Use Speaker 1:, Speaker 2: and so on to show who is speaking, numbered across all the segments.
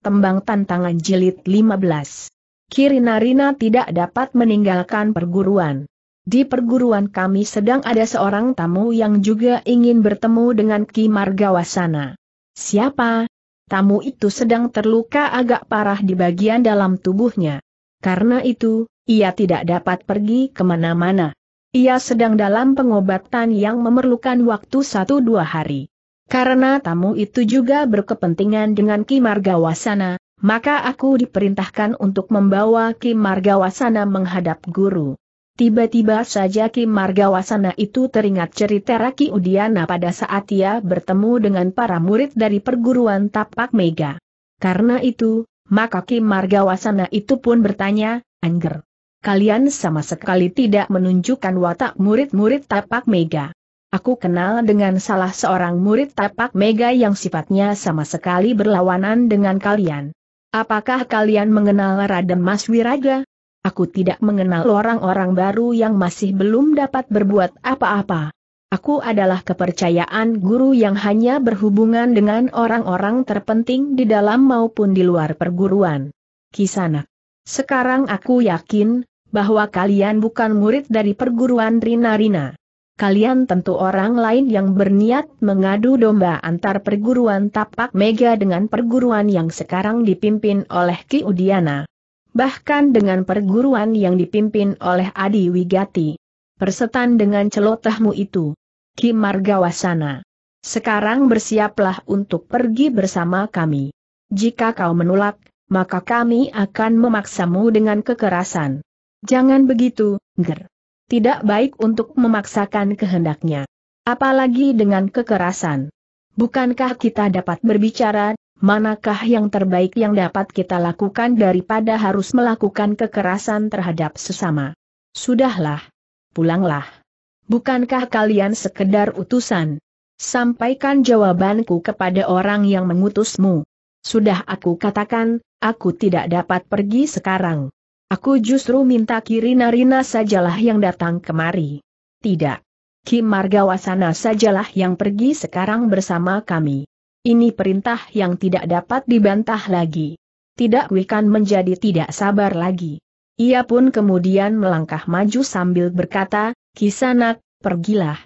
Speaker 1: tembang tantangan jilid 15. Kirinarina tidak dapat meninggalkan perguruan. Di perguruan kami sedang ada seorang tamu yang juga ingin bertemu dengan Ki Margawasana. Siapa? Tamu itu sedang terluka agak parah di bagian dalam tubuhnya. Karena itu, ia tidak dapat pergi kemana-mana. Ia sedang dalam pengobatan yang memerlukan waktu satu dua hari. Karena tamu itu juga berkepentingan dengan Ki Margawasana, maka aku diperintahkan untuk membawa Ki Margawasana menghadap guru. Tiba-tiba saja Ki Margawasana itu teringat cerita Raki Udiana pada saat ia bertemu dengan para murid dari perguruan Tapak Mega. Karena itu, maka Ki Margawasana itu pun bertanya, Angger, kalian sama sekali tidak menunjukkan watak murid-murid Tapak Mega. Aku kenal dengan salah seorang murid tapak mega yang sifatnya sama sekali berlawanan dengan kalian. Apakah kalian mengenal Raden Mas Wiraga? Aku tidak mengenal orang-orang baru yang masih belum dapat berbuat apa-apa. Aku adalah kepercayaan guru yang hanya berhubungan dengan orang-orang terpenting di dalam maupun di luar perguruan. Kisanak. Sekarang aku yakin, bahwa kalian bukan murid dari perguruan Rina Rina kalian tentu orang lain yang berniat mengadu domba antar perguruan tapak mega dengan perguruan yang sekarang dipimpin oleh Ki Udiana. Bahkan dengan perguruan yang dipimpin oleh Adi Wigati. Persetan dengan celotahmu itu. Ki Margawasana. Sekarang bersiaplah untuk pergi bersama kami. Jika kau menolak, maka kami akan memaksamu dengan kekerasan. Jangan begitu, Ger tidak baik untuk memaksakan kehendaknya. Apalagi dengan kekerasan. Bukankah kita dapat berbicara, manakah yang terbaik yang dapat kita lakukan daripada harus melakukan kekerasan terhadap sesama? Sudahlah. Pulanglah. Bukankah kalian sekedar utusan? Sampaikan jawabanku kepada orang yang mengutusmu. Sudah aku katakan, aku tidak dapat pergi sekarang. Aku justru minta Kirina-Rina sajalah yang datang kemari. Tidak. Kim Margawasana sajalah yang pergi sekarang bersama kami. Ini perintah yang tidak dapat dibantah lagi. Tidak Wikan menjadi tidak sabar lagi. Ia pun kemudian melangkah maju sambil berkata, Kisanak, pergilah.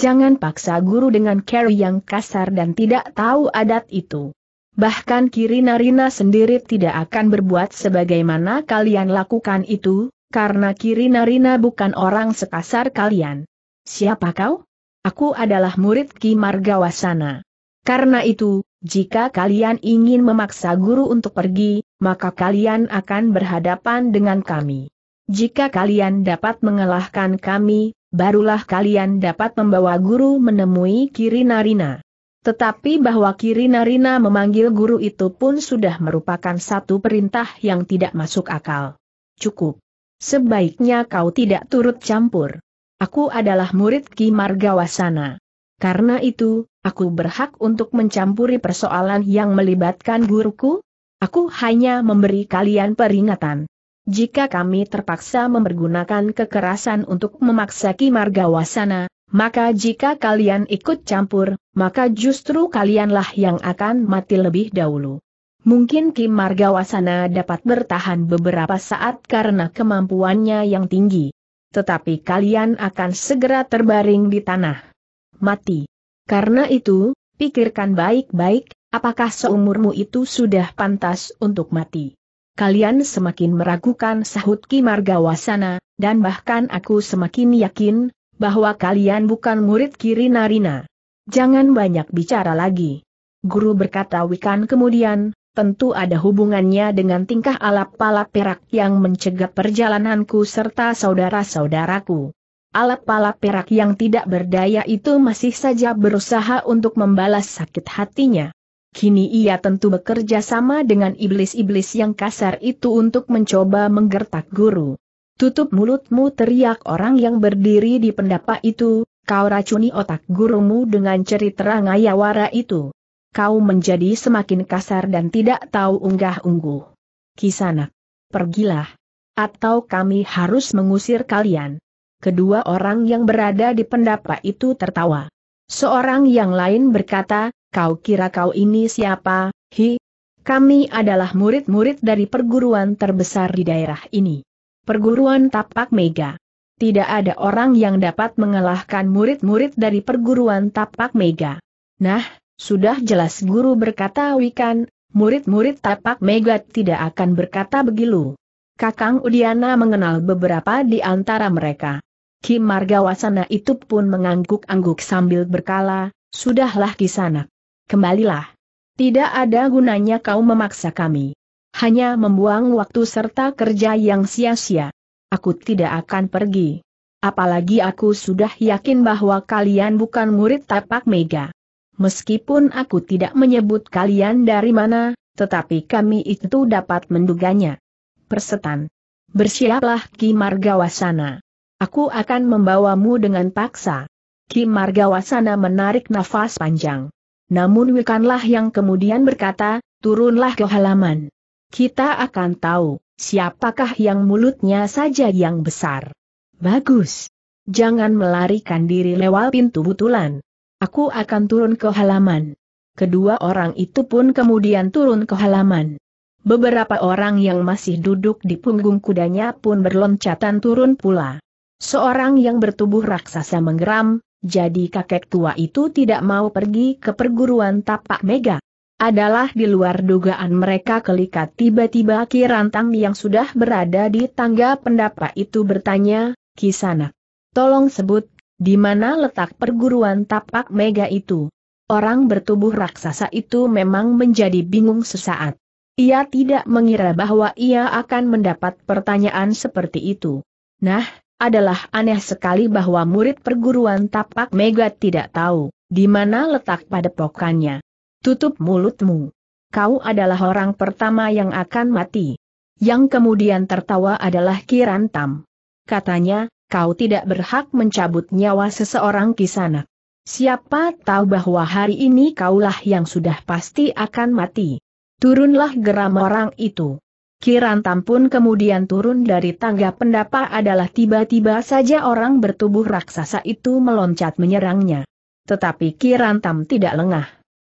Speaker 1: Jangan paksa guru dengan Carrie yang kasar dan tidak tahu adat itu. Bahkan kiri Narina sendiri tidak akan berbuat sebagaimana kalian lakukan itu, karena kiri Narina bukan orang sekasar kalian. Siapa kau? Aku adalah murid Ki Margawasana. Karena itu, jika kalian ingin memaksa guru untuk pergi, maka kalian akan berhadapan dengan kami. Jika kalian dapat mengalahkan kami, barulah kalian dapat membawa guru menemui Kirinarina. Tetapi bahwa Kirina-Rina memanggil guru itu pun sudah merupakan satu perintah yang tidak masuk akal. Cukup. Sebaiknya kau tidak turut campur. Aku adalah murid Ki Margawasana. Karena itu, aku berhak untuk mencampuri persoalan yang melibatkan guruku? Aku hanya memberi kalian peringatan. Jika kami terpaksa mempergunakan kekerasan untuk memaksa Ki Margawasana, maka jika kalian ikut campur, maka justru kalianlah yang akan mati lebih dahulu. Mungkin Kim Margawasana dapat bertahan beberapa saat karena kemampuannya yang tinggi. Tetapi kalian akan segera terbaring di tanah. Mati. Karena itu, pikirkan baik-baik, apakah seumurmu itu sudah pantas untuk mati. Kalian semakin meragukan sahut Kim Margawasana, dan bahkan aku semakin yakin, bahwa kalian bukan murid kiri Narina. Jangan banyak bicara lagi. Guru berkata Wikan kemudian, tentu ada hubungannya dengan tingkah alap pala perak yang mencegah perjalananku serta saudara-saudaraku. alap pala perak yang tidak berdaya itu masih saja berusaha untuk membalas sakit hatinya. Kini ia tentu bekerja sama dengan iblis-iblis yang kasar itu untuk mencoba menggertak guru. Tutup mulutmu teriak orang yang berdiri di pendapa itu, kau racuni otak gurumu dengan cerita ngayawara itu. Kau menjadi semakin kasar dan tidak tahu unggah-ungguh. Kisanak, pergilah. Atau kami harus mengusir kalian. Kedua orang yang berada di pendapa itu tertawa. Seorang yang lain berkata, kau kira kau ini siapa, hi? Kami adalah murid-murid dari perguruan terbesar di daerah ini. Perguruan Tapak Mega. Tidak ada orang yang dapat mengalahkan murid-murid dari perguruan Tapak Mega. Nah, sudah jelas guru berkata Wikan, murid-murid Tapak Mega tidak akan berkata begitu. Kakang Udiana mengenal beberapa di antara mereka. Kim Margawasana itu pun mengangguk-angguk sambil berkala, Sudahlah kisana. Kembalilah. Tidak ada gunanya kau memaksa kami hanya membuang waktu serta kerja yang sia-sia. Aku tidak akan pergi. Apalagi aku sudah yakin bahwa kalian bukan murid tapak mega. Meskipun aku tidak menyebut kalian dari mana, tetapi kami itu dapat menduganya. Persetan. Bersiaplah Ki Margawasana. Aku akan membawamu dengan paksa. Ki Margawasana menarik nafas panjang. Namun Wikanlah yang kemudian berkata, turunlah ke halaman. Kita akan tahu, siapakah yang mulutnya saja yang besar. Bagus. Jangan melarikan diri lewat pintu butulan. Aku akan turun ke halaman. Kedua orang itu pun kemudian turun ke halaman. Beberapa orang yang masih duduk di punggung kudanya pun berloncatan turun pula. Seorang yang bertubuh raksasa menggeram, jadi kakek tua itu tidak mau pergi ke perguruan tapak mega, adalah di luar dugaan mereka kelika tiba-tiba Rantang yang sudah berada di tangga pendapa itu bertanya, Sanak, tolong sebut, di mana letak perguruan tapak mega itu? Orang bertubuh raksasa itu memang menjadi bingung sesaat. Ia tidak mengira bahwa ia akan mendapat pertanyaan seperti itu. Nah, adalah aneh sekali bahwa murid perguruan tapak mega tidak tahu di mana letak padepokannya tutup mulutmu. Kau adalah orang pertama yang akan mati. Yang kemudian tertawa adalah Kirantam. Katanya, kau tidak berhak mencabut nyawa seseorang kisana. Siapa tahu bahwa hari ini kaulah yang sudah pasti akan mati. Turunlah geram orang itu. Kirantam pun kemudian turun dari tangga pendapa adalah tiba-tiba saja orang bertubuh raksasa itu meloncat menyerangnya. Tetapi Kirantam tidak lengah.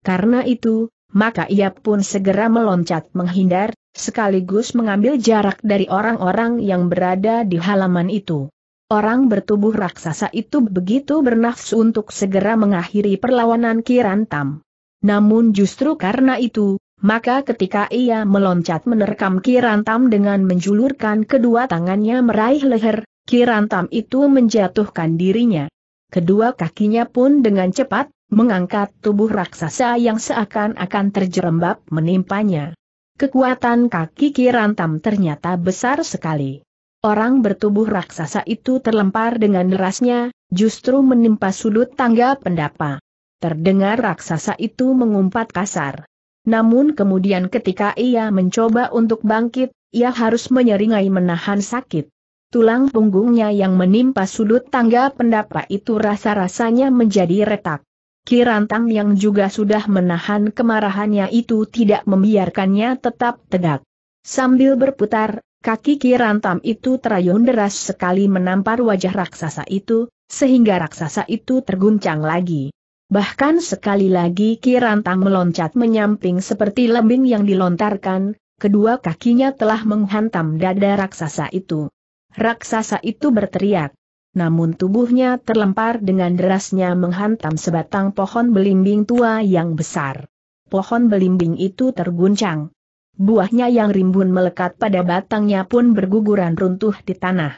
Speaker 1: Karena itu, maka ia pun segera meloncat menghindar, sekaligus mengambil jarak dari orang-orang yang berada di halaman itu. Orang bertubuh raksasa itu begitu bernafsu untuk segera mengakhiri perlawanan Kirantam. Namun justru karena itu, maka ketika ia meloncat menerkam Kirantam dengan menjulurkan kedua tangannya meraih leher, Kirantam itu menjatuhkan dirinya. Kedua kakinya pun dengan cepat, mengangkat tubuh raksasa yang seakan-akan terjerembab menimpanya. Kekuatan kaki Kirantam ternyata besar sekali. Orang bertubuh raksasa itu terlempar dengan derasnya, justru menimpa sudut tangga pendapa. Terdengar raksasa itu mengumpat kasar. Namun kemudian ketika ia mencoba untuk bangkit, ia harus menyeringai menahan sakit. Tulang punggungnya yang menimpa sudut tangga pendapa itu rasa-rasanya menjadi retak. Kirantang yang juga sudah menahan kemarahannya itu tidak membiarkannya tetap tegak. Sambil berputar, kaki Kirantam itu terayun deras sekali menampar wajah raksasa itu, sehingga raksasa itu terguncang lagi. Bahkan sekali lagi kirantang meloncat menyamping seperti lembing yang dilontarkan, kedua kakinya telah menghantam dada raksasa itu raksasa itu berteriak. Namun tubuhnya terlempar dengan derasnya menghantam sebatang pohon belimbing tua yang besar. Pohon belimbing itu terguncang. Buahnya yang rimbun melekat pada batangnya pun berguguran runtuh di tanah.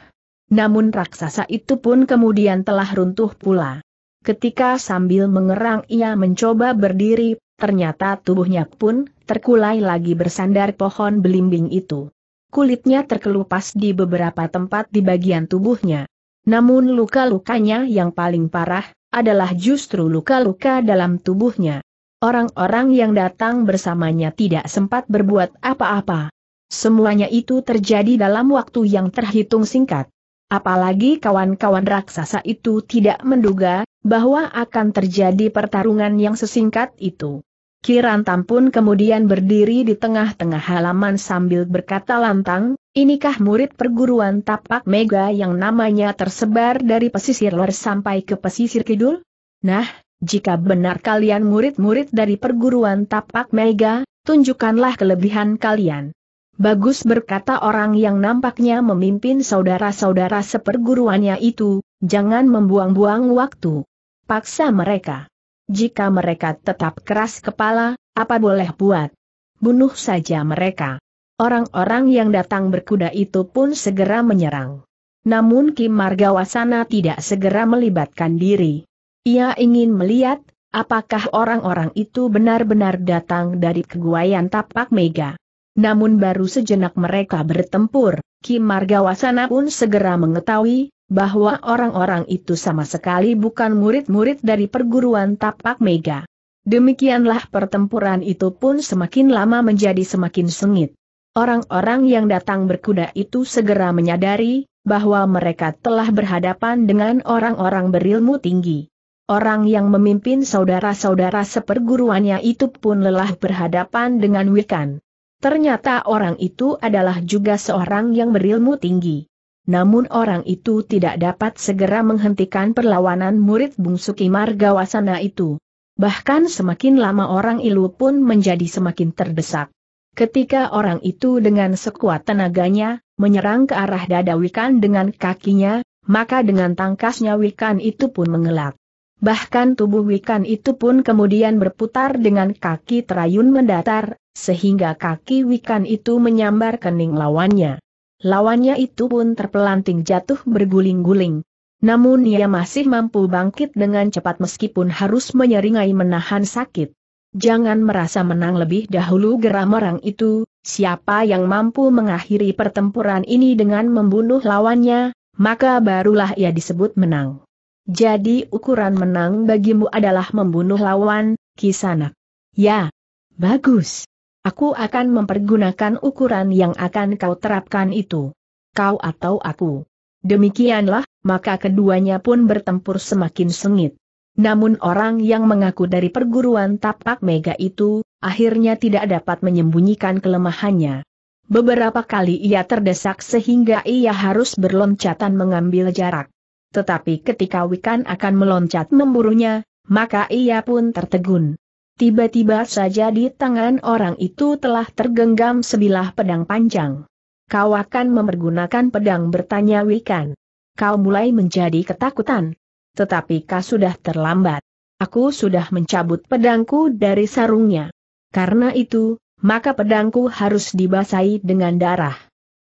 Speaker 1: Namun raksasa itu pun kemudian telah runtuh pula. Ketika sambil mengerang ia mencoba berdiri, ternyata tubuhnya pun terkulai lagi bersandar pohon belimbing itu kulitnya terkelupas di beberapa tempat di bagian tubuhnya. Namun luka-lukanya yang paling parah, adalah justru luka-luka dalam tubuhnya. Orang-orang yang datang bersamanya tidak sempat berbuat apa-apa. Semuanya itu terjadi dalam waktu yang terhitung singkat. Apalagi kawan-kawan raksasa itu tidak menduga bahwa akan terjadi pertarungan yang sesingkat itu. Kirantam pun kemudian berdiri di tengah-tengah halaman sambil berkata lantang, inikah murid perguruan tapak mega yang namanya tersebar dari pesisir Lor sampai ke pesisir kidul? Nah, jika benar kalian murid-murid dari perguruan tapak mega, tunjukkanlah kelebihan kalian. Bagus berkata orang yang nampaknya memimpin saudara-saudara seperguruannya itu, jangan membuang-buang waktu. Paksa mereka. Jika mereka tetap keras kepala, apa boleh buat? Bunuh saja mereka. Orang-orang yang datang berkuda itu pun segera menyerang. Namun Kim Margawasana tidak segera melibatkan diri. Ia ingin melihat, apakah orang-orang itu benar-benar datang dari keguayan tapak mega. Namun baru sejenak mereka bertempur, Kim Margawasana pun segera mengetahui, bahwa orang-orang itu sama sekali bukan murid-murid dari perguruan tapak mega. Demikianlah pertempuran itu pun semakin lama menjadi semakin sengit. Orang-orang yang datang berkuda itu segera menyadari bahwa mereka telah berhadapan dengan orang-orang berilmu tinggi. Orang yang memimpin saudara-saudara seperguruannya itu pun lelah berhadapan dengan Wikan. Ternyata orang itu adalah juga seorang yang berilmu tinggi namun orang itu tidak dapat segera menghentikan perlawanan murid bungsu Kimar Gawasana itu. Bahkan semakin lama orang ilu pun menjadi semakin terdesak. Ketika orang itu dengan sekuat tenaganya, menyerang ke arah dada Wikan dengan kakinya, maka dengan tangkasnya Wikan itu pun mengelak. Bahkan tubuh Wikan itu pun kemudian berputar dengan kaki terayun mendatar, sehingga kaki Wikan itu menyambar kening lawannya. Lawannya itu pun terpelanting jatuh berguling-guling. Namun ia masih mampu bangkit dengan cepat meskipun harus menyeringai menahan sakit. Jangan merasa menang lebih dahulu geram orang itu, siapa yang mampu mengakhiri pertempuran ini dengan membunuh lawannya, maka barulah ia disebut menang. Jadi ukuran menang bagimu adalah membunuh lawan, kisanak. Ya, bagus aku akan mempergunakan ukuran yang akan kau terapkan itu. Kau atau aku. Demikianlah, maka keduanya pun bertempur semakin sengit. Namun orang yang mengaku dari perguruan tapak mega itu, akhirnya tidak dapat menyembunyikan kelemahannya. Beberapa kali ia terdesak sehingga ia harus berloncatan mengambil jarak. Tetapi ketika Wikan akan meloncat memburunya, maka ia pun tertegun. Tiba-tiba saja di tangan orang itu telah tergenggam sebilah pedang panjang. Kau akan mempergunakan pedang bertanya Wikan. Kau mulai menjadi ketakutan. Tetapi kau sudah terlambat. Aku sudah mencabut pedangku dari sarungnya. Karena itu, maka pedangku harus dibasahi dengan darah.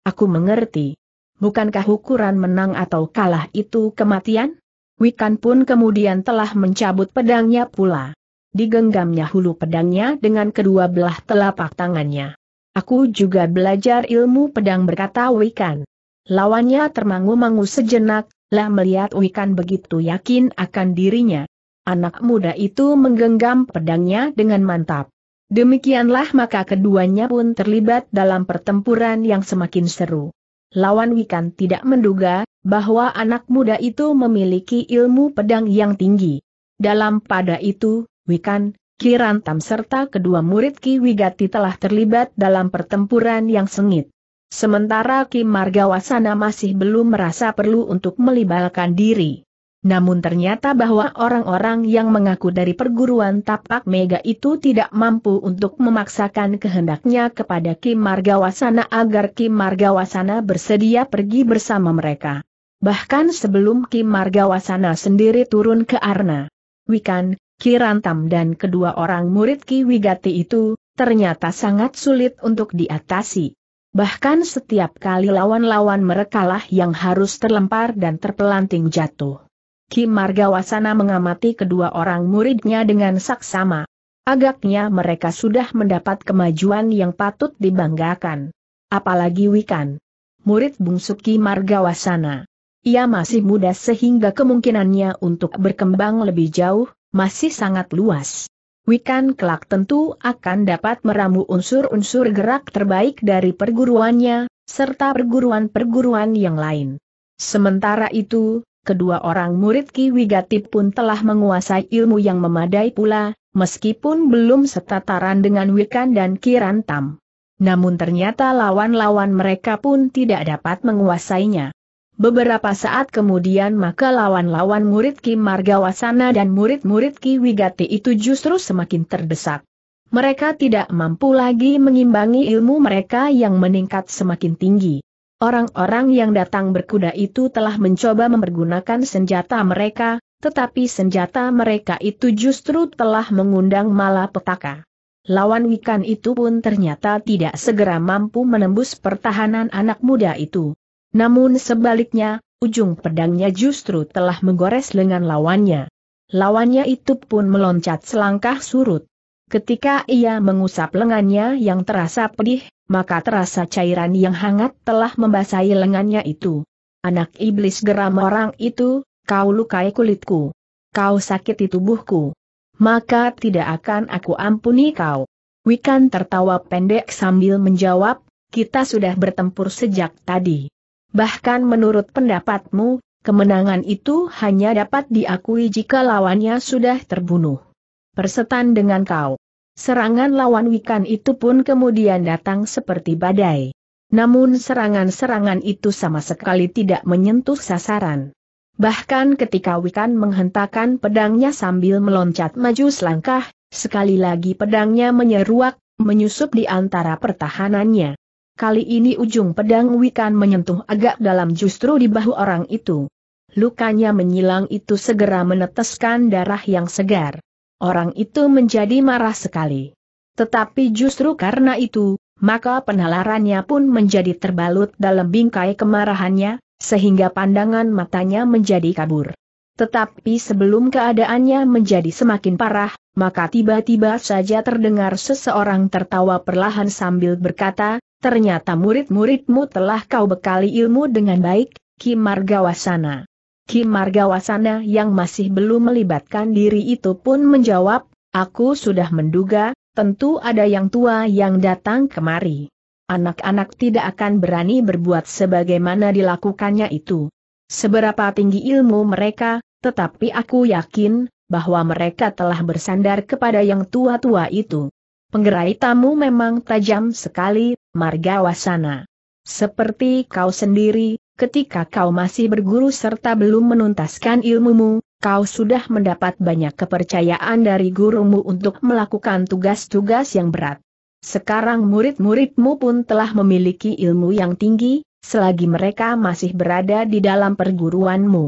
Speaker 1: Aku mengerti. Bukankah ukuran menang atau kalah itu kematian? Wikan pun kemudian telah mencabut pedangnya pula digenggamnya hulu pedangnya dengan kedua belah telapak tangannya. Aku juga belajar ilmu pedang berkata Wikan. Lawannya termangu-mangu sejenak, lah melihat Wikan begitu yakin akan dirinya. Anak muda itu menggenggam pedangnya dengan mantap. Demikianlah maka keduanya pun terlibat dalam pertempuran yang semakin seru. Lawan Wikan tidak menduga bahwa anak muda itu memiliki ilmu pedang yang tinggi. Dalam pada itu, Wikan, Kirantam serta kedua murid Ki Wigati telah terlibat dalam pertempuran yang sengit. Sementara Ki Margawasana masih belum merasa perlu untuk melibalkan diri. Namun ternyata bahwa orang-orang yang mengaku dari perguruan tapak mega itu tidak mampu untuk memaksakan kehendaknya kepada Ki Margawasana agar Ki Margawasana bersedia pergi bersama mereka. Bahkan sebelum Ki Margawasana sendiri turun ke Arna. Wikan, Kirantam dan kedua orang murid Ki Wigati itu, ternyata sangat sulit untuk diatasi. Bahkan setiap kali lawan-lawan merekalah yang harus terlempar dan terpelanting jatuh. Ki Margawasana mengamati kedua orang muridnya dengan saksama. Agaknya mereka sudah mendapat kemajuan yang patut dibanggakan. Apalagi Wikan. Murid bungsu Ki Margawasana. Ia masih muda sehingga kemungkinannya untuk berkembang lebih jauh, masih sangat luas. Wikan kelak tentu akan dapat meramu unsur-unsur gerak terbaik dari perguruannya, serta perguruan-perguruan yang lain. Sementara itu, kedua orang murid Ki Wigati pun telah menguasai ilmu yang memadai pula, meskipun belum setataran dengan Wikan dan Kirantam. Namun ternyata lawan-lawan mereka pun tidak dapat menguasainya. Beberapa saat kemudian maka lawan-lawan murid Ki Margawasana dan murid-murid Ki Wigati itu justru semakin terdesak. Mereka tidak mampu lagi mengimbangi ilmu mereka yang meningkat semakin tinggi. Orang-orang yang datang berkuda itu telah mencoba mempergunakan senjata mereka, tetapi senjata mereka itu justru telah mengundang malapetaka. Lawan Wikan itu pun ternyata tidak segera mampu menembus pertahanan anak muda itu. Namun sebaliknya, ujung pedangnya justru telah menggores lengan lawannya. Lawannya itu pun meloncat selangkah surut. Ketika ia mengusap lengannya yang terasa pedih, maka terasa cairan yang hangat telah membasahi lengannya itu. Anak iblis geram orang itu, kau lukai kulitku. Kau sakiti tubuhku. Maka tidak akan aku ampuni kau. Wikan tertawa pendek sambil menjawab, kita sudah bertempur sejak tadi. Bahkan menurut pendapatmu, kemenangan itu hanya dapat diakui jika lawannya sudah terbunuh. Persetan dengan kau. Serangan lawan Wikan itu pun kemudian datang seperti badai. Namun serangan-serangan itu sama sekali tidak menyentuh sasaran. Bahkan ketika Wikan menghentakkan pedangnya sambil meloncat maju selangkah, sekali lagi pedangnya menyeruak, menyusup di antara pertahanannya. Kali ini ujung pedang Wikan menyentuh agak dalam justru di bahu orang itu. Lukanya menyilang itu segera meneteskan darah yang segar. Orang itu menjadi marah sekali. Tetapi justru karena itu, maka penalarannya pun menjadi terbalut dalam bingkai kemarahannya, sehingga pandangan matanya menjadi kabur. Tetapi sebelum keadaannya menjadi semakin parah, maka tiba-tiba saja terdengar seseorang tertawa perlahan sambil berkata, ternyata murid-muridmu telah kau bekali ilmu dengan baik, Ki Margawasana. Ki Margawasana yang masih belum melibatkan diri itu pun menjawab, aku sudah menduga, tentu ada yang tua yang datang kemari. Anak-anak tidak akan berani berbuat sebagaimana dilakukannya itu. Seberapa tinggi ilmu mereka, tetapi aku yakin, bahwa mereka telah bersandar kepada yang tua-tua itu. Penggerai tamu memang tajam sekali, Marga wasana. Seperti kau sendiri, ketika kau masih berguru serta belum menuntaskan ilmumu, kau sudah mendapat banyak kepercayaan dari gurumu untuk melakukan tugas-tugas yang berat. Sekarang murid-muridmu pun telah memiliki ilmu yang tinggi, selagi mereka masih berada di dalam perguruanmu.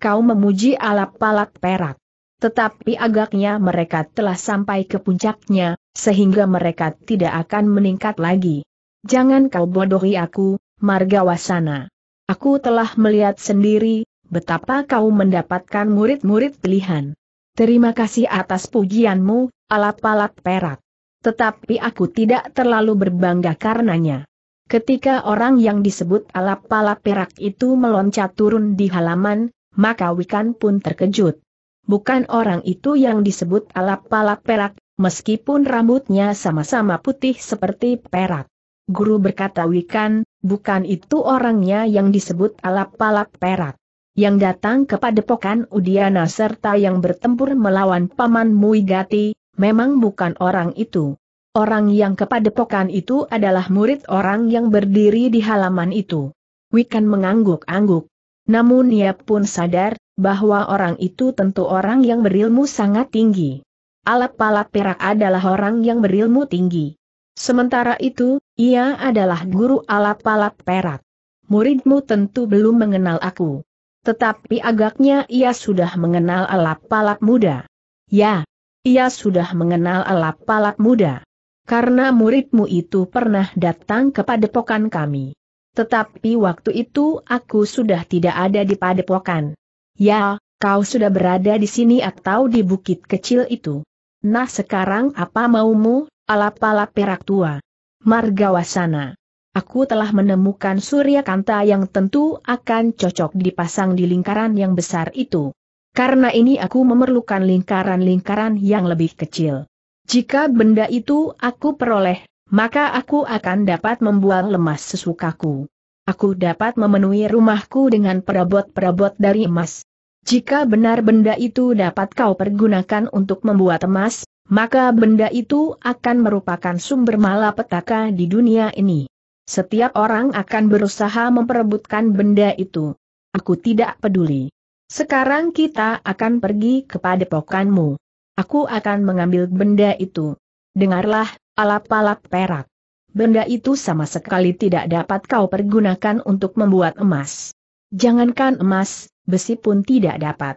Speaker 1: Kau memuji alap palat perak. Tetapi agaknya mereka telah sampai ke puncaknya, sehingga mereka tidak akan meningkat lagi. Jangan kau bodohi aku, Margawasana. Aku telah melihat sendiri, betapa kau mendapatkan murid-murid pilihan. Terima kasih atas pujianmu, alap-alap perak. Tetapi aku tidak terlalu berbangga karenanya. Ketika orang yang disebut alap-alap perak itu meloncat turun di halaman, maka Wikan pun terkejut. Bukan orang itu yang disebut alap-alap perak, meskipun rambutnya sama-sama putih seperti perak. Guru berkata Wikan, bukan itu orangnya yang disebut alap-alap perak. Yang datang kepada padepokan Udiana serta yang bertempur melawan Paman Muigati, memang bukan orang itu. Orang yang kepada padepokan itu adalah murid orang yang berdiri di halaman itu. Wikan mengangguk-angguk. Namun ia pun sadar, bahwa orang itu tentu orang yang berilmu sangat tinggi. Alap-alap perak adalah orang yang berilmu tinggi. Sementara itu, ia adalah guru alat-alat perak. Muridmu tentu belum mengenal aku. Tetapi agaknya ia sudah mengenal alap-alap muda. Ya, ia sudah mengenal alap-alap muda. Karena muridmu itu pernah datang ke padepokan kami. Tetapi waktu itu aku sudah tidak ada di padepokan. Ya, kau sudah berada di sini atau di bukit kecil itu. Nah sekarang apa maumu, Alap-alap perak tua. Margawasana. Aku telah menemukan Surya Kanta yang tentu akan cocok dipasang di lingkaran yang besar itu. Karena ini aku memerlukan lingkaran-lingkaran yang lebih kecil. Jika benda itu aku peroleh, maka aku akan dapat membuang lemas sesukaku. Aku dapat memenuhi rumahku dengan perabot-perabot dari emas. Jika benar benda itu dapat kau pergunakan untuk membuat emas, maka benda itu akan merupakan sumber malapetaka di dunia ini. Setiap orang akan berusaha memperebutkan benda itu. Aku tidak peduli. Sekarang kita akan pergi kepada pokanmu. Aku akan mengambil benda itu. Dengarlah, alap-alap perak. Benda itu sama sekali tidak dapat kau pergunakan untuk membuat emas. Jangankan emas, besi pun tidak dapat.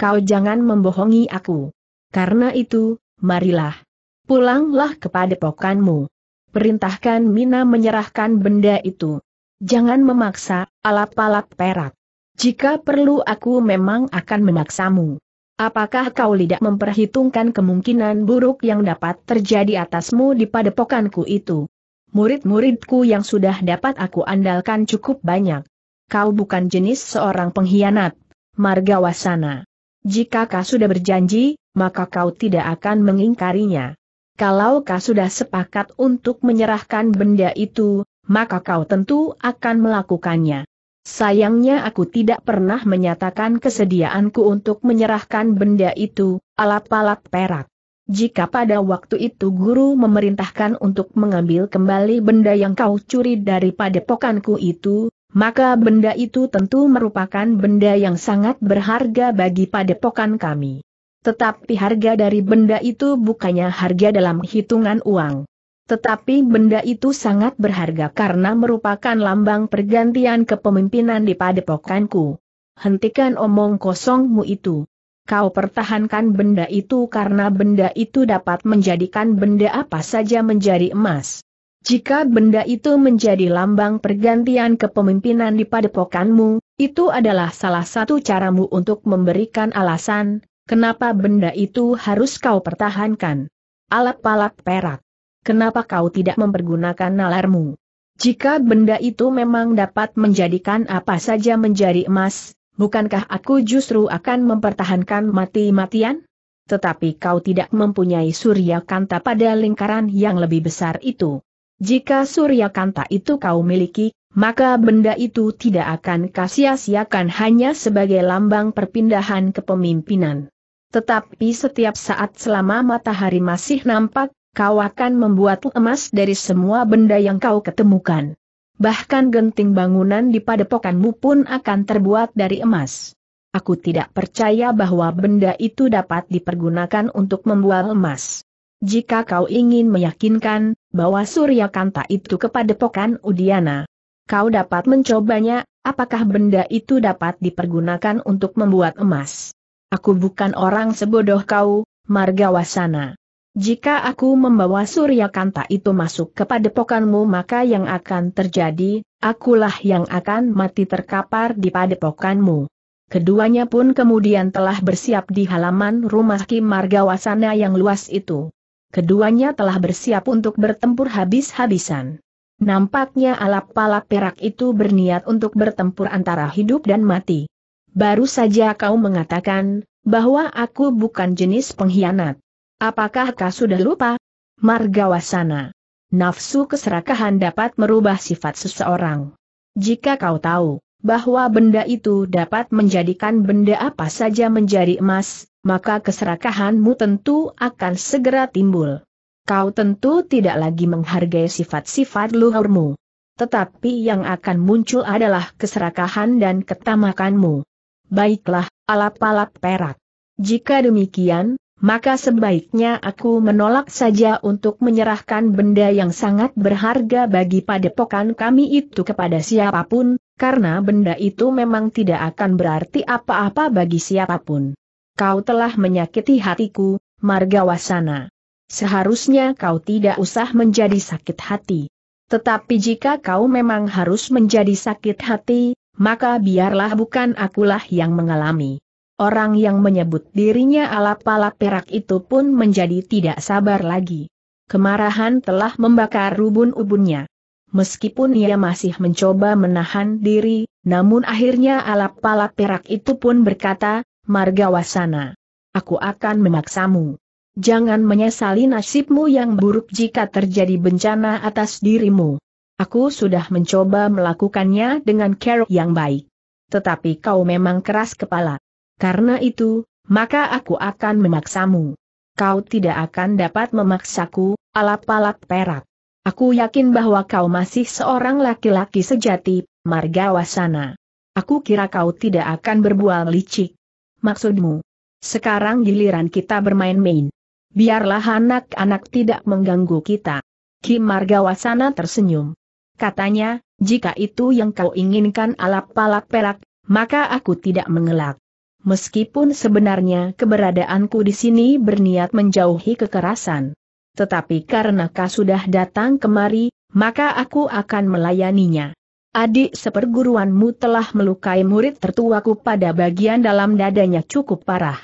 Speaker 1: Kau jangan membohongi aku. Karena itu, marilah. Pulanglah kepada pokanmu. Perintahkan Mina menyerahkan benda itu. Jangan memaksa, alap-alap perak. Jika perlu aku memang akan memaksamu. Apakah kau tidak memperhitungkan kemungkinan buruk yang dapat terjadi atasmu di padepokanku itu? Murid-muridku yang sudah dapat aku andalkan cukup banyak. Kau bukan jenis seorang pengkhianat. Margawasana. Jika kau sudah berjanji, maka kau tidak akan mengingkarinya. Kalau kau sudah sepakat untuk menyerahkan benda itu, maka kau tentu akan melakukannya. Sayangnya aku tidak pernah menyatakan kesediaanku untuk menyerahkan benda itu, alat-alat perak. Jika pada waktu itu guru memerintahkan untuk mengambil kembali benda yang kau curi dari padepokanku itu, maka benda itu tentu merupakan benda yang sangat berharga bagi padepokan kami. Tetapi harga dari benda itu bukannya harga dalam hitungan uang. Tetapi benda itu sangat berharga karena merupakan lambang pergantian kepemimpinan di padepokanku. Hentikan omong kosongmu itu. Kau pertahankan benda itu karena benda itu dapat menjadikan benda apa saja menjadi emas. Jika benda itu menjadi lambang pergantian kepemimpinan di padepokanmu, itu adalah salah satu caramu untuk memberikan alasan, kenapa benda itu harus kau pertahankan. alat palak perak. Kenapa kau tidak mempergunakan nalarmu? Jika benda itu memang dapat menjadikan apa saja menjadi emas, bukankah aku justru akan mempertahankan mati-matian? Tetapi kau tidak mempunyai surya kanta pada lingkaran yang lebih besar itu. Jika Surya Kanta itu kau miliki, maka benda itu tidak akan kasia hanya sebagai lambang perpindahan kepemimpinan. Tetapi setiap saat selama matahari masih nampak, kau akan membuat emas dari semua benda yang kau ketemukan. Bahkan genting bangunan di padepokanmu pun akan terbuat dari emas. Aku tidak percaya bahwa benda itu dapat dipergunakan untuk membuat emas jika kau ingin meyakinkan bahwa Surya Kanta itu kepada pokan Udiana. Kau dapat mencobanya, apakah benda itu dapat dipergunakan untuk membuat emas. Aku bukan orang sebodoh kau, Margawasana. Jika aku membawa Surya Kanta itu masuk kepada pokanmu, maka yang akan terjadi, akulah yang akan mati terkapar di padepokanmu. Keduanya pun kemudian telah bersiap di halaman rumah Kim Margawasana yang luas itu keduanya telah bersiap untuk bertempur habis-habisan. Nampaknya alap palap perak itu berniat untuk bertempur antara hidup dan mati. Baru saja kau mengatakan, bahwa aku bukan jenis pengkhianat. Apakah kau sudah lupa? Margawasana. Nafsu keserakahan dapat merubah sifat seseorang. Jika kau tahu, bahwa benda itu dapat menjadikan benda apa saja menjadi emas, maka keserakahanmu tentu akan segera timbul. Kau tentu tidak lagi menghargai sifat-sifat luhurmu. Tetapi yang akan muncul adalah keserakahan dan ketamakanmu. Baiklah, alap-alap perak. Jika demikian, maka sebaiknya aku menolak saja untuk menyerahkan benda yang sangat berharga bagi padepokan kami itu kepada siapapun, karena benda itu memang tidak akan berarti apa-apa bagi siapapun. Kau telah menyakiti hatiku, Margawasana. Seharusnya kau tidak usah menjadi sakit hati. Tetapi jika kau memang harus menjadi sakit hati, maka biarlah bukan akulah yang mengalami. Orang yang menyebut dirinya alap-alap perak itu pun menjadi tidak sabar lagi. Kemarahan telah membakar rubun ubunnya. Meskipun ia masih mencoba menahan diri, namun akhirnya alap-alap perak itu pun berkata, Margawasana. Aku akan memaksamu. Jangan menyesali nasibmu yang buruk jika terjadi bencana atas dirimu. Aku sudah mencoba melakukannya dengan care yang baik. Tetapi kau memang keras kepala. Karena itu, maka aku akan memaksamu. Kau tidak akan dapat memaksaku, alap-alap perak. Aku yakin bahwa kau masih seorang laki-laki sejati, Margawasana. Aku kira kau tidak akan berbual licik maksudmu. Sekarang giliran kita bermain-main. Biarlah anak-anak tidak mengganggu kita. Kim Margawasana tersenyum. Katanya, jika itu yang kau inginkan alap palak perak, maka aku tidak mengelak. Meskipun sebenarnya keberadaanku di sini berniat menjauhi kekerasan. Tetapi karena kau sudah datang kemari, maka aku akan melayaninya. Adik seperguruanmu telah melukai murid tertuaku pada bagian dalam dadanya cukup parah.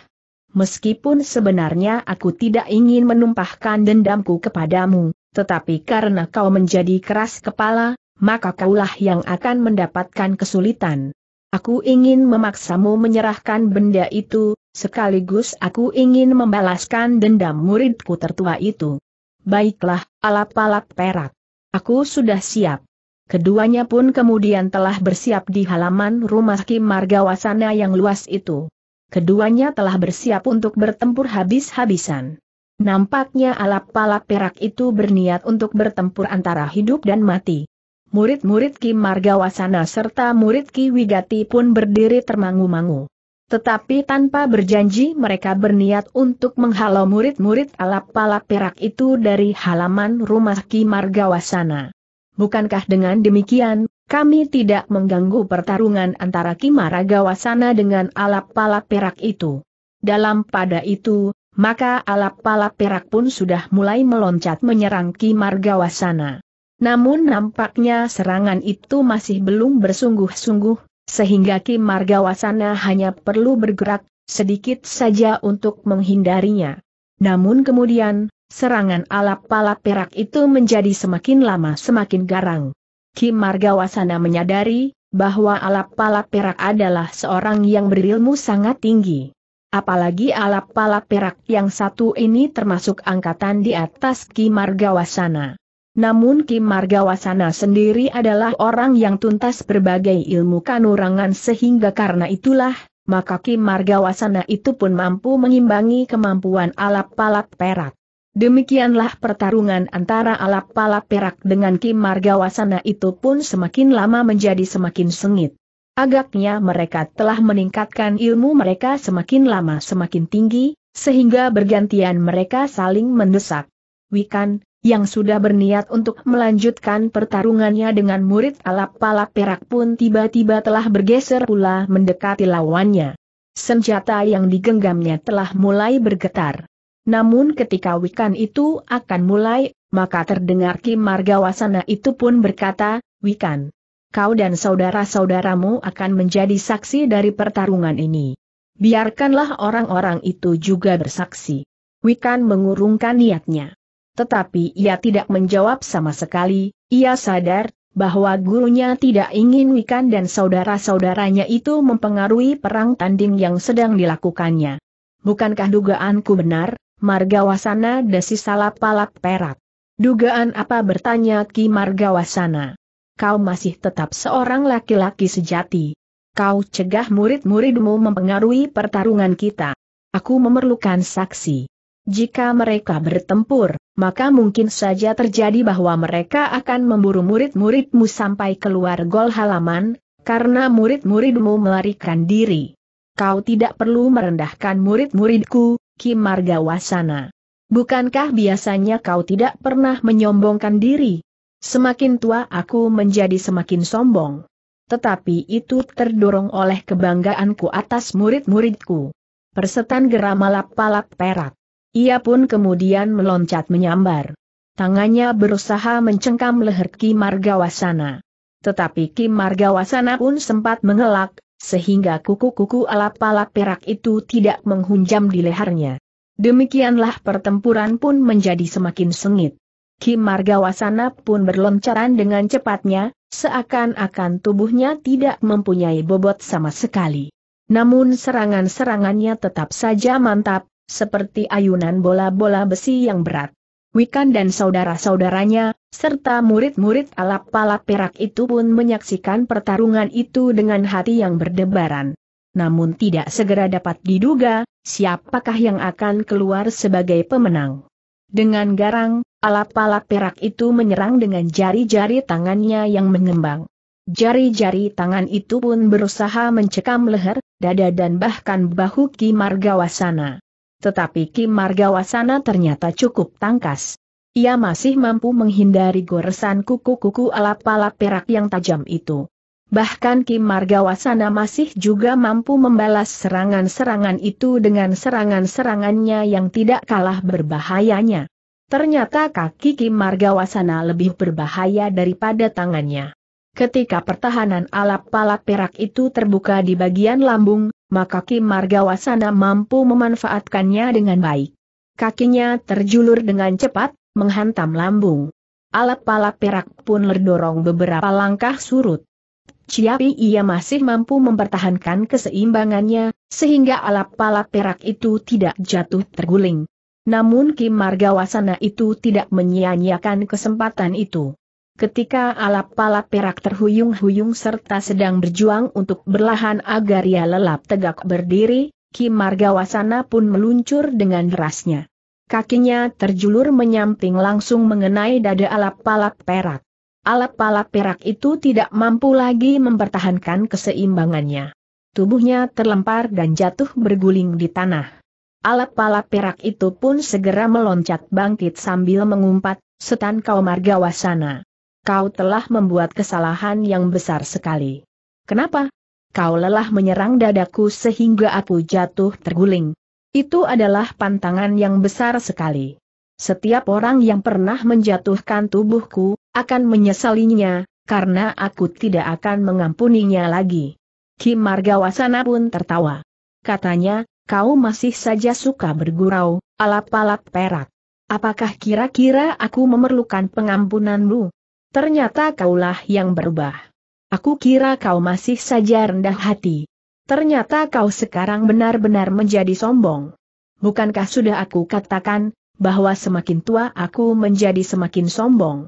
Speaker 1: Meskipun sebenarnya aku tidak ingin menumpahkan dendamku kepadamu, tetapi karena kau menjadi keras kepala, maka kaulah yang akan mendapatkan kesulitan. Aku ingin memaksamu menyerahkan benda itu, sekaligus aku ingin membalaskan dendam muridku tertua itu. Baiklah, alap-alap perak. Aku sudah siap. Keduanya pun kemudian telah bersiap di halaman rumah Kim Margawasana yang luas itu. Keduanya telah bersiap untuk bertempur habis-habisan. Nampaknya alap palap perak itu berniat untuk bertempur antara hidup dan mati. Murid-murid Kim Margawasana serta murid Ki Wigati pun berdiri termangu-mangu. Tetapi tanpa berjanji mereka berniat untuk menghalau murid-murid alap palap perak itu dari halaman rumah Ki Margawasana. Bukankah dengan demikian, kami tidak mengganggu pertarungan antara Kimaragawasana dengan alap palap perak itu? Dalam pada itu, maka alap palap perak pun sudah mulai meloncat menyerang Wasana. Namun nampaknya serangan itu masih belum bersungguh-sungguh, sehingga Wasana hanya perlu bergerak sedikit saja untuk menghindarinya. Namun kemudian, Serangan alap pala perak itu menjadi semakin lama semakin garang. Kim Margawasana menyadari bahwa alap pala perak adalah seorang yang berilmu sangat tinggi. Apalagi alap pala perak yang satu ini termasuk angkatan di atas Kim Margawasana. Namun Kim Margawasana sendiri adalah orang yang tuntas berbagai ilmu kanurangan sehingga karena itulah, maka Kim Margawasana itu pun mampu mengimbangi kemampuan alap palap perak. Demikianlah pertarungan antara alap Palap perak dengan Kim Margawasana itu pun semakin lama menjadi semakin sengit. Agaknya mereka telah meningkatkan ilmu mereka semakin lama semakin tinggi, sehingga bergantian mereka saling mendesak. Wikan, yang sudah berniat untuk melanjutkan pertarungannya dengan murid alap Palap perak pun tiba-tiba telah bergeser pula mendekati lawannya. Senjata yang digenggamnya telah mulai bergetar. Namun ketika wikan itu akan mulai, maka terdengar Kim Margawasana itu pun berkata, Wikan, kau dan saudara-saudaramu akan menjadi saksi dari pertarungan ini. Biarkanlah orang-orang itu juga bersaksi. Wikan mengurungkan niatnya. Tetapi ia tidak menjawab sama sekali, ia sadar bahwa gurunya tidak ingin Wikan dan saudara-saudaranya itu mempengaruhi perang tanding yang sedang dilakukannya. Bukankah dugaanku benar, Margawasana dasi salap palap perak. Dugaan apa bertanya Ki Margawasana? Kau masih tetap seorang laki-laki sejati. Kau cegah murid-muridmu mempengaruhi pertarungan kita. Aku memerlukan saksi. Jika mereka bertempur, maka mungkin saja terjadi bahwa mereka akan memburu murid-muridmu sampai keluar gol halaman, karena murid-muridmu melarikan diri. Kau tidak perlu merendahkan murid-muridku, Ki Margawasana. Bukankah biasanya kau tidak pernah menyombongkan diri? Semakin tua aku menjadi semakin sombong. Tetapi itu terdorong oleh kebanggaanku atas murid-muridku. Persetan geram geramalap palap perak. Ia pun kemudian meloncat menyambar. Tangannya berusaha mencengkam leher Ki Margawasana. Tetapi Ki Margawasana pun sempat mengelak, sehingga kuku-kuku alap-alap perak itu tidak menghunjam di lehernya. Demikianlah pertempuran pun menjadi semakin sengit. Kim Margawasana pun berloncaran dengan cepatnya, seakan-akan tubuhnya tidak mempunyai bobot sama sekali. Namun serangan-serangannya tetap saja mantap, seperti ayunan bola-bola besi yang berat. Wikan dan saudara-saudaranya, serta murid-murid alap-alap perak itu pun menyaksikan pertarungan itu dengan hati yang berdebaran. Namun tidak segera dapat diduga, siapakah yang akan keluar sebagai pemenang. Dengan garang, alap-alap perak itu menyerang dengan jari-jari tangannya yang mengembang. Jari-jari tangan itu pun berusaha mencekam leher, dada dan bahkan bahu Ki Margawasana. Tetapi Kim Margawasana ternyata cukup tangkas. Ia masih mampu menghindari goresan kuku-kuku alap-alap perak yang tajam itu. Bahkan Kim Margawasana masih juga mampu membalas serangan-serangan itu dengan serangan-serangannya yang tidak kalah berbahayanya. Ternyata kaki Kim Margawasana lebih berbahaya daripada tangannya. Ketika pertahanan alap-alap perak itu terbuka di bagian lambung, maka Kim Margawasana mampu memanfaatkannya dengan baik. Kakinya terjulur dengan cepat, menghantam lambung. alap pala perak pun lerdorong beberapa langkah surut. Ciapi ia masih mampu mempertahankan keseimbangannya, sehingga alap pala perak itu tidak jatuh terguling. Namun Kim Margawasana itu tidak menyia-nyiakan kesempatan itu. Ketika alap palap perak terhuyung-huyung serta sedang berjuang untuk berlahan agar ia lelap tegak berdiri, Ki Margawasana pun meluncur dengan derasnya. Kakinya terjulur menyamping langsung mengenai dada alap palap perak. alap palap perak itu tidak mampu lagi mempertahankan keseimbangannya. Tubuhnya terlempar dan jatuh berguling di tanah. alap palap perak itu pun segera meloncat bangkit sambil mengumpat, setan kau margawasana kau telah membuat kesalahan yang besar sekali. Kenapa? Kau lelah menyerang dadaku sehingga aku jatuh terguling. Itu adalah pantangan yang besar sekali. Setiap orang yang pernah menjatuhkan tubuhku, akan menyesalinya, karena aku tidak akan mengampuninya lagi. Kim Margawasana pun tertawa. Katanya, kau masih saja suka bergurau, alap-alap perak. Apakah kira-kira aku memerlukan pengampunanmu? Ternyata kaulah yang berubah. Aku kira kau masih saja rendah hati. Ternyata kau sekarang benar-benar menjadi sombong. Bukankah sudah aku katakan, bahwa semakin tua aku menjadi semakin sombong?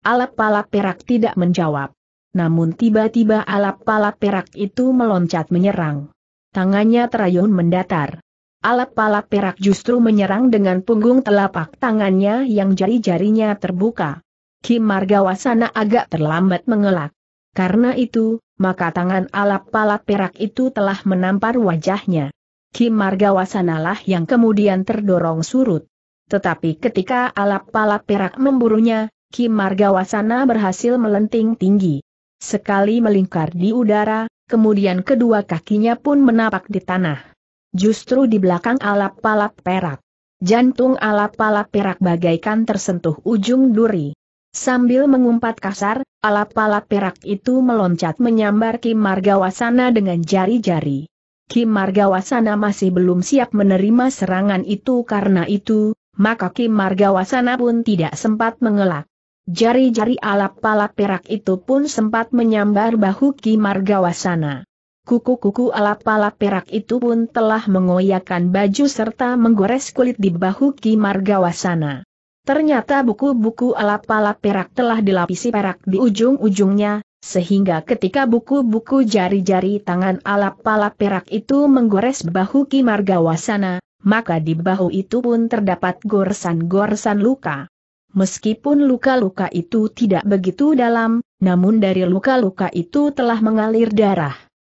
Speaker 1: alap palap perak tidak menjawab. Namun tiba-tiba alap palap perak itu meloncat menyerang. Tangannya terayun mendatar. alap palap perak justru menyerang dengan punggung telapak tangannya yang jari-jarinya terbuka. Ki Margawasana agak terlambat mengelak. Karena itu, maka tangan alap-palap perak itu telah menampar wajahnya. Ki lah yang kemudian terdorong surut. Tetapi ketika alap-palap perak memburunya, Ki Margawasana berhasil melenting tinggi. Sekali melingkar di udara, kemudian kedua kakinya pun menapak di tanah. Justru di belakang alap palat perak. Jantung alap palat perak bagaikan tersentuh ujung duri. Sambil mengumpat kasar, alap-alap perak itu meloncat menyambar Kim Margawasana dengan jari-jari. Kim Margawasana masih belum siap menerima serangan itu karena itu, maka Kim Margawasana pun tidak sempat mengelak. Jari-jari alap-alap perak itu pun sempat menyambar bahu Kim Margawasana. Kuku-kuku alap-alap perak itu pun telah mengoyakkan baju serta menggores kulit di bahu Kim Margawasana. Ternyata buku-buku alap-alap perak telah dilapisi perak di ujung-ujungnya, sehingga ketika buku-buku jari-jari tangan alap-alap perak itu menggores bahu Ki Margawasana, maka di bahu itu pun terdapat goresan-goresan luka. Meskipun luka-luka itu tidak begitu dalam, namun dari luka-luka itu telah mengalir darah.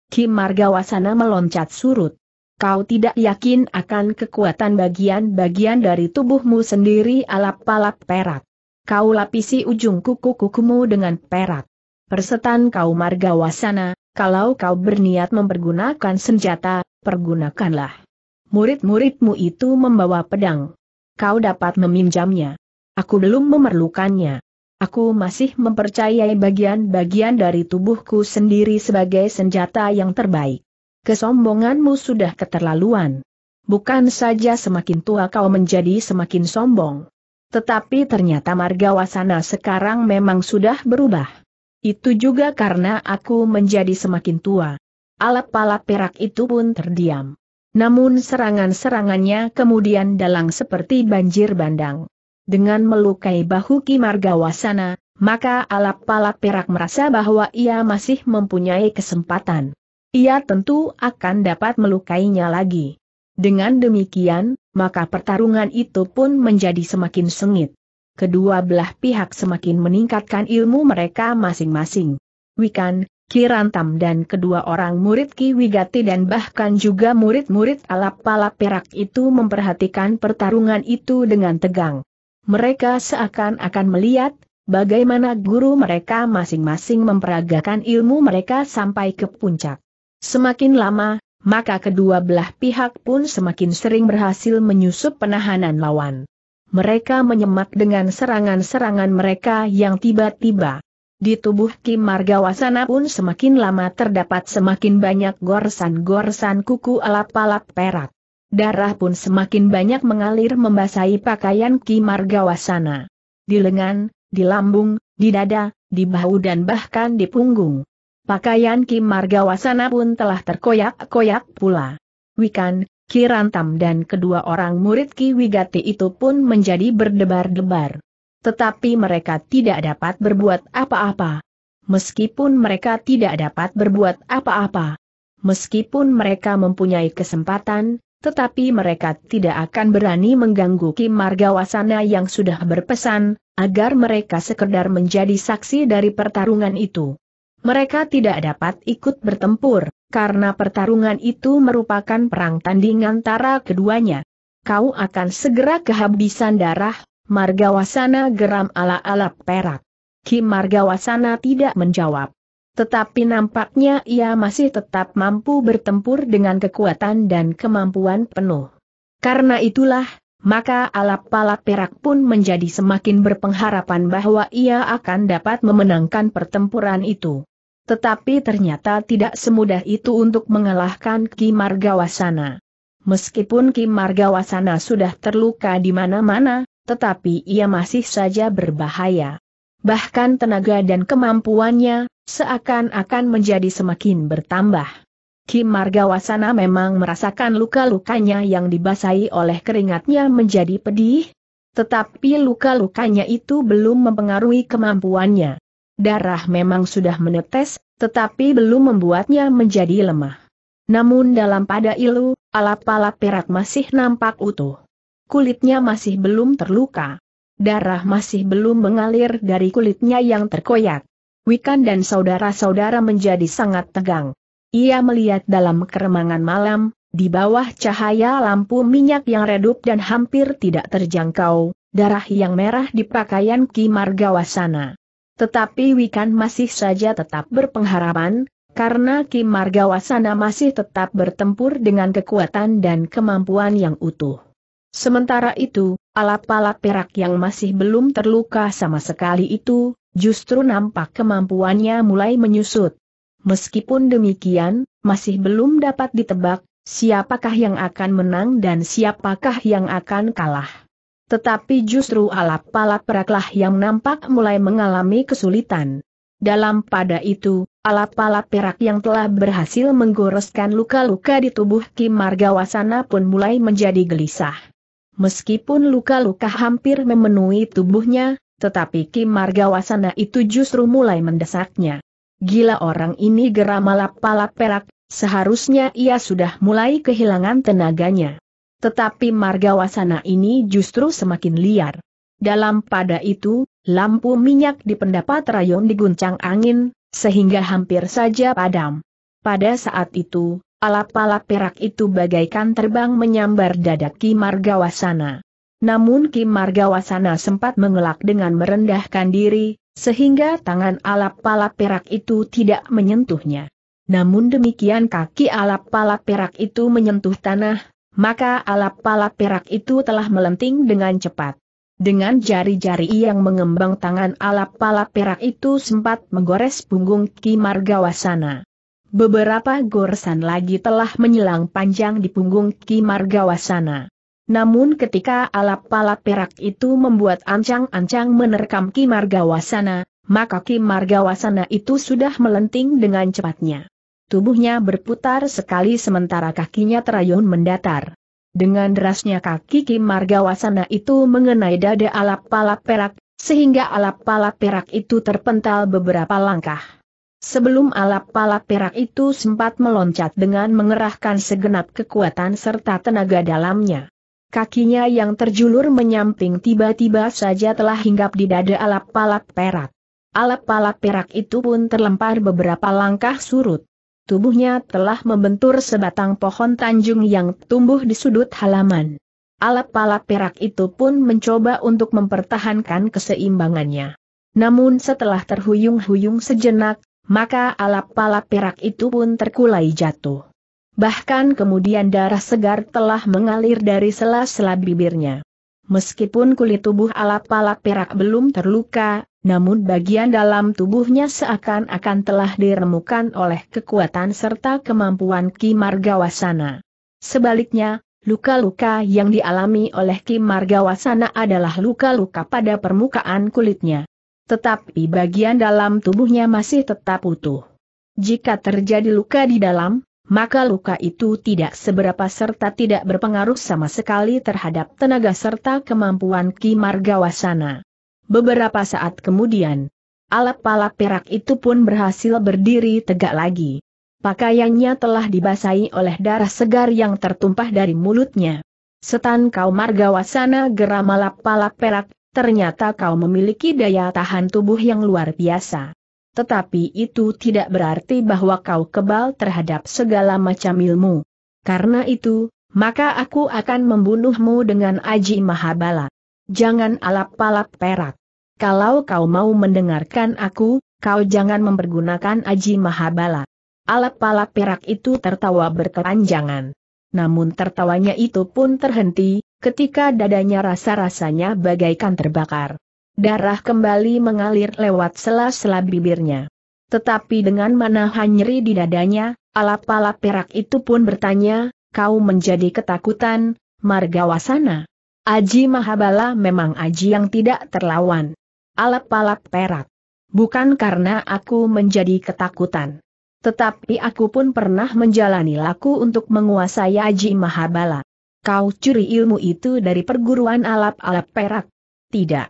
Speaker 1: Ki Margawasana meloncat surut kau tidak yakin akan kekuatan bagian-bagian dari tubuhmu sendiri alap-alap perak. Kau lapisi ujung kuku-kukumu dengan perak. Persetan kau marga wasana. kalau kau berniat mempergunakan senjata, pergunakanlah. Murid-muridmu itu membawa pedang. Kau dapat meminjamnya. Aku belum memerlukannya. Aku masih mempercayai bagian-bagian dari tubuhku sendiri sebagai senjata yang terbaik kesombonganmu sudah keterlaluan. Bukan saja semakin tua kau menjadi semakin sombong. Tetapi ternyata Marga Wasana sekarang memang sudah berubah. Itu juga karena aku menjadi semakin tua. Alap-alap perak itu pun terdiam. Namun serangan-serangannya kemudian dalang seperti banjir bandang. Dengan melukai bahu Ki Marga Wasana, maka alap-alap perak merasa bahwa ia masih mempunyai kesempatan ia tentu akan dapat melukainya lagi. Dengan demikian, maka pertarungan itu pun menjadi semakin sengit. Kedua belah pihak semakin meningkatkan ilmu mereka masing-masing. Wikan, Kirantam dan kedua orang murid Ki Wigati dan bahkan juga murid-murid alap ala-pala Perak itu memperhatikan pertarungan itu dengan tegang. Mereka seakan-akan melihat bagaimana guru mereka masing-masing memperagakan ilmu mereka sampai ke puncak. Semakin lama, maka kedua belah pihak pun semakin sering berhasil menyusup penahanan lawan. Mereka menyemak dengan serangan-serangan mereka yang tiba-tiba. Di tubuh Kim Margawasana pun semakin lama terdapat semakin banyak gorsan-gorsan kuku alap-alap perak. Darah pun semakin banyak mengalir membasahi pakaian Kim Margawasana. Di lengan, di lambung, di dada, di bahu dan bahkan di punggung. Pakaian Kim Margawasana pun telah terkoyak-koyak pula. Wikan, Kirantam dan kedua orang murid Ki Wigati itu pun menjadi berdebar-debar. Tetapi mereka tidak dapat berbuat apa-apa. Meskipun mereka tidak dapat berbuat apa-apa. Meskipun mereka mempunyai kesempatan, tetapi mereka tidak akan berani mengganggu Kim Margawasana yang sudah berpesan, agar mereka sekedar menjadi saksi dari pertarungan itu. Mereka tidak dapat ikut bertempur, karena pertarungan itu merupakan perang tanding antara keduanya. Kau akan segera kehabisan darah, Margawasana geram ala-ala perak. Kim Margawasana tidak menjawab. Tetapi nampaknya ia masih tetap mampu bertempur dengan kekuatan dan kemampuan penuh. Karena itulah, maka alap palak perak pun menjadi semakin berpengharapan bahwa ia akan dapat memenangkan pertempuran itu. Tetapi ternyata tidak semudah itu untuk mengalahkan Ki Margawasana. Meskipun Ki Margawasana sudah terluka di mana-mana, tetapi ia masih saja berbahaya. Bahkan tenaga dan kemampuannya, seakan-akan menjadi semakin bertambah. Ki Margawasana memang merasakan luka-lukanya yang dibasahi oleh keringatnya menjadi pedih, tetapi luka-lukanya itu belum mempengaruhi kemampuannya. Darah memang sudah menetes, tetapi belum membuatnya menjadi lemah. Namun dalam pada ilu, alap-alap perak masih nampak utuh. Kulitnya masih belum terluka. Darah masih belum mengalir dari kulitnya yang terkoyak. Wikan dan saudara-saudara menjadi sangat tegang. Ia melihat dalam keremangan malam, di bawah cahaya lampu minyak yang redup dan hampir tidak terjangkau, darah yang merah di pakaian Ki Margawasana. Tetapi Wikan masih saja tetap berpengharapan, karena Kim Margawasana masih tetap bertempur dengan kekuatan dan kemampuan yang utuh. Sementara itu, alat-alat perak yang masih belum terluka sama sekali itu, justru nampak kemampuannya mulai menyusut. Meskipun demikian, masih belum dapat ditebak, siapakah yang akan menang dan siapakah yang akan kalah. Tetapi justru alap palap peraklah yang nampak mulai mengalami kesulitan. Dalam pada itu, alap palap perak yang telah berhasil menggoreskan luka-luka di tubuh Kim Margawasana pun mulai menjadi gelisah. Meskipun luka-luka hampir memenuhi tubuhnya, tetapi Kim Margawasana itu justru mulai mendesaknya. Gila orang ini geram alap palap perak, seharusnya ia sudah mulai kehilangan tenaganya. Tetapi marga wasana ini justru semakin liar. Dalam pada itu, lampu minyak di pendapat rayon diguncang angin, sehingga hampir saja padam. Pada saat itu, alap-alap perak itu bagaikan terbang menyambar dada Ki Marga wasana. Namun Ki Marga wasana sempat mengelak dengan merendahkan diri, sehingga tangan alap-alap perak itu tidak menyentuhnya. Namun demikian kaki alap-alap perak itu menyentuh tanah, maka alap palap perak itu telah melenting dengan cepat. Dengan jari-jari yang mengembang tangan alap palap perak itu sempat menggores punggung Ki Margawasana. Beberapa goresan lagi telah menyilang panjang di punggung Ki Margawasana. Namun ketika alap palap perak itu membuat ancang-ancang menerkam Ki Margawasana, maka Ki Margawasana itu sudah melenting dengan cepatnya. Tubuhnya berputar sekali sementara kakinya terayun mendatar. Dengan derasnya kaki Kim Margawasana itu mengenai dada alap palap perak, sehingga alap palap perak itu terpental beberapa langkah. Sebelum alap palap perak itu sempat meloncat dengan mengerahkan segenap kekuatan serta tenaga dalamnya. Kakinya yang terjulur menyamping tiba-tiba saja telah hinggap di dada alap palap perak. Alap palap perak itu pun terlempar beberapa langkah surut tubuhnya telah membentur sebatang pohon tanjung yang tumbuh di sudut halaman. Alap-alap perak itu pun mencoba untuk mempertahankan keseimbangannya. Namun setelah terhuyung-huyung sejenak, maka alap-alap perak itu pun terkulai jatuh. Bahkan kemudian darah segar telah mengalir dari sela-sela bibirnya. Meskipun kulit tubuh alap-alap perak belum terluka, namun bagian dalam tubuhnya seakan-akan telah diremukan oleh kekuatan serta kemampuan Ki Margawasana. Sebaliknya, luka-luka yang dialami oleh Ki Margawasana adalah luka-luka pada permukaan kulitnya. Tetapi bagian dalam tubuhnya masih tetap utuh. Jika terjadi luka di dalam, maka luka itu tidak seberapa serta tidak berpengaruh sama sekali terhadap tenaga serta kemampuan Ki Margawasana. Beberapa saat kemudian, alap-alap perak itu pun berhasil berdiri tegak lagi. Pakaiannya telah dibasahi oleh darah segar yang tertumpah dari mulutnya. Setan kau margawasana geram alap-alap perak, ternyata kau memiliki daya tahan tubuh yang luar biasa. Tetapi itu tidak berarti bahwa kau kebal terhadap segala macam ilmu. Karena itu, maka aku akan membunuhmu dengan Aji Mahabala. Jangan alap-alap perak. Kalau kau mau mendengarkan aku, kau jangan mempergunakan Aji Mahabala. Alap-alap perak itu tertawa berkelanjangan. Namun tertawanya itu pun terhenti, ketika dadanya rasa-rasanya bagaikan terbakar. Darah kembali mengalir lewat sela-sela bibirnya. Tetapi dengan mana hanyeri di dadanya, alap-alap perak itu pun bertanya, kau menjadi ketakutan, margawasana. Aji Mahabala memang aji yang tidak terlawan alap-alap perak. Bukan karena aku menjadi ketakutan. Tetapi aku pun pernah menjalani laku untuk menguasai Aji Mahabala. Kau curi ilmu itu dari perguruan alap-alap perak? Tidak.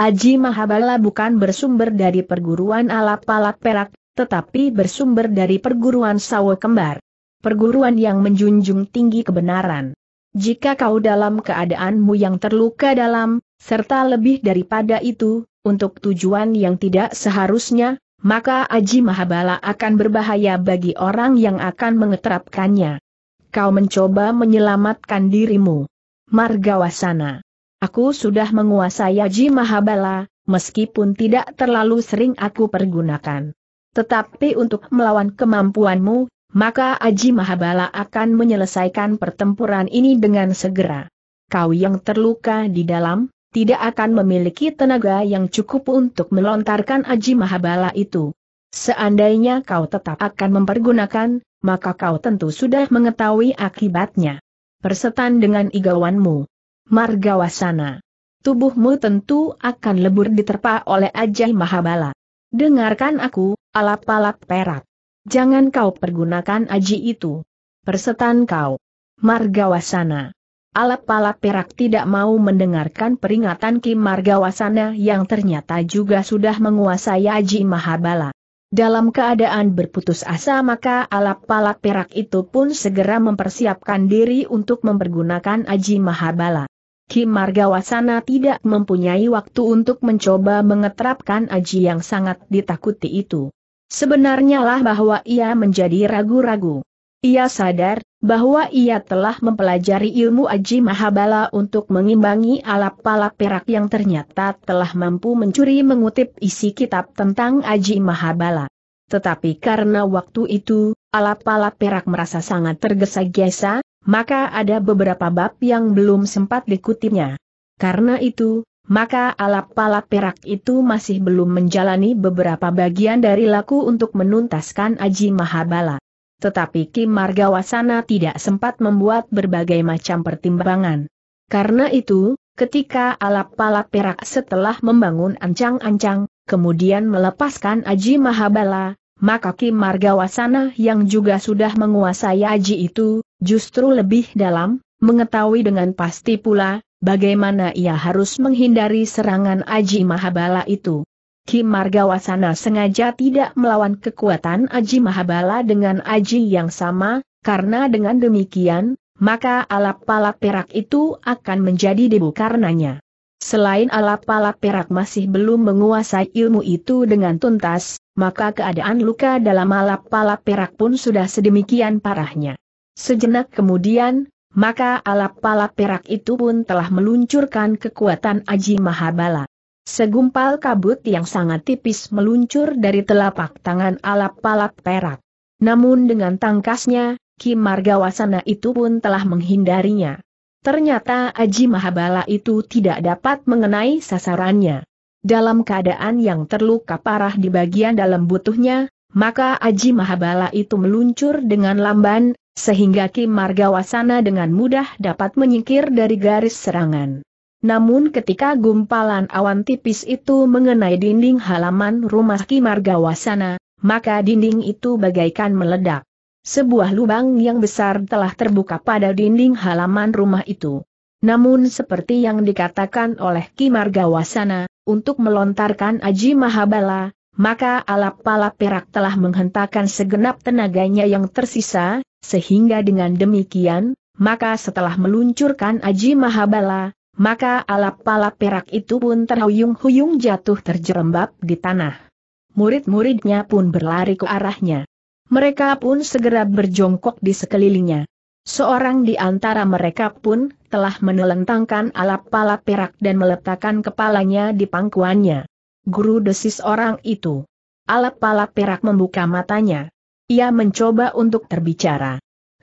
Speaker 1: Aji Mahabala bukan bersumber dari perguruan alap-alap perak, tetapi bersumber dari perguruan sawo kembar. Perguruan yang menjunjung tinggi kebenaran. Jika kau dalam keadaanmu yang terluka dalam, serta lebih daripada itu, untuk tujuan yang tidak seharusnya, maka Aji Mahabala akan berbahaya bagi orang yang akan mengeterapkannya. Kau mencoba menyelamatkan dirimu. Margawasana. Aku sudah menguasai Aji Mahabala, meskipun tidak terlalu sering aku pergunakan. Tetapi untuk melawan kemampuanmu, maka Aji Mahabala akan menyelesaikan pertempuran ini dengan segera. Kau yang terluka di dalam, tidak akan memiliki tenaga yang cukup untuk melontarkan Aji Mahabala itu. Seandainya kau tetap akan mempergunakan, maka kau tentu sudah mengetahui akibatnya. Persetan dengan igawanmu. Margawasana. Tubuhmu tentu akan lebur diterpa oleh Aji Mahabala. Dengarkan aku, alap-alap perak. Jangan kau pergunakan aji itu. Persetan kau. Margawasana. Alap-alap perak tidak mau mendengarkan peringatan Kim Margawasana yang ternyata juga sudah menguasai Aji Mahabala. Dalam keadaan berputus asa maka alap-alap perak itu pun segera mempersiapkan diri untuk mempergunakan Aji Mahabala. Kim Margawasana tidak mempunyai waktu untuk mencoba mengetrapkan Aji yang sangat ditakuti itu. Sebenarnya lah bahwa ia menjadi ragu-ragu. Ia sadar, bahwa ia telah mempelajari ilmu Aji Mahabala untuk mengimbangi alap pala perak yang ternyata telah mampu mencuri mengutip isi kitab tentang Aji Mahabala. Tetapi karena waktu itu, alap pala perak merasa sangat tergesa-gesa, maka ada beberapa bab yang belum sempat dikutipnya. Karena itu, maka alap-alap perak itu masih belum menjalani beberapa bagian dari laku untuk menuntaskan Aji Mahabala tetapi Kim Margawasana tidak sempat membuat berbagai macam pertimbangan. Karena itu, ketika alap-alap perak setelah membangun ancang-ancang, kemudian melepaskan Aji Mahabala, maka Kim Margawasana yang juga sudah menguasai Aji itu, justru lebih dalam, mengetahui dengan pasti pula, bagaimana ia harus menghindari serangan Aji Mahabala itu. Ki Margawasana sengaja tidak melawan kekuatan Aji Mahabala dengan Aji yang sama, karena dengan demikian, maka alap pala perak itu akan menjadi debu karenanya. Selain alap pala perak masih belum menguasai ilmu itu dengan tuntas, maka keadaan luka dalam alap pala perak pun sudah sedemikian parahnya. Sejenak kemudian, maka alap pala perak itu pun telah meluncurkan kekuatan Aji Mahabala. Segumpal kabut yang sangat tipis meluncur dari telapak tangan alap palak perak. Namun dengan tangkasnya, Ki Margawasana itu pun telah menghindarinya. Ternyata Aji Mahabala itu tidak dapat mengenai sasarannya. Dalam keadaan yang terluka parah di bagian dalam butuhnya, maka Aji Mahabala itu meluncur dengan lamban, sehingga Ki Margawasana dengan mudah dapat menyingkir dari garis serangan. Namun ketika gumpalan awan tipis itu mengenai dinding halaman rumah Kimargawasana, maka dinding itu bagaikan meledak. Sebuah lubang yang besar telah terbuka pada dinding halaman rumah itu. Namun seperti yang dikatakan oleh Kimargawasana, untuk melontarkan Aji Mahabala, maka alap-alap perak telah menghentakkan segenap tenaganya yang tersisa, sehingga dengan demikian, maka setelah meluncurkan Aji Mahabala, maka alap-alap perak itu pun terhuyung-huyung jatuh terjerembab di tanah. Murid-muridnya pun berlari ke arahnya. Mereka pun segera berjongkok di sekelilingnya. Seorang di antara mereka pun telah menelentangkan alap-alap perak dan meletakkan kepalanya di pangkuannya. Guru desis orang itu. Alap-alap perak membuka matanya. Ia mencoba untuk terbicara.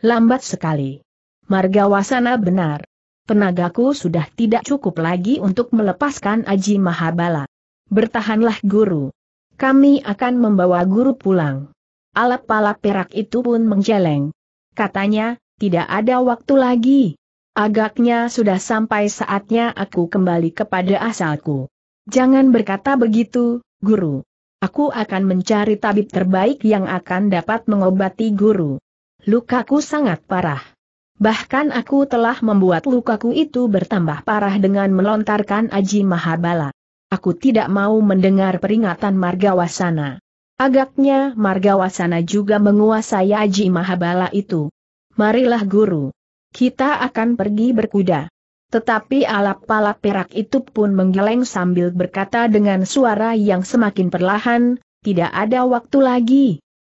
Speaker 1: Lambat sekali. Margawasana benar. Tenagaku sudah tidak cukup lagi untuk melepaskan Aji Mahabala. Bertahanlah guru. Kami akan membawa guru pulang. alap palap perak itu pun menjeleng. Katanya, tidak ada waktu lagi. Agaknya sudah sampai saatnya aku kembali kepada asalku. Jangan berkata begitu, guru. Aku akan mencari tabib terbaik yang akan dapat mengobati guru. Lukaku sangat parah. Bahkan aku telah membuat lukaku itu bertambah parah dengan melontarkan Aji Mahabala. Aku tidak mau mendengar peringatan Margawasana. Agaknya Margawasana juga menguasai Aji Mahabala itu. Marilah guru. Kita akan pergi berkuda. Tetapi alap palap perak itu pun menggeleng sambil berkata dengan suara yang semakin perlahan, tidak ada waktu lagi,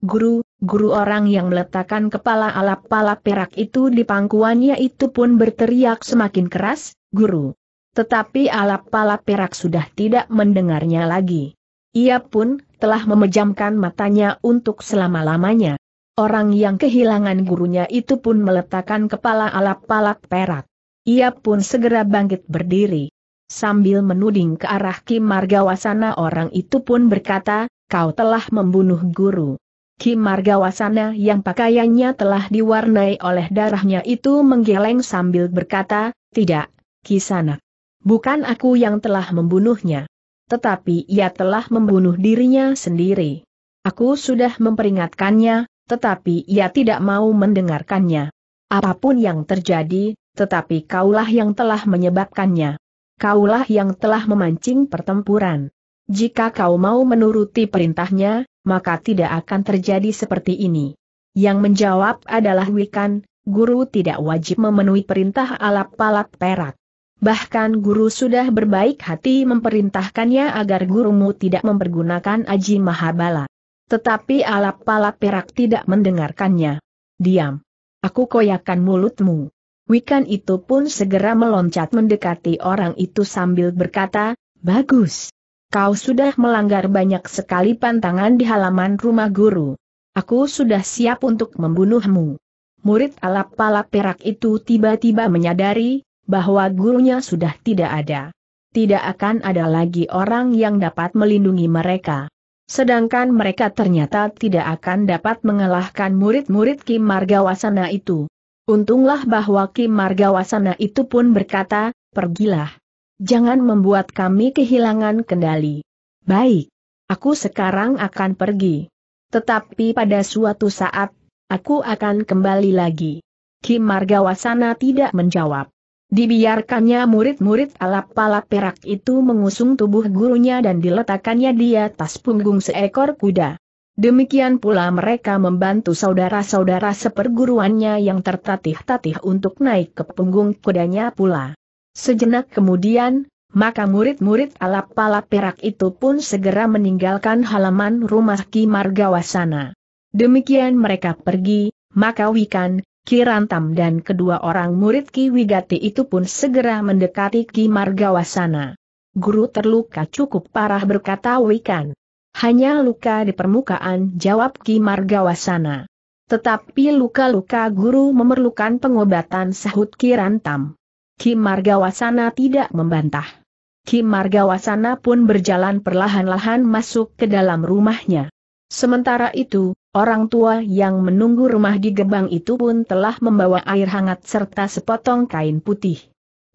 Speaker 1: Guru, guru orang yang meletakkan kepala alap-alap perak itu di pangkuannya itu pun berteriak semakin keras, guru. Tetapi alap-alap perak sudah tidak mendengarnya lagi. Ia pun telah memejamkan matanya untuk selama-lamanya. Orang yang kehilangan gurunya itu pun meletakkan kepala alap-alap perak. Ia pun segera bangkit berdiri. Sambil menuding ke arah Kim Margawasana orang itu pun berkata, kau telah membunuh guru. Kim Margawasana yang pakaiannya telah diwarnai oleh darahnya itu menggeleng sambil berkata, tidak, Kisana. Bukan aku yang telah membunuhnya. Tetapi ia telah membunuh dirinya sendiri. Aku sudah memperingatkannya, tetapi ia tidak mau mendengarkannya. Apapun yang terjadi, tetapi kaulah yang telah menyebabkannya. Kaulah yang telah memancing pertempuran. Jika kau mau menuruti perintahnya, maka tidak akan terjadi seperti ini. Yang menjawab adalah Wikan, guru tidak wajib memenuhi perintah alap palat perak. Bahkan guru sudah berbaik hati memerintahkannya agar gurumu tidak mempergunakan aji mahabala. Tetapi alap palat perak tidak mendengarkannya. Diam. Aku koyakan mulutmu. Wikan itu pun segera meloncat mendekati orang itu sambil berkata, Bagus kau sudah melanggar banyak sekali pantangan di halaman rumah guru. Aku sudah siap untuk membunuhmu. Murid alap-alap perak itu tiba-tiba menyadari, bahwa gurunya sudah tidak ada. Tidak akan ada lagi orang yang dapat melindungi mereka. Sedangkan mereka ternyata tidak akan dapat mengalahkan murid-murid Kim Margawasana itu. Untunglah bahwa Kim Margawasana itu pun berkata, pergilah jangan membuat kami kehilangan kendali. Baik, aku sekarang akan pergi. Tetapi pada suatu saat, aku akan kembali lagi. Kim Margawasana tidak menjawab. Dibiarkannya murid-murid ala alap perak itu mengusung tubuh gurunya dan diletakkannya di atas punggung seekor kuda. Demikian pula mereka membantu saudara-saudara seperguruannya yang tertatih-tatih untuk naik ke punggung kudanya pula. Sejenak kemudian, maka murid-murid alap pala perak itu pun segera meninggalkan halaman rumah Ki Margawasana. Demikian mereka pergi, maka Wikan, Ki Rantam dan kedua orang murid Ki Wigati itu pun segera mendekati Ki Margawasana. Guru terluka cukup parah berkata Wikan. Hanya luka di permukaan jawab Ki Margawasana. Tetapi luka-luka guru memerlukan pengobatan sahut Ki Rantam. Kim Margawasana tidak membantah. Kim Margawasana pun berjalan perlahan-lahan masuk ke dalam rumahnya. Sementara itu, orang tua yang menunggu rumah di gebang itu pun telah membawa air hangat serta sepotong kain putih.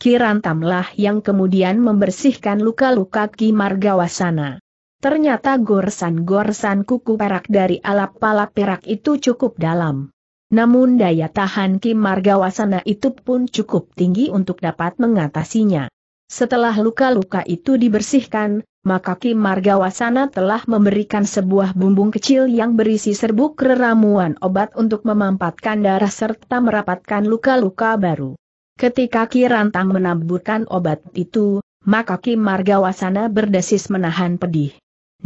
Speaker 1: Kirantamlah yang kemudian membersihkan luka-luka Kim Margawasana. Ternyata goresan-goresan kuku perak dari alap-alap perak itu cukup dalam. Namun daya tahan Kim Margawasana itu pun cukup tinggi untuk dapat mengatasinya. Setelah luka-luka itu dibersihkan, maka Kim Margawasana telah memberikan sebuah bumbung kecil yang berisi serbuk reramuan obat untuk memampatkan darah serta merapatkan luka-luka baru. Ketika Kirantang Rantang menaburkan obat itu, maka Kim Margawasana berdesis menahan pedih.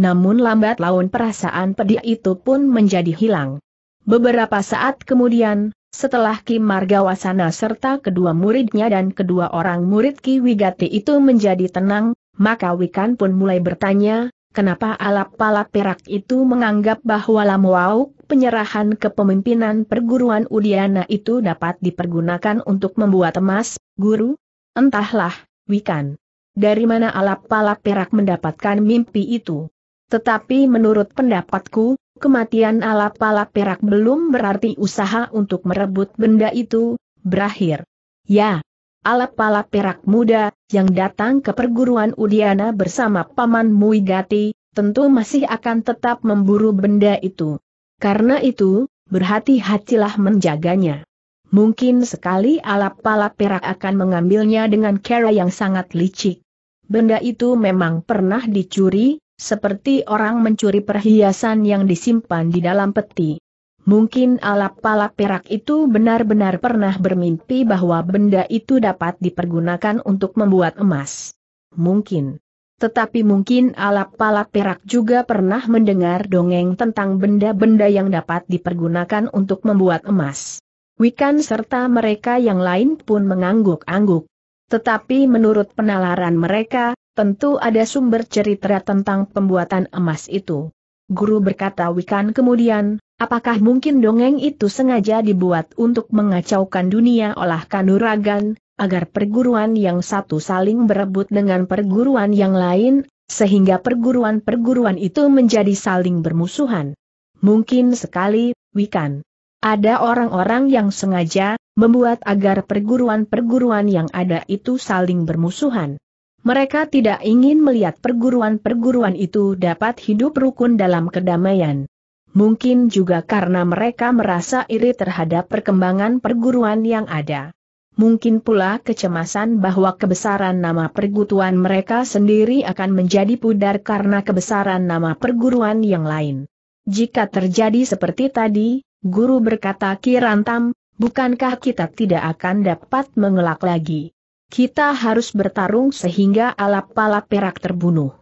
Speaker 1: Namun lambat laun perasaan pedih itu pun menjadi hilang. Beberapa saat kemudian, setelah Kim Margawasana serta kedua muridnya dan kedua orang murid Ki Wigati itu menjadi tenang, maka Wikan pun mulai bertanya, kenapa alap-alap perak itu menganggap bahwa Lamuau, penyerahan kepemimpinan perguruan Udiana itu dapat dipergunakan untuk membuat emas, guru? Entahlah, Wikan. Dari mana alap-alap perak mendapatkan mimpi itu? Tetapi menurut pendapatku, kematian alap pala perak belum berarti usaha untuk merebut benda itu, berakhir. Ya, alap pala perak muda, yang datang ke perguruan Udiana bersama Paman Muigati, tentu masih akan tetap memburu benda itu. Karena itu, berhati-hatilah menjaganya. Mungkin sekali alap pala perak akan mengambilnya dengan cara yang sangat licik. Benda itu memang pernah dicuri, seperti orang mencuri perhiasan yang disimpan di dalam peti. Mungkin alap-alap perak itu benar-benar pernah bermimpi bahwa benda itu dapat dipergunakan untuk membuat emas. Mungkin. Tetapi mungkin alap-alap perak juga pernah mendengar dongeng tentang benda-benda yang dapat dipergunakan untuk membuat emas. Wikan serta mereka yang lain pun mengangguk-angguk. Tetapi menurut penalaran mereka, tentu ada sumber cerita tentang pembuatan emas itu. Guru berkata Wikan kemudian, apakah mungkin dongeng itu sengaja dibuat untuk mengacaukan dunia olah kanuragan, agar perguruan yang satu saling berebut dengan perguruan yang lain, sehingga perguruan-perguruan itu menjadi saling bermusuhan. Mungkin sekali, Wikan. Ada orang-orang yang sengaja, membuat agar perguruan-perguruan yang ada itu saling bermusuhan. Mereka tidak ingin melihat perguruan-perguruan itu dapat hidup rukun dalam kedamaian. Mungkin juga karena mereka merasa iri terhadap perkembangan perguruan yang ada. Mungkin pula kecemasan bahwa kebesaran nama pergutuan mereka sendiri akan menjadi pudar karena kebesaran nama perguruan yang lain. Jika terjadi seperti tadi, guru berkata Kirantam, bukankah kita tidak akan dapat mengelak lagi? kita harus bertarung sehingga alap palap perak terbunuh.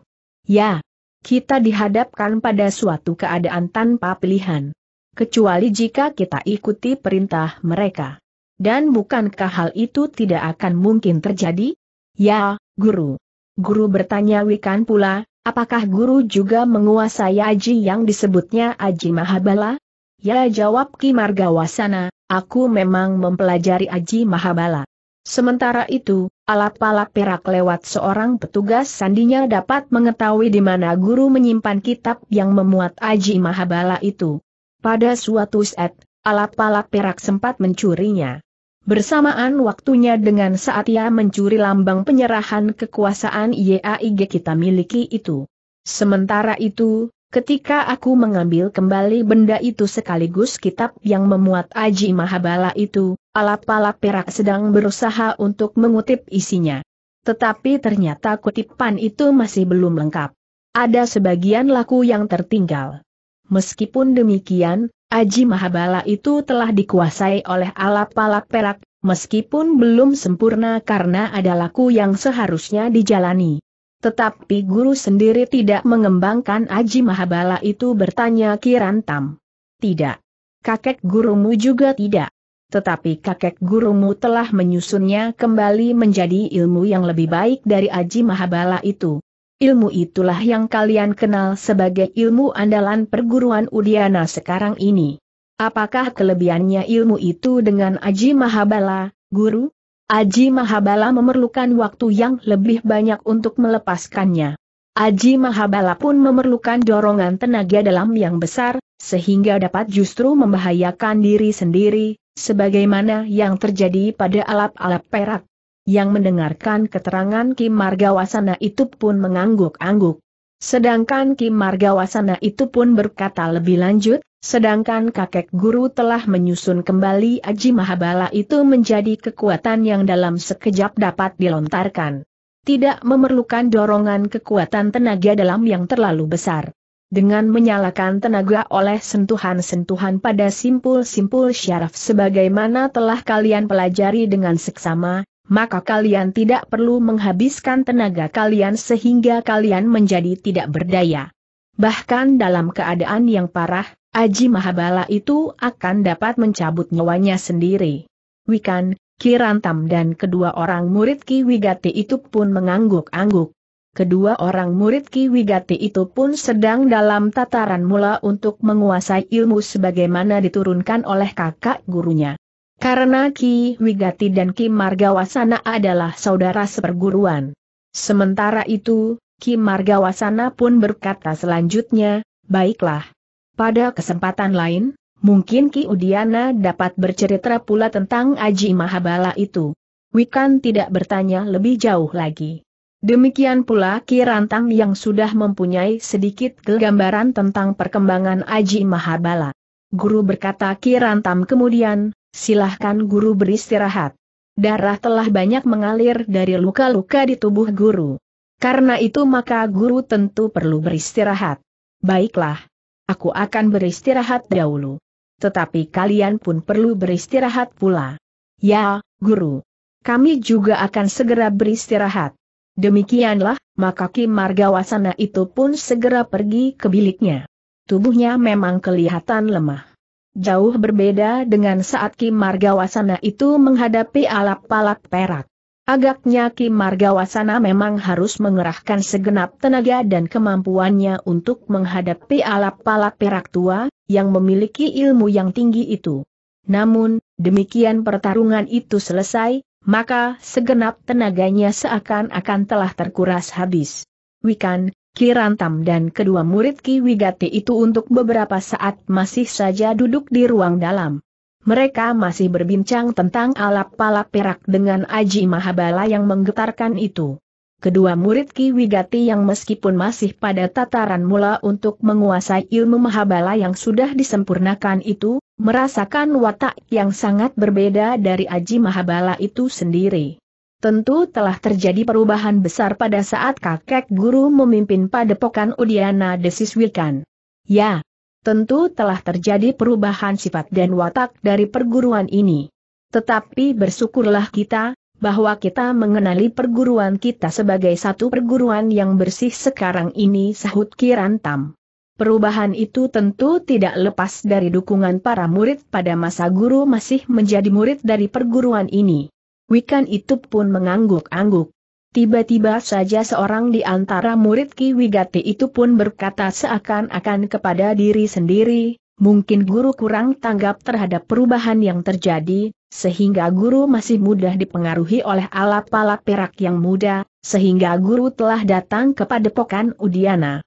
Speaker 1: Ya, kita dihadapkan pada suatu keadaan tanpa pilihan. Kecuali jika kita ikuti perintah mereka. Dan bukankah hal itu tidak akan mungkin terjadi? Ya, guru. Guru bertanya Wikan pula, apakah guru juga menguasai aji yang disebutnya aji Mahabala? Ya jawab Ki Margawasana, aku memang mempelajari aji Mahabala. Sementara itu, alat palak perak lewat seorang petugas sandinya dapat mengetahui di mana guru menyimpan kitab yang memuat Aji Mahabala itu. Pada suatu saat, alat palak perak sempat mencurinya. Bersamaan waktunya dengan saat ia mencuri lambang penyerahan kekuasaan YAIG kita miliki itu. Sementara itu, Ketika aku mengambil kembali benda itu sekaligus kitab yang memuat Aji Mahabala itu, Alap-alap perak sedang berusaha untuk mengutip isinya. Tetapi ternyata kutipan itu masih belum lengkap. Ada sebagian laku yang tertinggal. Meskipun demikian, Aji Mahabala itu telah dikuasai oleh alap-alap perak, meskipun belum sempurna karena ada laku yang seharusnya dijalani. Tetapi guru sendiri tidak mengembangkan Aji Mahabala itu bertanya Kirantam. Tidak. Kakek gurumu juga tidak tetapi kakek gurumu telah menyusunnya kembali menjadi ilmu yang lebih baik dari Aji Mahabala itu. Ilmu itulah yang kalian kenal sebagai ilmu andalan perguruan Udiana sekarang ini. Apakah kelebihannya ilmu itu dengan Aji Mahabala, guru? Aji Mahabala memerlukan waktu yang lebih banyak untuk melepaskannya. Aji Mahabala pun memerlukan dorongan tenaga dalam yang besar, sehingga dapat justru membahayakan diri sendiri, sebagaimana yang terjadi pada alap-alap perak. Yang mendengarkan keterangan Kim Margawasana itu pun mengangguk-angguk. Sedangkan Kim Margawasana itu pun berkata lebih lanjut, sedangkan kakek guru telah menyusun kembali Aji Mahabala itu menjadi kekuatan yang dalam sekejap dapat dilontarkan. Tidak memerlukan dorongan kekuatan tenaga dalam yang terlalu besar dengan menyalakan tenaga oleh sentuhan-sentuhan pada simpul-simpul syaraf sebagaimana telah kalian pelajari dengan seksama, maka kalian tidak perlu menghabiskan tenaga kalian sehingga kalian menjadi tidak berdaya. Bahkan dalam keadaan yang parah, Aji Mahabala itu akan dapat mencabut nyawanya sendiri. Wikan, Kirantam dan kedua orang murid Ki Wigati itu pun mengangguk-angguk. Kedua orang murid Ki Wigati itu pun sedang dalam tataran mula untuk menguasai ilmu sebagaimana diturunkan oleh kakak gurunya. Karena Ki Wigati dan Ki Margawasana adalah saudara seperguruan. Sementara itu, Ki Margawasana pun berkata selanjutnya, baiklah. Pada kesempatan lain, mungkin Ki Udiana dapat bercerita pula tentang Aji Mahabala itu. Wikan tidak bertanya lebih jauh lagi. Demikian pula Kirantang yang sudah mempunyai sedikit gambaran tentang perkembangan Aji Mahabala. Guru berkata Kirantam kemudian, silahkan guru beristirahat. Darah telah banyak mengalir dari luka-luka di tubuh guru. Karena itu maka guru tentu perlu beristirahat. Baiklah. Aku akan beristirahat dahulu. Tetapi kalian pun perlu beristirahat pula. Ya, guru. Kami juga akan segera beristirahat. Demikianlah, maka Kim Margawasana itu pun segera pergi ke biliknya. Tubuhnya memang kelihatan lemah. Jauh berbeda dengan saat Kim Margawasana itu menghadapi alap palak perak. Agaknya Kim Margawasana memang harus mengerahkan segenap tenaga dan kemampuannya untuk menghadapi alap palak perak tua, yang memiliki ilmu yang tinggi itu. Namun, demikian pertarungan itu selesai, maka segenap tenaganya seakan-akan telah terkuras habis. Wikan, Kirantam dan kedua murid Ki Wigati itu untuk beberapa saat masih saja duduk di ruang dalam. Mereka masih berbincang tentang alap palap perak dengan Aji Mahabala yang menggetarkan itu. Kedua murid Ki Wigati yang meskipun masih pada tataran mula untuk menguasai ilmu Mahabala yang sudah disempurnakan itu, Merasakan watak yang sangat berbeda dari Aji Mahabala itu sendiri. Tentu telah terjadi perubahan besar pada saat kakek guru memimpin padepokan Udiana Desiswikan. Ya, tentu telah terjadi perubahan sifat dan watak dari perguruan ini. Tetapi bersyukurlah kita, bahwa kita mengenali perguruan kita sebagai satu perguruan yang bersih sekarang ini sahut Kirantam. Perubahan itu tentu tidak lepas dari dukungan para murid pada masa guru masih menjadi murid dari perguruan ini. Wikan itu pun mengangguk-angguk. Tiba-tiba saja seorang di antara murid Ki Wigati itu pun berkata seakan-akan kepada diri sendiri, mungkin guru kurang tanggap terhadap perubahan yang terjadi, sehingga guru masih mudah dipengaruhi oleh alap-alap perak yang muda, sehingga guru telah datang kepada Pokan Udiana.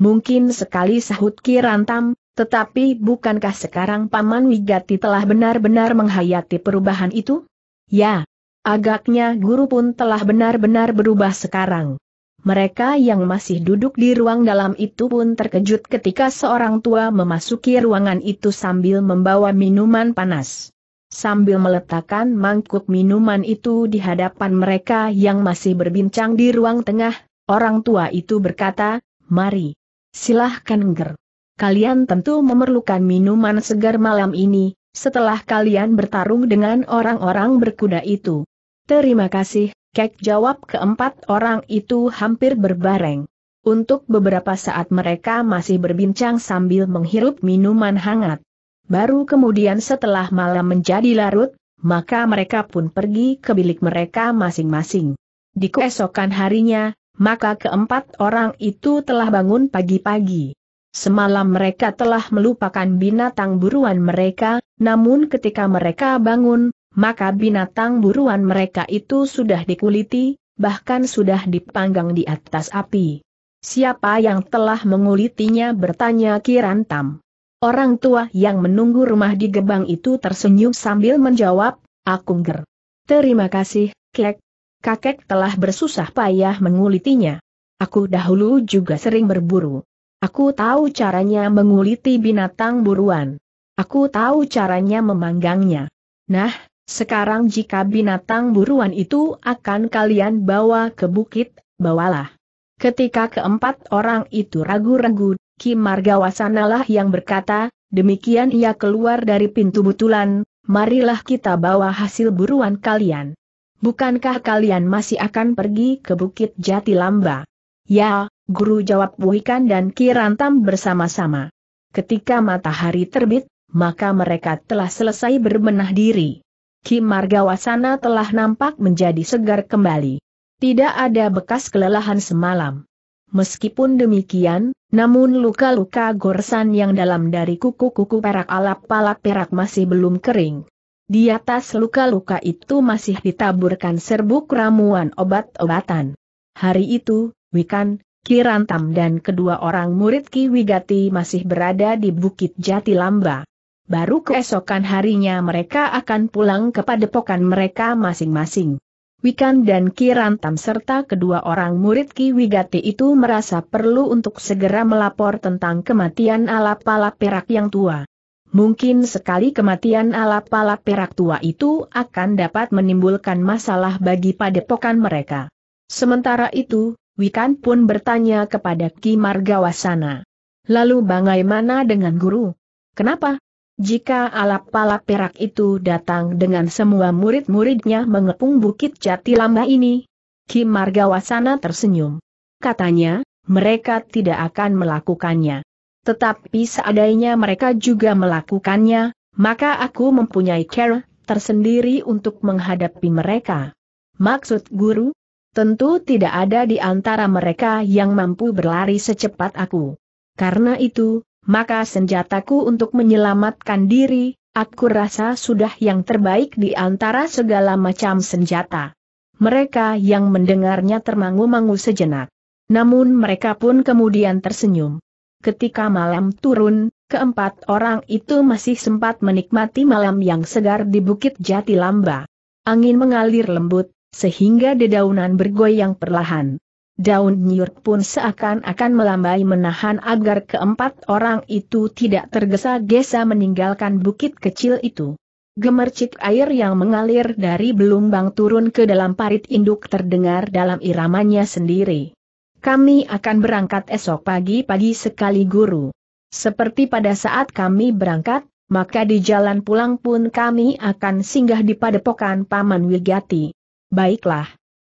Speaker 1: Mungkin sekali sahut Kirantam, tetapi bukankah sekarang Paman Wigati telah benar-benar menghayati perubahan itu? Ya, agaknya guru pun telah benar-benar berubah sekarang. Mereka yang masih duduk di ruang dalam itu pun terkejut ketika seorang tua memasuki ruangan itu sambil membawa minuman panas. Sambil meletakkan mangkuk minuman itu di hadapan mereka yang masih berbincang di ruang tengah, orang tua itu berkata, Mari. Silahkan Ger. Kalian tentu memerlukan minuman segar malam ini, setelah kalian bertarung dengan orang-orang berkuda itu. Terima kasih, Kek jawab keempat orang itu hampir berbareng. Untuk beberapa saat mereka masih berbincang sambil menghirup minuman hangat. Baru kemudian setelah malam menjadi larut, maka mereka pun pergi ke bilik mereka masing-masing. Di keesokan harinya, maka keempat orang itu telah bangun pagi-pagi. Semalam mereka telah melupakan binatang buruan mereka, namun ketika mereka bangun, maka binatang buruan mereka itu sudah dikuliti, bahkan sudah dipanggang di atas api. Siapa yang telah mengulitinya bertanya Kirantam. Orang tua yang menunggu rumah di gebang itu tersenyum sambil menjawab, Akungger. Terima kasih, Klek, kakek telah bersusah payah mengulitinya. Aku dahulu juga sering berburu. Aku tahu caranya menguliti binatang buruan. Aku tahu caranya memanggangnya. Nah, sekarang jika binatang buruan itu akan kalian bawa ke bukit, bawalah. Ketika keempat orang itu ragu-ragu, Kim Margawasanalah yang berkata, demikian ia keluar dari pintu butulan, marilah kita bawa hasil buruan kalian. Bukankah kalian masih akan pergi ke Bukit Jati Lamba? Ya, guru jawab Buhikan dan Kirantam bersama-sama. Ketika matahari terbit, maka mereka telah selesai berbenah diri. Ki Margawasana telah nampak menjadi segar kembali. Tidak ada bekas kelelahan semalam. Meskipun demikian, namun luka-luka gorsan yang dalam dari kuku-kuku perak alap palak perak masih belum kering. Di atas luka-luka itu masih ditaburkan serbuk ramuan obat-obatan. Hari itu, Wikan, Kirantam dan kedua orang murid Ki Wigati masih berada di Bukit Jati Lamba. Baru keesokan harinya mereka akan pulang ke padepokan mereka masing-masing. Wikan dan Kirantam serta kedua orang murid Ki Wigati itu merasa perlu untuk segera melapor tentang kematian ala pala Perak yang tua. Mungkin sekali kematian alap-alap perak tua itu akan dapat menimbulkan masalah bagi padepokan mereka. Sementara itu, Wikan pun bertanya kepada Ki Margawasana. Lalu bagaimana dengan guru? Kenapa? Jika alap-alap perak itu datang dengan semua murid-muridnya mengepung bukit jati lama ini, Ki Margawasana tersenyum. Katanya, mereka tidak akan melakukannya. Tetapi seadanya mereka juga melakukannya, maka aku mempunyai care tersendiri untuk menghadapi mereka. Maksud guru? Tentu tidak ada di antara mereka yang mampu berlari secepat aku. Karena itu, maka senjataku untuk menyelamatkan diri, aku rasa sudah yang terbaik di antara segala macam senjata. Mereka yang mendengarnya termangu-mangu sejenak. Namun mereka pun kemudian tersenyum ketika malam turun, keempat orang itu masih sempat menikmati malam yang segar di Bukit Jati Lamba. Angin mengalir lembut, sehingga dedaunan bergoyang perlahan. Daun nyur pun seakan-akan melambai menahan agar keempat orang itu tidak tergesa-gesa meninggalkan bukit kecil itu. Gemercik air yang mengalir dari belumbang turun ke dalam parit induk terdengar dalam iramanya sendiri. Kami akan berangkat esok pagi-pagi sekali guru. Seperti pada saat kami berangkat, maka di jalan pulang pun kami akan singgah di padepokan Paman Wigati. Baiklah.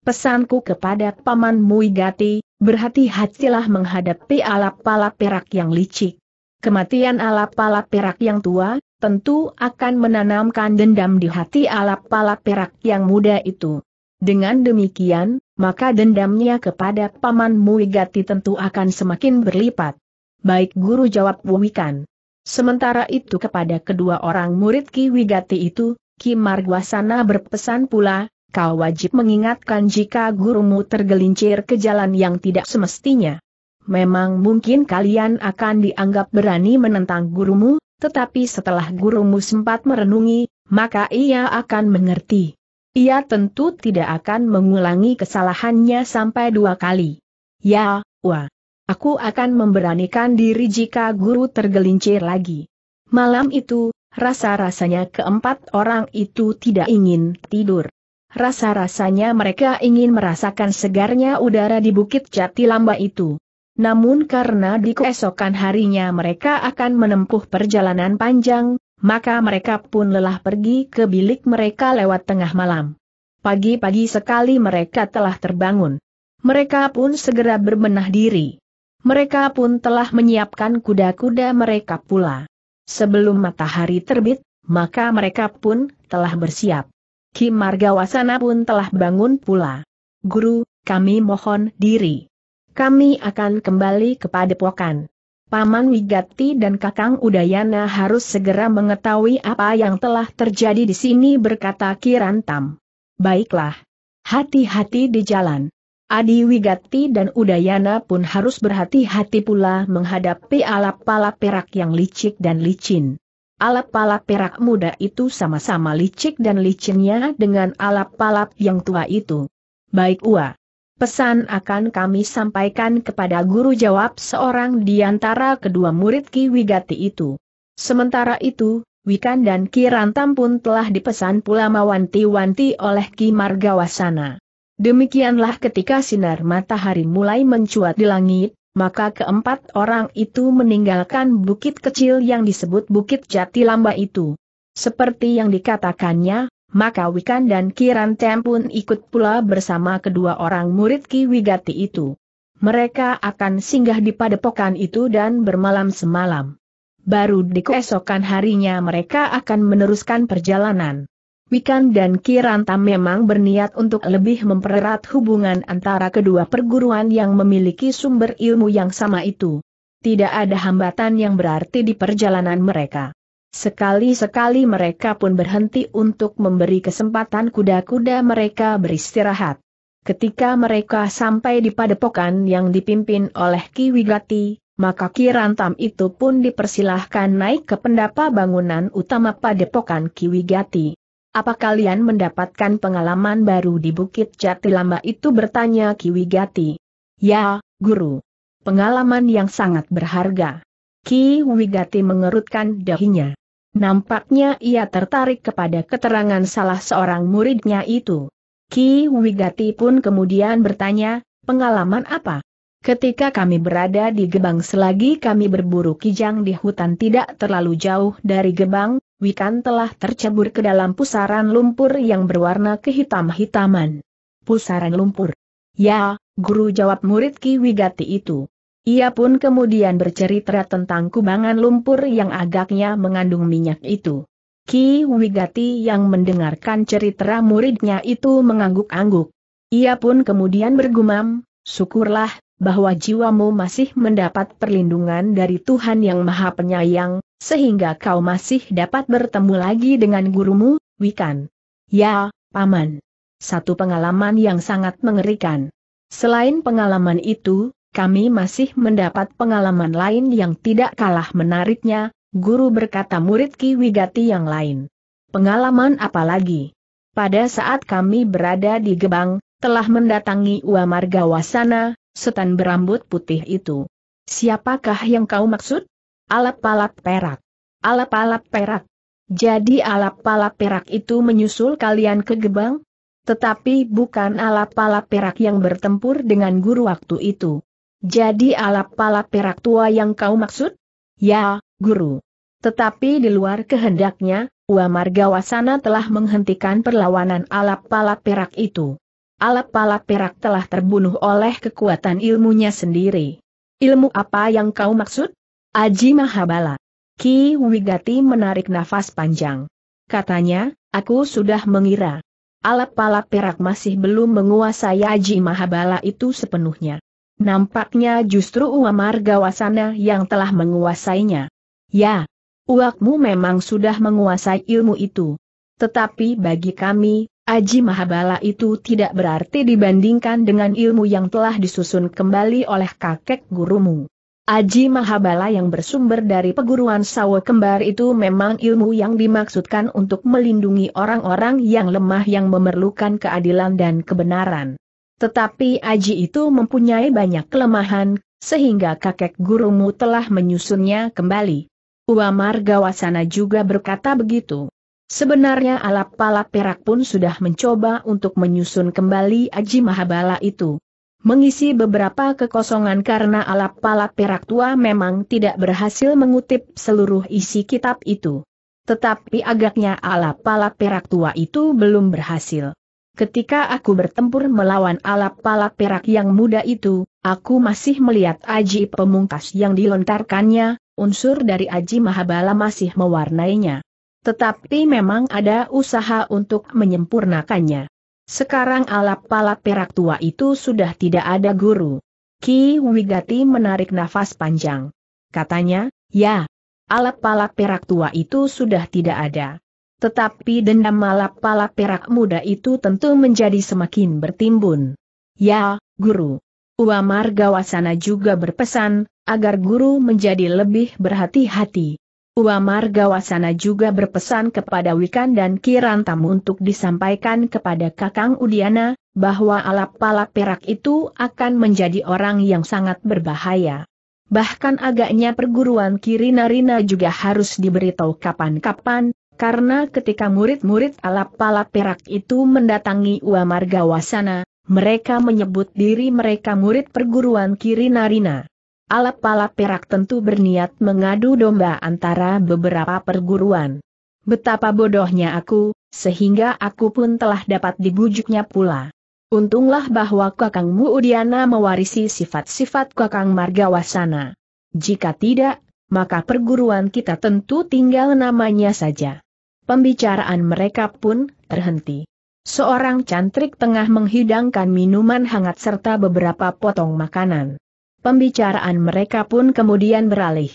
Speaker 1: Pesanku kepada Paman Wigati, berhati-hatilah menghadapi alap-alap perak yang licik. Kematian alap-alap perak yang tua, tentu akan menanamkan dendam di hati alap-alap perak yang muda itu. Dengan demikian, maka dendamnya kepada Paman Muigati tentu akan semakin berlipat. Baik guru jawab Wikan. Sementara itu kepada kedua orang murid Ki Wigati itu, Ki Margwasana berpesan pula, kau wajib mengingatkan jika gurumu tergelincir ke jalan yang tidak semestinya. Memang mungkin kalian akan dianggap berani menentang gurumu, tetapi setelah gurumu sempat merenungi, maka ia akan mengerti. Ia tentu tidak akan mengulangi kesalahannya sampai dua kali. Ya, wah. Aku akan memberanikan diri jika guru tergelincir lagi. Malam itu, rasa-rasanya keempat orang itu tidak ingin tidur. Rasa-rasanya mereka ingin merasakan segarnya udara di Bukit Jati Lamba itu. Namun karena di keesokan harinya mereka akan menempuh perjalanan panjang, maka mereka pun lelah pergi ke bilik mereka lewat tengah malam. Pagi-pagi sekali mereka telah terbangun. Mereka pun segera berbenah diri. Mereka pun telah menyiapkan kuda-kuda mereka pula. Sebelum matahari terbit, maka mereka pun telah bersiap. Kim Margawasana pun telah bangun pula. Guru, kami mohon diri. Kami akan kembali kepada pokan. Paman Wigati dan Kakang Udayana harus segera mengetahui apa yang telah terjadi di sini berkata Kirantam. Baiklah. Hati-hati di jalan. Adi Wigati dan Udayana pun harus berhati-hati pula menghadapi alap-alap perak yang licik dan licin. Alap-alap perak muda itu sama-sama licik dan licinnya dengan alap-alap yang tua itu. Baik Ua. Pesan akan kami sampaikan kepada guru jawab seorang di antara kedua murid Ki Wigati itu. Sementara itu, Wikan dan Ki Rantam pun telah dipesan pula mawanti-wanti oleh Ki Margawasana. Demikianlah ketika sinar matahari mulai mencuat di langit, maka keempat orang itu meninggalkan bukit kecil yang disebut Bukit Jati Lamba itu. Seperti yang dikatakannya, maka Wikan dan Kiran Tem pun ikut pula bersama kedua orang murid Ki Wigati itu. Mereka akan singgah di padepokan itu dan bermalam semalam. Baru di keesokan harinya mereka akan meneruskan perjalanan. Wikan dan Kiranta memang berniat untuk lebih mempererat hubungan antara kedua perguruan yang memiliki sumber ilmu yang sama itu. Tidak ada hambatan yang berarti di perjalanan mereka. Sekali-sekali mereka pun berhenti untuk memberi kesempatan kuda-kuda mereka beristirahat. Ketika mereka sampai di padepokan yang dipimpin oleh Ki Wigati, maka Ki Rantam itu pun dipersilahkan naik ke pendapa bangunan utama padepokan Ki Wigati. Apa kalian mendapatkan pengalaman baru di Bukit Jatilamba itu bertanya Ki Wigati. Ya, Guru. Pengalaman yang sangat berharga. Ki Wigati mengerutkan dahinya. Nampaknya ia tertarik kepada keterangan salah seorang muridnya itu. Ki Wigati pun kemudian bertanya, pengalaman apa? Ketika kami berada di Gebang selagi kami berburu kijang di hutan tidak terlalu jauh dari Gebang, Wikan telah tercebur ke dalam pusaran lumpur yang berwarna kehitam-hitaman. Pusaran lumpur. Ya, guru jawab murid Ki Wigati itu. Ia pun kemudian bercerita tentang kubangan lumpur yang agaknya mengandung minyak itu. Ki Wigati yang mendengarkan cerita muridnya itu mengangguk-angguk. Ia pun kemudian bergumam, syukurlah, bahwa jiwamu masih mendapat perlindungan dari Tuhan yang maha penyayang, sehingga kau masih dapat bertemu lagi dengan gurumu, Wikan. Ya, Paman. Satu pengalaman yang sangat mengerikan. Selain pengalaman itu, kami masih mendapat pengalaman lain yang tidak kalah menariknya, guru berkata murid Ki Wigati yang lain. Pengalaman apa lagi? Pada saat kami berada di Gebang, telah mendatangi Uamarga Wasana, setan berambut putih itu. Siapakah yang kau maksud? Alap-alap perak. Alap-alap perak. Jadi alap-alap perak itu menyusul kalian ke Gebang? Tetapi bukan alap-alap perak yang bertempur dengan guru waktu itu. Jadi alap pala perak tua yang kau maksud? Ya, guru. Tetapi di luar kehendaknya, Uamargawasana telah menghentikan perlawanan alap pala perak itu. alap pala perak telah terbunuh oleh kekuatan ilmunya sendiri. Ilmu apa yang kau maksud? Aji Mahabala. Ki Wigati menarik nafas panjang. Katanya, aku sudah mengira. Alap-alap perak masih belum menguasai Aji Mahabala itu sepenuhnya. Nampaknya justru Uamar Gawasana yang telah menguasainya. Ya, uakmu memang sudah menguasai ilmu itu. Tetapi bagi kami, Aji Mahabala itu tidak berarti dibandingkan dengan ilmu yang telah disusun kembali oleh kakek gurumu. Aji Mahabala yang bersumber dari peguruan Sawo Kembar itu memang ilmu yang dimaksudkan untuk melindungi orang-orang yang lemah yang memerlukan keadilan dan kebenaran. Tetapi Aji itu mempunyai banyak kelemahan, sehingga kakek gurumu telah menyusunnya kembali. Uamar Gawasana juga berkata begitu. Sebenarnya Alap-Palap Perak pun sudah mencoba untuk menyusun kembali Aji Mahabala itu. Mengisi beberapa kekosongan karena Alap-Palap Perak tua memang tidak berhasil mengutip seluruh isi kitab itu. Tetapi agaknya Alap-Palap Perak tua itu belum berhasil. Ketika aku bertempur melawan alap palap perak yang muda itu, aku masih melihat aji pemungkas yang dilontarkannya, unsur dari aji Mahabala masih mewarnainya. Tetapi memang ada usaha untuk menyempurnakannya. Sekarang alap palap perak tua itu sudah tidak ada guru. Ki Wigati menarik nafas panjang. Katanya, ya, alap palap perak tua itu sudah tidak ada. Tetapi dendam malap palak perak muda itu tentu menjadi semakin bertimbun. Ya, guru. Uamar Gawasana juga berpesan, agar guru menjadi lebih berhati-hati. Uamar Gawasana juga berpesan kepada Wikan dan Kirantam untuk disampaikan kepada Kakang Udiana, bahwa alap palak perak itu akan menjadi orang yang sangat berbahaya. Bahkan agaknya perguruan Kirinarina juga harus diberitahu kapan-kapan, karena ketika murid-murid ala palap perak itu mendatangi Wasana, mereka menyebut diri mereka murid perguruan kiri Narina. alap palap perak tentu berniat mengadu domba antara beberapa perguruan. Betapa bodohnya aku, sehingga aku pun telah dapat dibujuknya pula. Untunglah bahwa kakang Muudiana mewarisi sifat-sifat kakang Margawasana. Jika tidak, maka perguruan kita tentu tinggal namanya saja. Pembicaraan mereka pun terhenti. Seorang cantrik tengah menghidangkan minuman hangat serta beberapa potong makanan. Pembicaraan mereka pun kemudian beralih.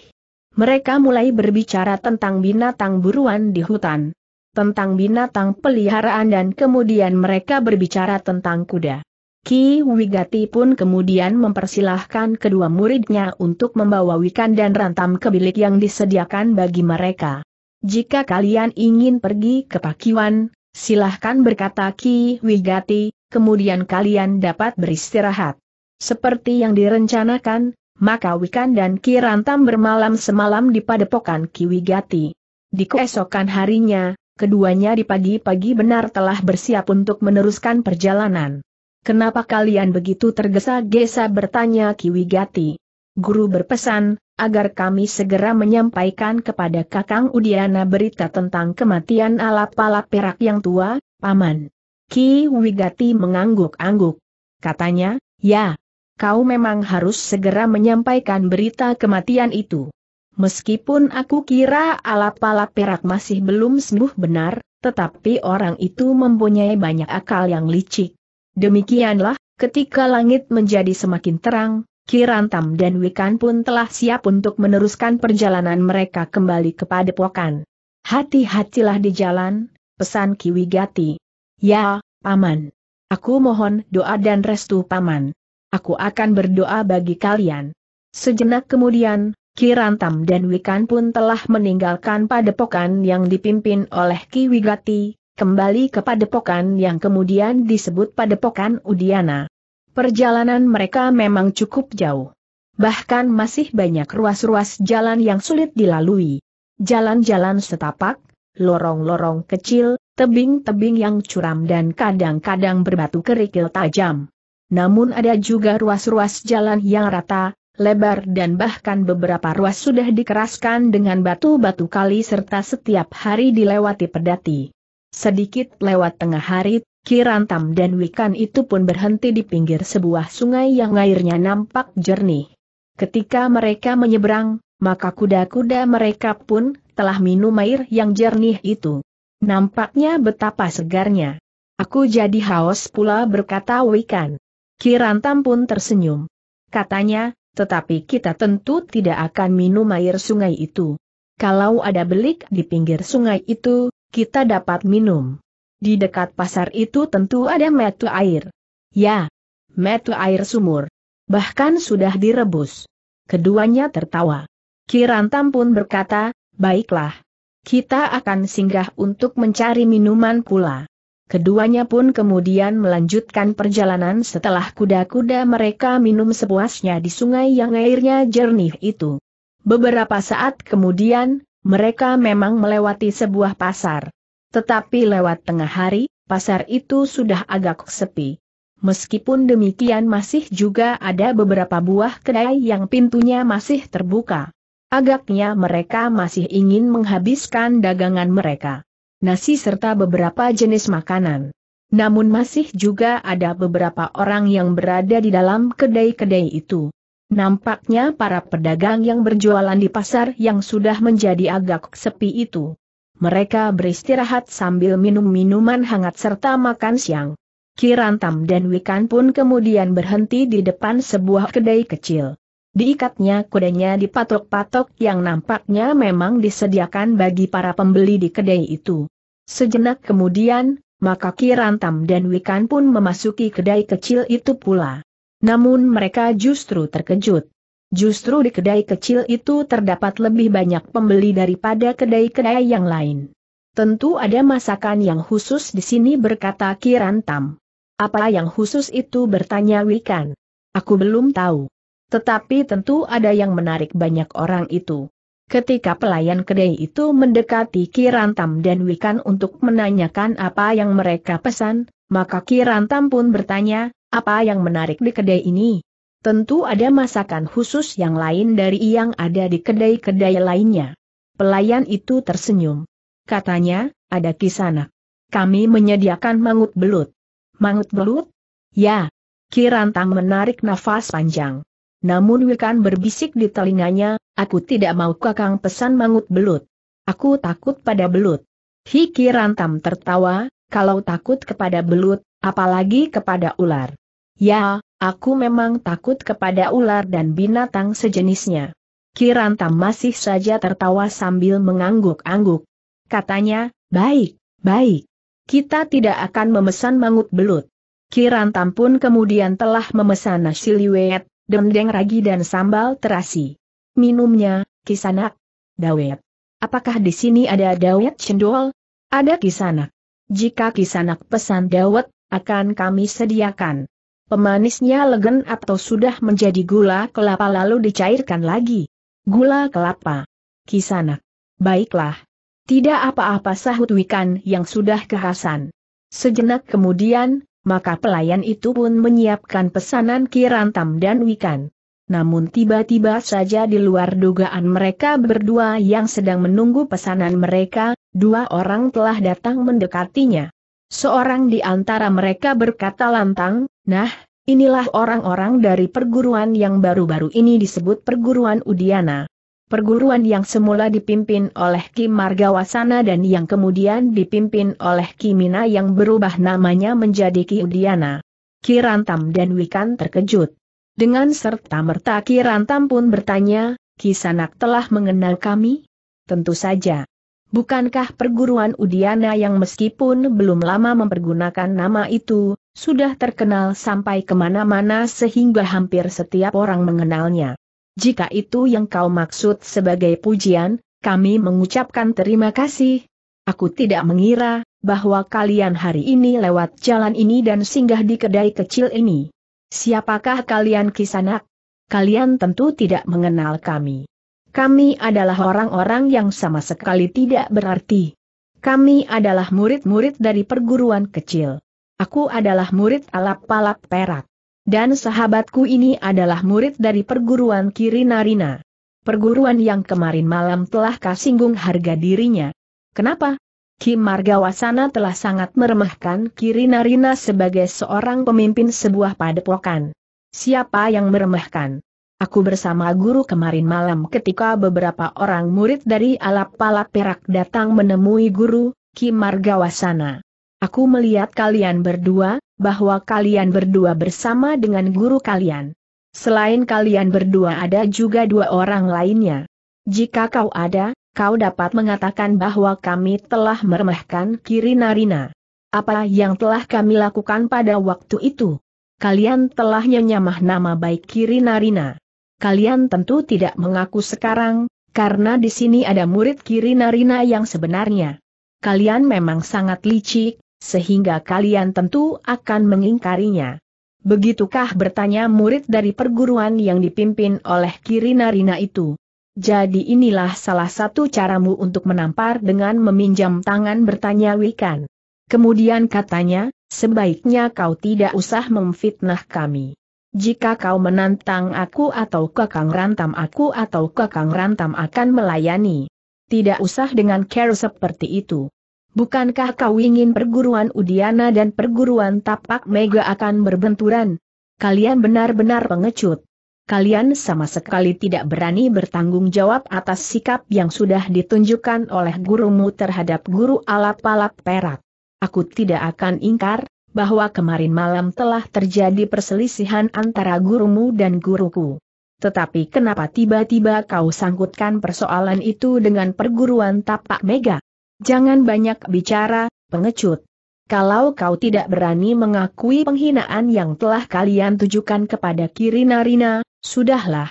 Speaker 1: Mereka mulai berbicara tentang binatang buruan di hutan, tentang binatang peliharaan dan kemudian mereka berbicara tentang kuda. Ki Wigati pun kemudian mempersilahkan kedua muridnya untuk membawa wikan dan rantam ke bilik yang disediakan bagi mereka. Jika kalian ingin pergi ke Pakiwan, silahkan berkata Ki Wigati, kemudian kalian dapat beristirahat. Seperti yang direncanakan, maka Wikan dan Ki Rantam bermalam semalam di padepokan Ki Wigati. Di keesokan harinya, keduanya di pagi-pagi benar telah bersiap untuk meneruskan perjalanan. Kenapa kalian begitu tergesa-gesa bertanya Ki Wigati? Guru berpesan, agar kami segera menyampaikan kepada Kakang Udiana berita tentang kematian alap pala perak yang tua, Paman. Ki Wigati mengangguk-angguk. Katanya, ya, kau memang harus segera menyampaikan berita kematian itu. Meskipun aku kira alap pala perak masih belum sembuh benar, tetapi orang itu mempunyai banyak akal yang licik. Demikianlah, ketika langit menjadi semakin terang, Kirantam dan Wikan pun telah siap untuk meneruskan perjalanan mereka kembali ke Padepokan. Hati-hatilah di jalan, pesan Kiwigati. Wigati. Ya, Paman. Aku mohon doa dan restu Paman. Aku akan berdoa bagi kalian. Sejenak kemudian, Kirantam dan Wikan pun telah meninggalkan padepokan yang dipimpin oleh Kiwigati, Wigati kembali ke padepokan yang kemudian disebut padepokan Udiana. Perjalanan mereka memang cukup jauh. Bahkan masih banyak ruas-ruas jalan yang sulit dilalui. Jalan-jalan setapak, lorong-lorong kecil, tebing-tebing yang curam dan kadang-kadang berbatu kerikil tajam. Namun ada juga ruas-ruas jalan yang rata, lebar dan bahkan beberapa ruas sudah dikeraskan dengan batu-batu kali serta setiap hari dilewati pedati. Sedikit lewat tengah hari Kirantam dan Wikan itu pun berhenti di pinggir sebuah sungai yang airnya nampak jernih. Ketika mereka menyeberang, maka kuda-kuda mereka pun telah minum air yang jernih itu. Nampaknya betapa segarnya. Aku jadi haus pula berkata Wikan. Kirantam pun tersenyum. Katanya, tetapi kita tentu tidak akan minum air sungai itu. Kalau ada belik di pinggir sungai itu, kita dapat minum. Di dekat pasar itu tentu ada metu air. Ya, metu air sumur. Bahkan sudah direbus. Keduanya tertawa. Kirantam pun berkata, baiklah. Kita akan singgah untuk mencari minuman pula. Keduanya pun kemudian melanjutkan perjalanan setelah kuda-kuda mereka minum sepuasnya di sungai yang airnya jernih itu. Beberapa saat kemudian, mereka memang melewati sebuah pasar. Tetapi lewat tengah hari, pasar itu sudah agak sepi. Meskipun demikian masih juga ada beberapa buah kedai yang pintunya masih terbuka. Agaknya mereka masih ingin menghabiskan dagangan mereka. Nasi serta beberapa jenis makanan. Namun masih juga ada beberapa orang yang berada di dalam kedai-kedai itu. Nampaknya para pedagang yang berjualan di pasar yang sudah menjadi agak sepi itu mereka beristirahat sambil minum minuman hangat serta makan siang. Kirantam dan Wikan pun kemudian berhenti di depan sebuah kedai kecil. Diikatnya kudanya di patok-patok yang nampaknya memang disediakan bagi para pembeli di kedai itu. Sejenak kemudian, maka Kirantam dan Wikan pun memasuki kedai kecil itu pula. Namun mereka justru terkejut. Justru di kedai kecil itu terdapat lebih banyak pembeli daripada kedai-kedai yang lain. Tentu ada masakan yang khusus di sini berkata Kirantam. Apa yang khusus itu bertanya Wikan. Aku belum tahu. Tetapi tentu ada yang menarik banyak orang itu. Ketika pelayan kedai itu mendekati Kirantam dan Wikan untuk menanyakan apa yang mereka pesan, maka Kirantam pun bertanya, apa yang menarik di kedai ini? Tentu ada masakan khusus yang lain dari yang ada di kedai-kedai lainnya. Pelayan itu tersenyum. Katanya, ada kisana. Kami menyediakan mangut belut. Mangut belut? Ya. Kirantang menarik nafas panjang. Namun Wikan berbisik di telinganya, aku tidak mau kakang pesan mangut belut. Aku takut pada belut. Hiki Rantam tertawa, kalau takut kepada belut, apalagi kepada ular. Ya, Aku memang takut kepada ular dan binatang sejenisnya. Kiranta masih saja tertawa sambil mengangguk-angguk. Katanya, baik, baik. Kita tidak akan memesan mangut belut. Kirantam pun kemudian telah memesan nasi liwet, dendeng ragi dan sambal terasi. Minumnya, kisanak, dawet. Apakah di sini ada dawet cendol? Ada kisanak. Jika kisanak pesan dawet, akan kami sediakan. Pemanisnya legen atau sudah menjadi gula kelapa lalu dicairkan lagi. Gula kelapa. Kisanak. Baiklah. Tidak apa-apa sahut Wikan yang sudah kehasan. Sejenak kemudian, maka pelayan itu pun menyiapkan pesanan Kirantam dan Wikan. Namun tiba-tiba saja di luar dugaan mereka berdua yang sedang menunggu pesanan mereka, dua orang telah datang mendekatinya. Seorang di antara mereka berkata lantang, Nah, inilah orang-orang dari perguruan yang baru-baru ini disebut perguruan Udiana. Perguruan yang semula dipimpin oleh Ki Margawasana dan yang kemudian dipimpin oleh Ki Mina yang berubah namanya menjadi Ki Udiana. Ki Rantam dan Wikan terkejut. Dengan serta merta Ki Rantam pun bertanya, Ki Sanak telah mengenal kami? Tentu saja. Bukankah perguruan Udiana yang meskipun belum lama mempergunakan nama itu, sudah terkenal sampai kemana-mana sehingga hampir setiap orang mengenalnya. Jika itu yang kau maksud sebagai pujian, kami mengucapkan terima kasih. Aku tidak mengira bahwa kalian hari ini lewat jalan ini dan singgah di kedai kecil ini. Siapakah kalian kisanak? Kalian tentu tidak mengenal kami. Kami adalah orang-orang yang sama sekali tidak berarti. Kami adalah murid-murid dari perguruan kecil. Aku adalah murid alap palap perak. Dan sahabatku ini adalah murid dari perguruan Kirinarina. Perguruan yang kemarin malam telah kasinggung harga dirinya. Kenapa? Kim Margawasana telah sangat meremehkan Kirinarina sebagai seorang pemimpin sebuah padepokan. Siapa yang meremehkan? Aku bersama guru kemarin malam ketika beberapa orang murid dari alap palap perak datang menemui guru, Kim Margawasana. Aku melihat kalian berdua, bahwa kalian berdua bersama dengan guru kalian. Selain kalian berdua ada juga dua orang lainnya. Jika kau ada, kau dapat mengatakan bahwa kami telah meremehkan kiri narina. Apa yang telah kami lakukan pada waktu itu? Kalian telah nyenyamah nama baik kiri narina. Kalian tentu tidak mengaku sekarang, karena di sini ada murid kiri narina yang sebenarnya. Kalian memang sangat licik, sehingga kalian tentu akan mengingkarinya. Begitukah bertanya murid dari perguruan yang dipimpin oleh Kirinarina itu? Jadi inilah salah satu caramu untuk menampar dengan meminjam tangan bertanya Wikan. Kemudian katanya, sebaiknya kau tidak usah memfitnah kami. Jika kau menantang aku atau kakang rantam aku atau kakang rantam akan melayani. Tidak usah dengan care seperti itu. Bukankah kau ingin perguruan Udiana dan perguruan Tapak Mega akan berbenturan? Kalian benar-benar pengecut. Kalian sama sekali tidak berani bertanggung jawab atas sikap yang sudah ditunjukkan oleh gurumu terhadap guru alap-alap perak. Aku tidak akan ingkar, bahwa kemarin malam telah terjadi perselisihan antara gurumu dan guruku. Tetapi kenapa tiba-tiba kau sangkutkan persoalan itu dengan perguruan tapak mega? Jangan banyak bicara, pengecut. Kalau kau tidak berani mengakui penghinaan yang telah kalian tujukan kepada Kirina Rina, sudahlah.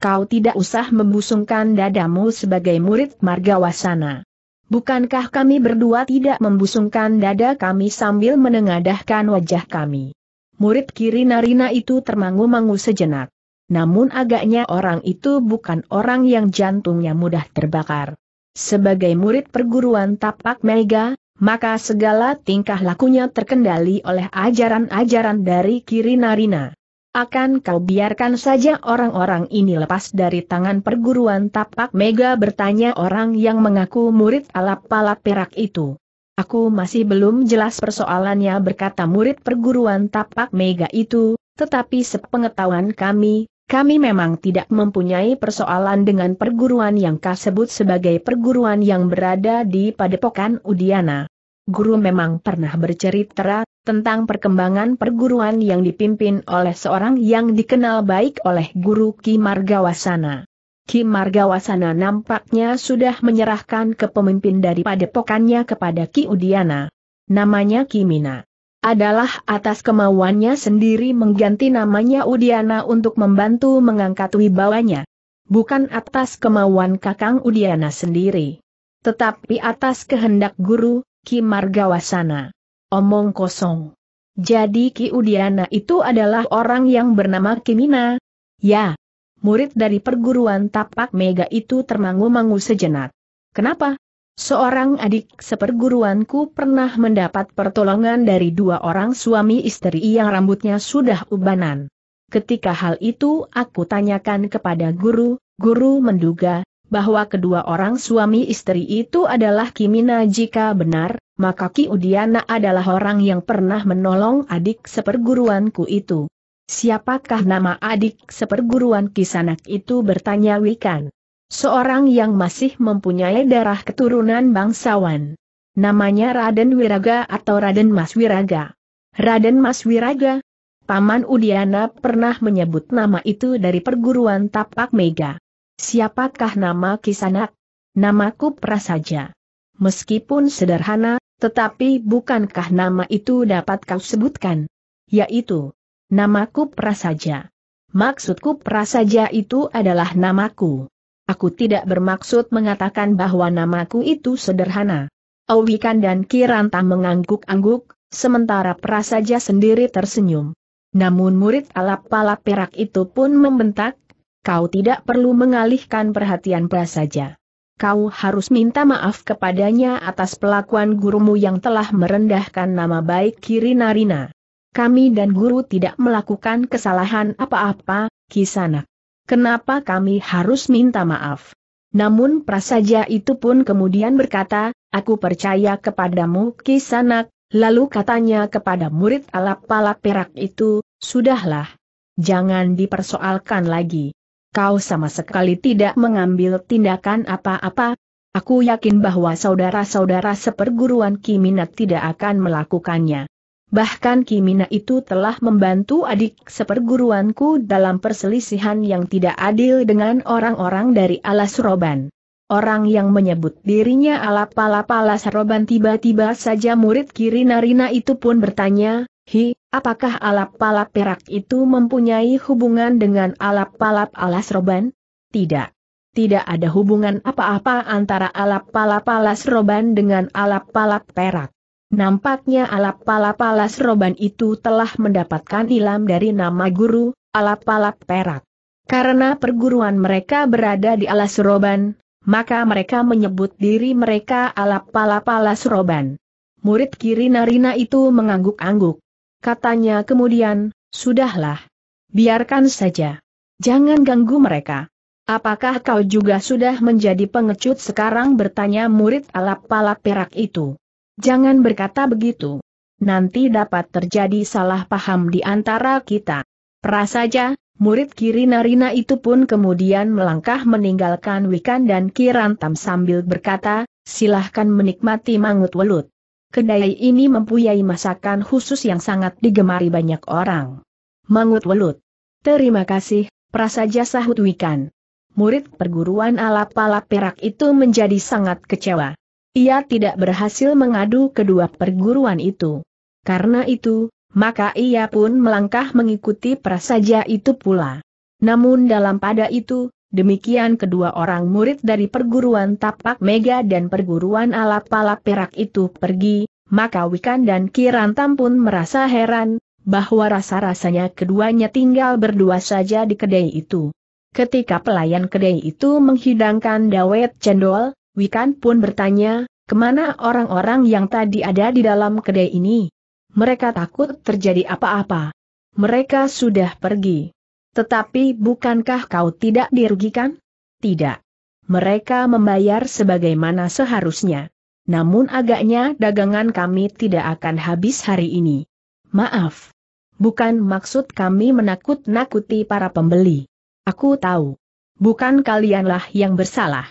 Speaker 1: Kau tidak usah membusungkan dadamu sebagai murid Margawasana. Bukankah kami berdua tidak membusungkan dada kami sambil menengadahkan wajah kami? Murid Kirin Narina itu termangu-mangu sejenak. Namun agaknya orang itu bukan orang yang jantungnya mudah terbakar sebagai murid perguruan tapak mega, maka segala tingkah lakunya terkendali oleh ajaran-ajaran dari kiri Akan kau biarkan saja orang-orang ini lepas dari tangan perguruan tapak mega bertanya orang yang mengaku murid alap-alap perak itu. Aku masih belum jelas persoalannya berkata murid perguruan tapak mega itu, tetapi sepengetahuan kami, kami memang tidak mempunyai persoalan dengan perguruan yang kasebut sebagai perguruan yang berada di Padepokan Udiana. Guru memang pernah bercerita tentang perkembangan perguruan yang dipimpin oleh seorang yang dikenal baik oleh guru Ki Margawasana. Ki Margawasana nampaknya sudah menyerahkan kepemimpin dari padepokannya kepada Ki Udiana. Namanya Ki Kimina adalah atas kemauannya sendiri mengganti namanya Udiana untuk membantu mengangkat wibawanya. Bukan atas kemauan Kakang Udiana sendiri. Tetapi atas kehendak guru, Ki Margawasana. Omong kosong. Jadi Ki Udiana itu adalah orang yang bernama Kimina. Ya, murid dari perguruan tapak mega itu termangu-mangu sejenak. Kenapa? Seorang adik seperguruanku pernah mendapat pertolongan dari dua orang suami istri yang rambutnya sudah ubanan. Ketika hal itu aku tanyakan kepada guru, guru menduga bahwa kedua orang suami istri itu adalah Kimina jika benar, maka Ki Udiana adalah orang yang pernah menolong adik seperguruanku itu. Siapakah nama adik seperguruan Kisanak itu bertanya Wikan. Seorang yang masih mempunyai darah keturunan bangsawan. Namanya Raden Wiraga atau Raden Mas Wiraga. Raden Mas Wiraga, Paman Udiana pernah menyebut nama itu dari perguruan tapak mega. Siapakah nama Kisanak? Namaku Prasaja. Meskipun sederhana, tetapi bukankah nama itu dapat kau sebutkan? Yaitu, namaku Prasaja. Maksudku Prasaja itu adalah namaku. Aku tidak bermaksud mengatakan bahwa namaku itu sederhana. Awikan dan Kiranta mengangguk-angguk, sementara Prasaja sendiri tersenyum. Namun murid alap palap perak itu pun membentak, kau tidak perlu mengalihkan perhatian Prasaja. Kau harus minta maaf kepadanya atas pelakuan gurumu yang telah merendahkan nama baik Kirinarina. Kami dan guru tidak melakukan kesalahan apa-apa, Kisanak. Kenapa kami harus minta maaf? Namun prasaja itu pun kemudian berkata, Aku percaya kepadamu kisanak, lalu katanya kepada murid alap-alap perak itu, Sudahlah. Jangan dipersoalkan lagi. Kau sama sekali tidak mengambil tindakan apa-apa, Aku yakin bahwa saudara-saudara seperguruan Kiminat tidak akan melakukannya. Bahkan Kimina itu telah membantu adik seperguruanku dalam perselisihan yang tidak adil dengan orang-orang dari alas roban. Orang yang menyebut dirinya alap alas roban tiba-tiba saja murid kiri Narina itu pun bertanya, Hi, apakah alap palap perak itu mempunyai hubungan dengan alap palap alas roban? Tidak. Tidak ada hubungan apa-apa antara alap palap alas roban dengan alap palap perak. Nampaknya alap-alap roban itu telah mendapatkan ilham dari nama guru, alap-alap perak. Karena perguruan mereka berada di alas roban, maka mereka menyebut diri mereka alap-alap roban. Murid kiri Narina itu mengangguk-angguk. Katanya kemudian, sudahlah. Biarkan saja. Jangan ganggu mereka. Apakah kau juga sudah menjadi pengecut sekarang bertanya murid alap-alap perak itu. Jangan berkata begitu. Nanti dapat terjadi salah paham di antara kita. Prasaja, murid kiri Narina itu pun kemudian melangkah meninggalkan Wikan dan Kirantam sambil berkata, silahkan menikmati mangut welut. Kedai ini mempunyai masakan khusus yang sangat digemari banyak orang. Mangut welut. Terima kasih, Prasaja sahut Wikan. Murid perguruan ala alap perak itu menjadi sangat kecewa. Ia tidak berhasil mengadu kedua perguruan itu. Karena itu, maka ia pun melangkah mengikuti prasaja itu pula. Namun dalam pada itu, demikian kedua orang murid dari perguruan Tapak Mega dan perguruan Alap-Alap Perak itu pergi, maka Wikan dan Kirantam pun merasa heran, bahwa rasa-rasanya keduanya tinggal berdua saja di kedai itu. Ketika pelayan kedai itu menghidangkan dawet cendol, Wikan pun bertanya, kemana orang-orang yang tadi ada di dalam kedai ini? Mereka takut terjadi apa-apa. Mereka sudah pergi. Tetapi bukankah kau tidak dirugikan? Tidak. Mereka membayar sebagaimana seharusnya. Namun agaknya dagangan kami tidak akan habis hari ini. Maaf. Bukan maksud kami menakut-nakuti para pembeli. Aku tahu. Bukan kalianlah yang bersalah.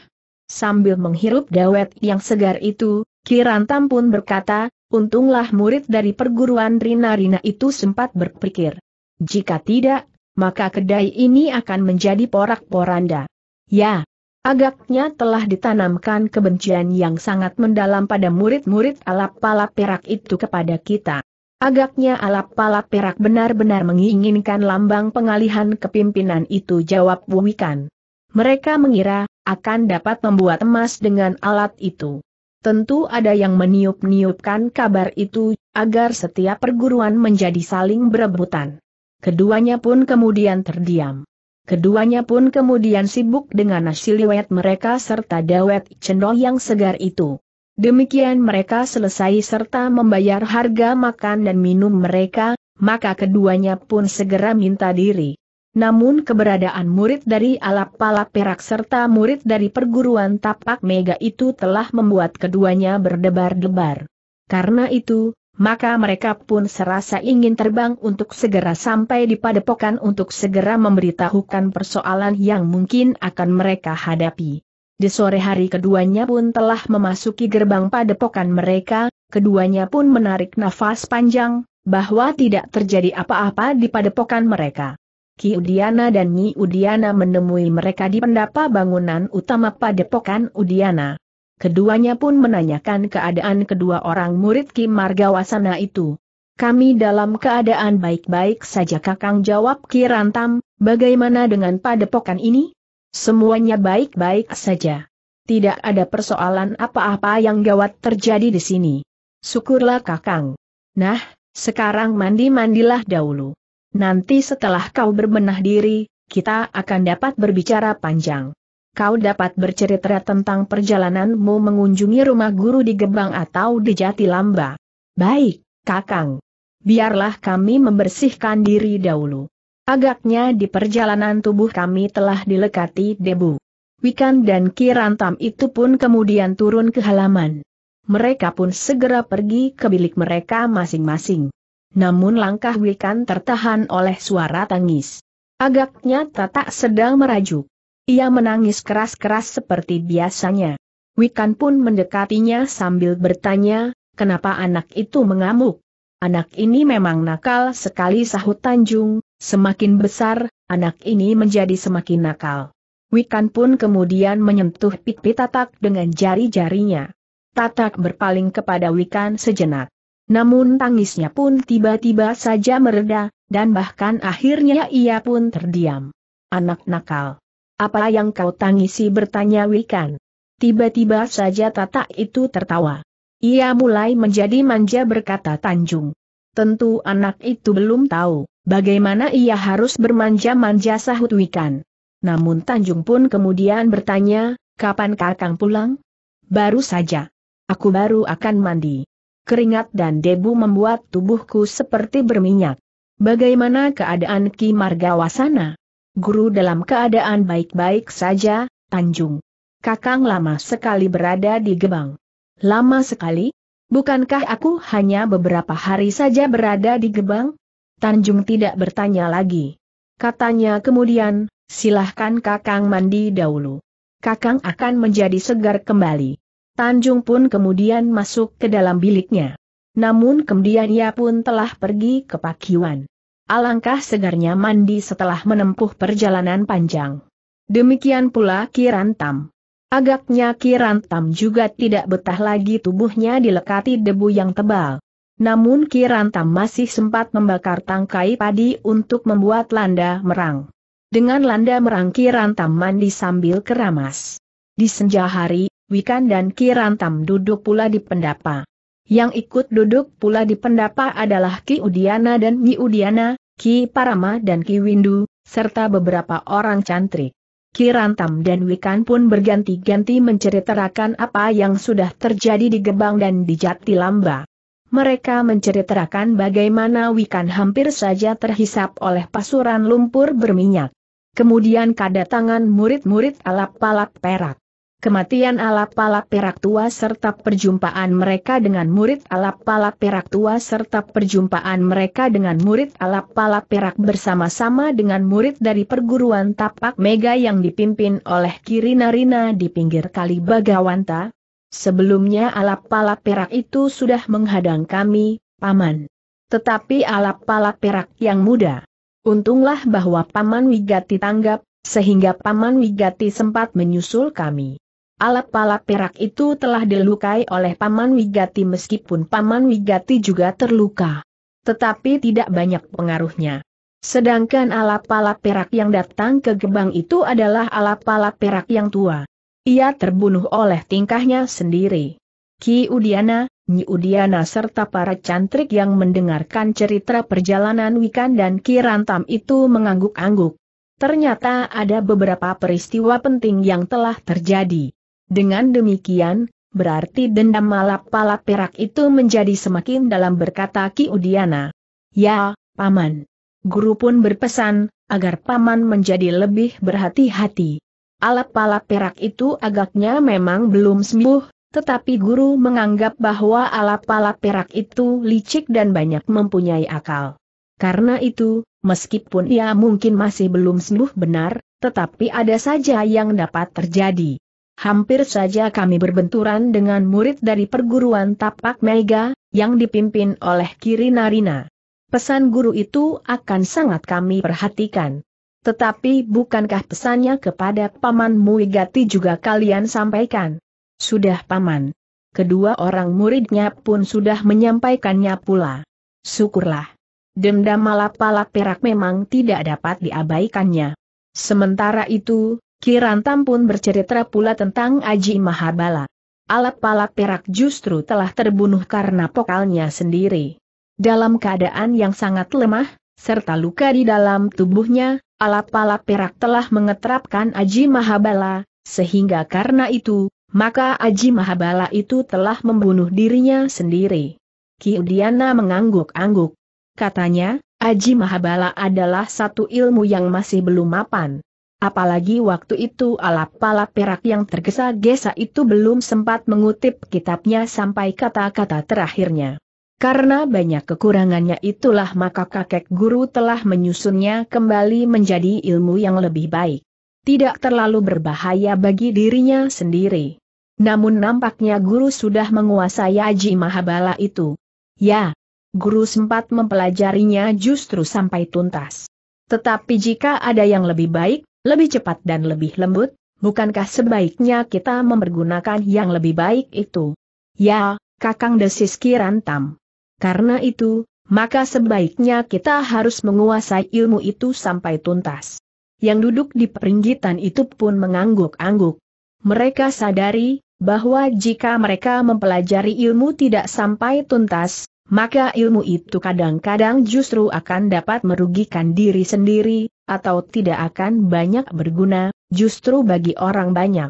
Speaker 1: Sambil menghirup dawet yang segar itu, Kirantam pun berkata, untunglah murid dari perguruan Rina-Rina itu sempat berpikir. Jika tidak, maka kedai ini akan menjadi porak-poranda. Ya, agaknya telah ditanamkan kebencian yang sangat mendalam pada murid-murid alap palap perak itu kepada kita. Agaknya alap palap perak benar-benar menginginkan lambang pengalihan kepimpinan itu jawab Wuwikan. Mereka mengira, akan dapat membuat emas dengan alat itu. Tentu ada yang meniup-niupkan kabar itu, agar setiap perguruan menjadi saling berebutan. Keduanya pun kemudian terdiam. Keduanya pun kemudian sibuk dengan liwet mereka serta dawet cendol yang segar itu. Demikian mereka selesai serta membayar harga makan dan minum mereka, maka keduanya pun segera minta diri. Namun keberadaan murid dari alap pala Perak serta murid dari perguruan Tapak Mega itu telah membuat keduanya berdebar-debar. Karena itu, maka mereka pun serasa ingin terbang untuk segera sampai di padepokan untuk segera memberitahukan persoalan yang mungkin akan mereka hadapi. Di sore hari keduanya pun telah memasuki gerbang padepokan mereka, keduanya pun menarik nafas panjang, bahwa tidak terjadi apa-apa di padepokan mereka. Ki Udiana dan Nyi Udiana menemui mereka di pendapa bangunan utama Padepokan Udiana. Keduanya pun menanyakan keadaan kedua orang murid Ki Margawasana itu. Kami dalam keadaan baik-baik saja Kakang jawab Ki Rantam, bagaimana dengan Padepokan ini? Semuanya baik-baik saja. Tidak ada persoalan apa-apa yang gawat terjadi di sini. Syukurlah Kakang. Nah, sekarang mandi-mandilah dahulu. Nanti setelah kau berbenah diri, kita akan dapat berbicara panjang. Kau dapat bercerita tentang perjalananmu mengunjungi rumah guru di Gebang atau di Jatilamba. Baik, Kakang. Biarlah kami membersihkan diri dahulu. Agaknya di perjalanan tubuh kami telah dilekati debu. Wikan dan Kirantam itu pun kemudian turun ke halaman. Mereka pun segera pergi ke bilik mereka masing-masing namun langkah Wikan tertahan oleh suara tangis. Agaknya Tata sedang merajuk. Ia menangis keras-keras seperti biasanya. Wikan pun mendekatinya sambil bertanya, kenapa anak itu mengamuk? Anak ini memang nakal sekali sahut Tanjung, semakin besar, anak ini menjadi semakin nakal. Wikan pun kemudian menyentuh pipi Tatak dengan jari-jarinya. Tatak berpaling kepada Wikan sejenak. Namun tangisnya pun tiba-tiba saja mereda, dan bahkan akhirnya ia pun terdiam. Anak nakal. Apa yang kau tangisi bertanya Wikan. Tiba-tiba saja Tata itu tertawa. Ia mulai menjadi manja berkata Tanjung. Tentu anak itu belum tahu, bagaimana ia harus bermanja-manja sahut Wikan. Namun Tanjung pun kemudian bertanya, kapan kakang pulang? Baru saja. Aku baru akan mandi keringat dan debu membuat tubuhku seperti berminyak. Bagaimana keadaan Ki Margawasana? Guru dalam keadaan baik-baik saja, Tanjung. Kakang lama sekali berada di Gebang. Lama sekali? Bukankah aku hanya beberapa hari saja berada di Gebang? Tanjung tidak bertanya lagi. Katanya kemudian, silahkan Kakang mandi dahulu. Kakang akan menjadi segar kembali. Tanjung pun kemudian masuk ke dalam biliknya. Namun kemudian ia pun telah pergi ke Pakiwan. Alangkah segarnya mandi setelah menempuh perjalanan panjang. Demikian pula Kirantam. Agaknya Kirantam juga tidak betah lagi tubuhnya dilekati debu yang tebal. Namun Kirantam masih sempat membakar tangkai padi untuk membuat landa merang. Dengan landa merang Kirantam mandi sambil keramas. Di senja hari, Wikan dan Kirantam duduk pula di pendapa. Yang ikut duduk pula di pendapa adalah Ki Udiana dan Nyi Udiana, Ki Parama dan Ki Windu, serta beberapa orang cantrik. Kirantam dan Wikan pun berganti-ganti menceritakan apa yang sudah terjadi di Gebang dan di Jatilamba. Mereka menceritakan bagaimana Wikan hampir saja terhisap oleh pasuran lumpur berminyak. Kemudian kedatangan murid-murid alap-alap perak. Kematian alap-alap perak tua serta perjumpaan mereka dengan murid alap-alap perak tua serta perjumpaan mereka dengan murid alap-alap perak bersama-sama dengan murid dari perguruan tapak mega yang dipimpin oleh Kirinarina Rina di pinggir kali Bagawanta. Sebelumnya alap-alap perak itu sudah menghadang kami, Paman. Tetapi alap-alap perak yang muda. Untunglah bahwa Paman Wigati tanggap, sehingga Paman Wigati sempat menyusul kami. Alap-alap perak itu telah dilukai oleh Paman Wigati meskipun Paman Wigati juga terluka. Tetapi tidak banyak pengaruhnya. Sedangkan alap-alap perak yang datang ke gebang itu adalah alap-alap perak yang tua. Ia terbunuh oleh tingkahnya sendiri. Ki Udiana, Nyi Udiana serta para cantrik yang mendengarkan cerita perjalanan Wikan dan Ki Rantam itu mengangguk-angguk. Ternyata ada beberapa peristiwa penting yang telah terjadi. Dengan demikian, berarti dendam malap-palap perak itu menjadi semakin dalam berkata Ki Udiana. Ya, Paman. Guru pun berpesan, agar Paman menjadi lebih berhati-hati. alap palap perak itu agaknya memang belum sembuh, tetapi guru menganggap bahwa alap palap perak itu licik dan banyak mempunyai akal. Karena itu, meskipun ia mungkin masih belum sembuh benar, tetapi ada saja yang dapat terjadi hampir saja kami berbenturan dengan murid dari perguruan tapak Mega, yang dipimpin oleh Kirinarina. Pesan guru itu akan sangat kami perhatikan. Tetapi bukankah pesannya kepada Paman Muigati juga kalian sampaikan? Sudah Paman. Kedua orang muridnya pun sudah menyampaikannya pula. Syukurlah. Dendam malapala perak memang tidak dapat diabaikannya. Sementara itu, Kirantam pun bercerita pula tentang Aji Mahabala. Alap palap perak justru telah terbunuh karena pokalnya sendiri. Dalam keadaan yang sangat lemah, serta luka di dalam tubuhnya, alap palap perak telah mengetrapkan Aji Mahabala, sehingga karena itu, maka Aji Mahabala itu telah membunuh dirinya sendiri. Kiudiana mengangguk-angguk. Katanya, Aji Mahabala adalah satu ilmu yang masih belum mapan. Apalagi waktu itu alap-alap perak yang tergesa-gesa itu belum sempat mengutip kitabnya sampai kata-kata terakhirnya. Karena banyak kekurangannya itulah maka kakek guru telah menyusunnya kembali menjadi ilmu yang lebih baik. Tidak terlalu berbahaya bagi dirinya sendiri. Namun nampaknya guru sudah menguasai Aji Mahabala itu. Ya, guru sempat mempelajarinya justru sampai tuntas. Tetapi jika ada yang lebih baik, lebih cepat dan lebih lembut, bukankah sebaiknya kita mempergunakan yang lebih baik itu? Ya, Kakang Desis Kirantam. Karena itu, maka sebaiknya kita harus menguasai ilmu itu sampai tuntas. Yang duduk di peringgitan itu pun mengangguk-angguk. Mereka sadari, bahwa jika mereka mempelajari ilmu tidak sampai tuntas, maka ilmu itu kadang-kadang justru akan dapat merugikan diri sendiri, atau tidak akan banyak berguna, justru bagi orang banyak.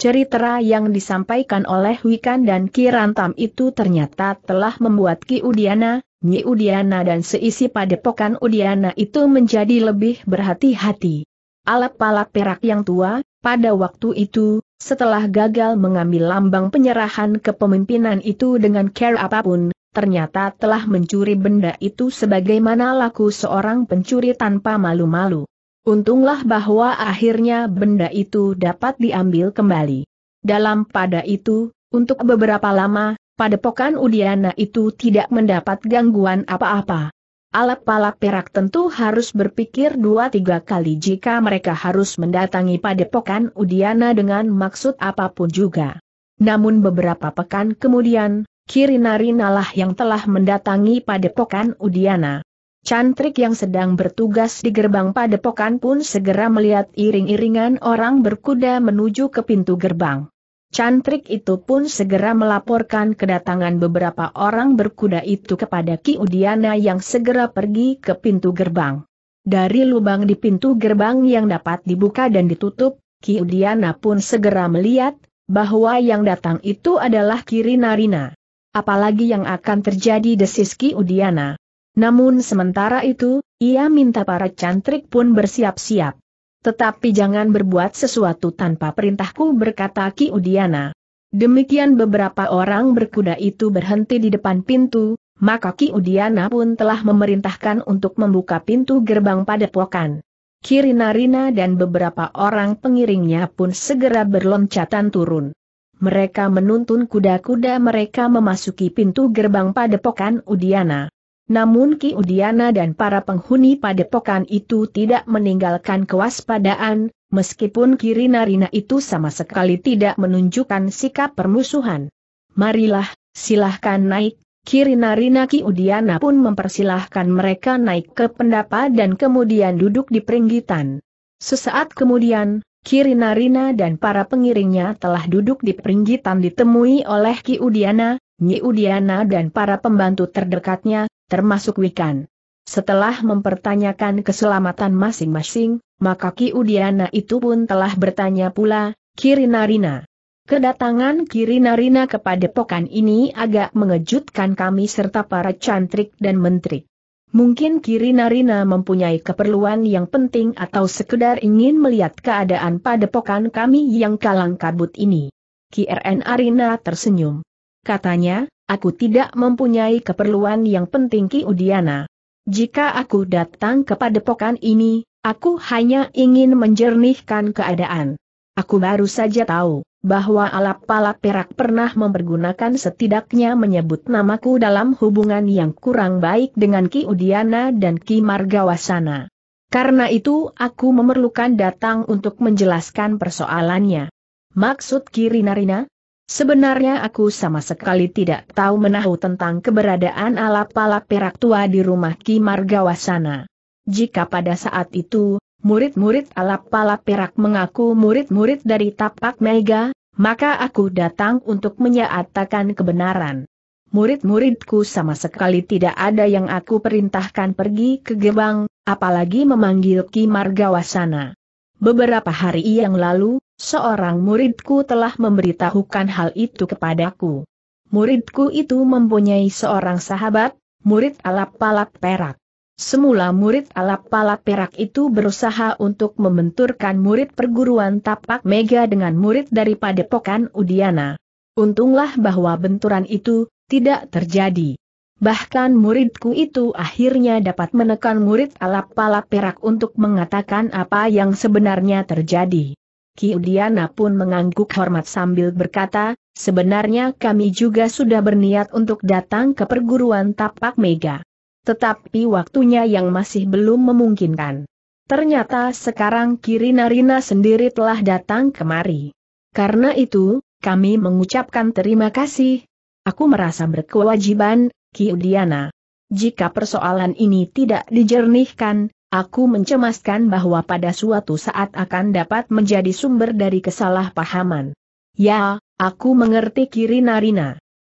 Speaker 1: Cerita yang disampaikan oleh Wikan dan Kirantam itu ternyata telah membuat Ki Udiana, Nyi Udiana dan seisi padepokan Udiana itu menjadi lebih berhati-hati. Alap-alap perak yang tua, pada waktu itu, setelah gagal mengambil lambang penyerahan kepemimpinan itu dengan care apapun, ternyata telah mencuri benda itu sebagaimana laku seorang pencuri tanpa malu-malu. Untunglah bahwa akhirnya benda itu dapat diambil kembali. Dalam pada itu, untuk beberapa lama, padepokan Udiana itu tidak mendapat gangguan apa-apa. Alap-alap perak tentu harus berpikir dua tiga kali jika mereka harus mendatangi padepokan Udiana dengan maksud apapun juga. Namun beberapa pekan kemudian, Kirinarinalah yang telah mendatangi padepokan Udiana. Cantrik yang sedang bertugas di gerbang padepokan pun segera melihat iring-iringan orang berkuda menuju ke pintu gerbang. Cantrik itu pun segera melaporkan kedatangan beberapa orang berkuda itu kepada Ki Udiana yang segera pergi ke pintu gerbang. Dari lubang di pintu gerbang yang dapat dibuka dan ditutup, Ki Udiana pun segera melihat bahwa yang datang itu adalah Kirinarina. Apalagi yang akan terjadi desis Ki Udiana. Namun sementara itu, ia minta para cantrik pun bersiap-siap. Tetapi jangan berbuat sesuatu tanpa perintahku berkata Ki Udiana. Demikian beberapa orang berkuda itu berhenti di depan pintu, maka Ki Udiana pun telah memerintahkan untuk membuka pintu gerbang pada pokan. Kirinarina dan beberapa orang pengiringnya pun segera berloncatan turun. Mereka menuntun kuda-kuda mereka memasuki pintu gerbang padepokan Udiana. Namun Ki Udiana dan para penghuni padepokan itu tidak meninggalkan kewaspadaan, meskipun Kirinarina itu sama sekali tidak menunjukkan sikap permusuhan. Marilah, silahkan naik, Kirinarina Ki Udiana pun mempersilahkan mereka naik ke pendapa dan kemudian duduk di peringgitan. Sesaat kemudian, Kirinarina dan para pengiringnya telah duduk di peringgitan ditemui oleh Ki Udiana, Nyi Udiana dan para pembantu terdekatnya, termasuk Wikan. Setelah mempertanyakan keselamatan masing-masing, maka Ki Udiana itu pun telah bertanya pula, Kirinarina. Kedatangan Kirinarina kepada pokan ini agak mengejutkan kami serta para cantrik dan menteri. Mungkin Narina mempunyai keperluan yang penting atau sekedar ingin melihat keadaan padepokan kami yang kalang kabut ini. Kirn Arina tersenyum. Katanya, aku tidak mempunyai keperluan yang penting Ki Udiana. Jika aku datang ke padepokan ini, aku hanya ingin menjernihkan keadaan. Aku baru saja tahu bahwa alap Palap perak pernah mempergunakan setidaknya menyebut namaku dalam hubungan yang kurang baik dengan Ki Udiana dan Ki Margawasana. Karena itu aku memerlukan datang untuk menjelaskan persoalannya. Maksud Ki Rinarina? Sebenarnya aku sama sekali tidak tahu menahu tentang keberadaan alap Palap perak tua di rumah Ki Margawasana. Jika pada saat itu, murid-murid alap palap perak mengaku murid-murid dari tapak mega, maka aku datang untuk menyatakan kebenaran. Murid-muridku sama sekali tidak ada yang aku perintahkan pergi ke Gebang, apalagi memanggil Ki Margawasana. Beberapa hari yang lalu, seorang muridku telah memberitahukan hal itu kepadaku. Muridku itu mempunyai seorang sahabat, murid alap-alap perak. Semula murid alap palak perak itu berusaha untuk membenturkan murid perguruan tapak mega dengan murid dari padepokan Udiana. Untunglah bahwa benturan itu tidak terjadi. Bahkan muridku itu akhirnya dapat menekan murid alap palak perak untuk mengatakan apa yang sebenarnya terjadi. Ki Udiana pun mengangguk hormat sambil berkata, sebenarnya kami juga sudah berniat untuk datang ke perguruan tapak mega. Tetapi waktunya yang masih belum memungkinkan. Ternyata sekarang Kirinarina Narina sendiri telah datang kemari. Karena itu, kami mengucapkan terima kasih. Aku merasa berkewajiban, Kiudiana. Jika persoalan ini tidak dijernihkan, Aku mencemaskan bahwa pada suatu saat akan dapat menjadi sumber dari kesalahpahaman. Ya, aku mengerti Kirinarina. Narina.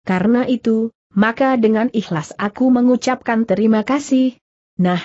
Speaker 1: Karena itu, maka dengan ikhlas aku mengucapkan terima kasih. Nah,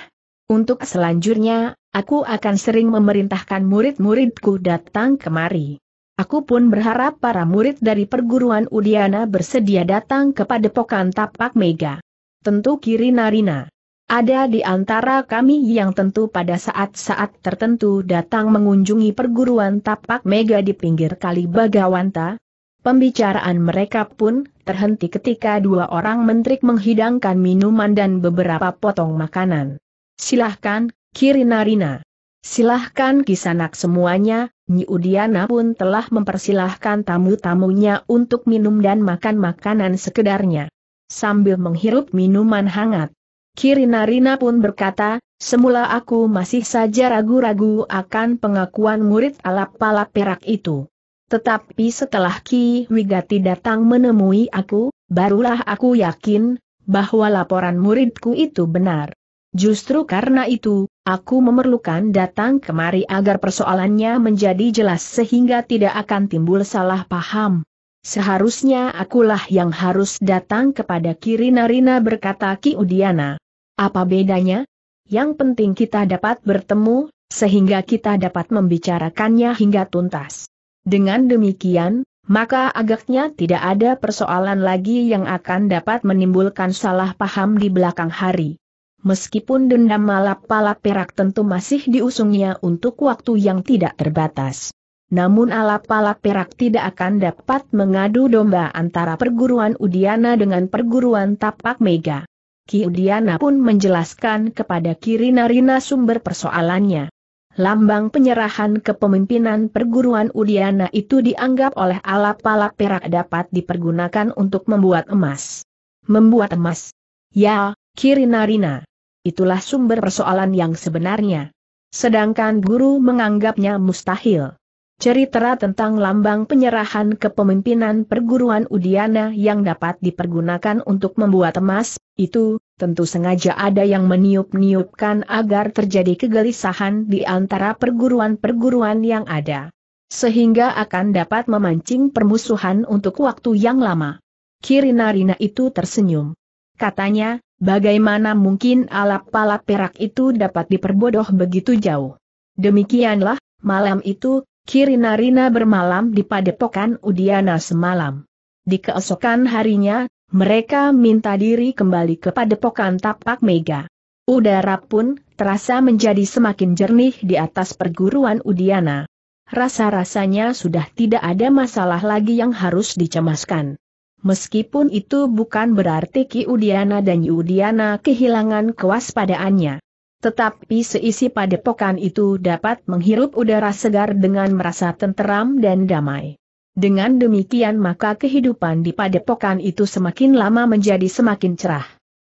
Speaker 1: untuk selanjutnya, aku akan sering memerintahkan murid-muridku datang kemari. Aku pun berharap para murid dari perguruan Udiana bersedia datang kepada pokan tapak mega. Tentu kiri Narina. Ada di antara kami yang tentu pada saat-saat tertentu datang mengunjungi perguruan tapak mega di pinggir kali Bagawanta, Pembicaraan mereka pun terhenti ketika dua orang menteri menghidangkan minuman dan beberapa potong makanan. Silahkan, Kirinarina. Silahkan kisanak semuanya, Nyi Udiana pun telah mempersilahkan tamu-tamunya untuk minum dan makan makanan sekedarnya. Sambil menghirup minuman hangat, Kirinarina pun berkata, semula aku masih saja ragu-ragu akan pengakuan murid alap-alap perak itu. Tetapi setelah Ki Wigati datang menemui aku, barulah aku yakin, bahwa laporan muridku itu benar. Justru karena itu, aku memerlukan datang kemari agar persoalannya menjadi jelas sehingga tidak akan timbul salah paham. Seharusnya akulah yang harus datang kepada Kirinarina berkata Ki Udiana. Apa bedanya? Yang penting kita dapat bertemu, sehingga kita dapat membicarakannya hingga tuntas. Dengan demikian, maka agaknya tidak ada persoalan lagi yang akan dapat menimbulkan salah paham di belakang hari. Meskipun dendam malap-palap perak tentu masih diusungnya untuk waktu yang tidak terbatas. Namun alap-alap perak tidak akan dapat mengadu domba antara perguruan Udiana dengan perguruan Tapak Mega. Ki Udiana pun menjelaskan kepada Kirinarina sumber persoalannya. Lambang penyerahan kepemimpinan perguruan Udiana itu dianggap oleh alap-alap perak dapat dipergunakan untuk membuat emas. Membuat emas. Ya, Kirinarina. Itulah sumber persoalan yang sebenarnya. Sedangkan guru menganggapnya mustahil. Cerita tentang lambang penyerahan kepemimpinan perguruan Udiana yang dapat dipergunakan untuk membuat emas, itu, tentu sengaja ada yang meniup-niupkan agar terjadi kegelisahan di antara perguruan-perguruan yang ada. Sehingga akan dapat memancing permusuhan untuk waktu yang lama. Kirinarina itu tersenyum. Katanya, bagaimana mungkin alap-alap perak itu dapat diperbodoh begitu jauh. Demikianlah, malam itu, Kirinarina bermalam di padepokan Udiana semalam. Di keesokan harinya, mereka minta diri kembali kepada padepokan tapak mega. Udara pun terasa menjadi semakin jernih di atas perguruan Udiana. Rasa-rasanya sudah tidak ada masalah lagi yang harus dicemaskan. Meskipun itu bukan berarti Ki Udiana dan Yudiana kehilangan kewaspadaannya. Tetapi seisi padepokan itu dapat menghirup udara segar dengan merasa tenteram dan damai. Dengan demikian maka kehidupan di padepokan itu semakin lama menjadi semakin cerah.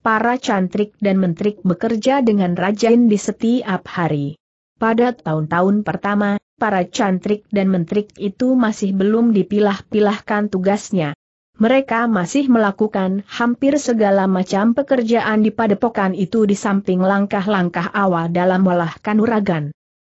Speaker 1: Para cantrik dan mentrik bekerja dengan rajin di setiap hari. Pada tahun-tahun pertama, para cantrik dan mentrik itu masih belum dipilah-pilahkan tugasnya. Mereka masih melakukan hampir segala macam pekerjaan di padepokan itu di samping langkah-langkah awal dalam melahkan uragan.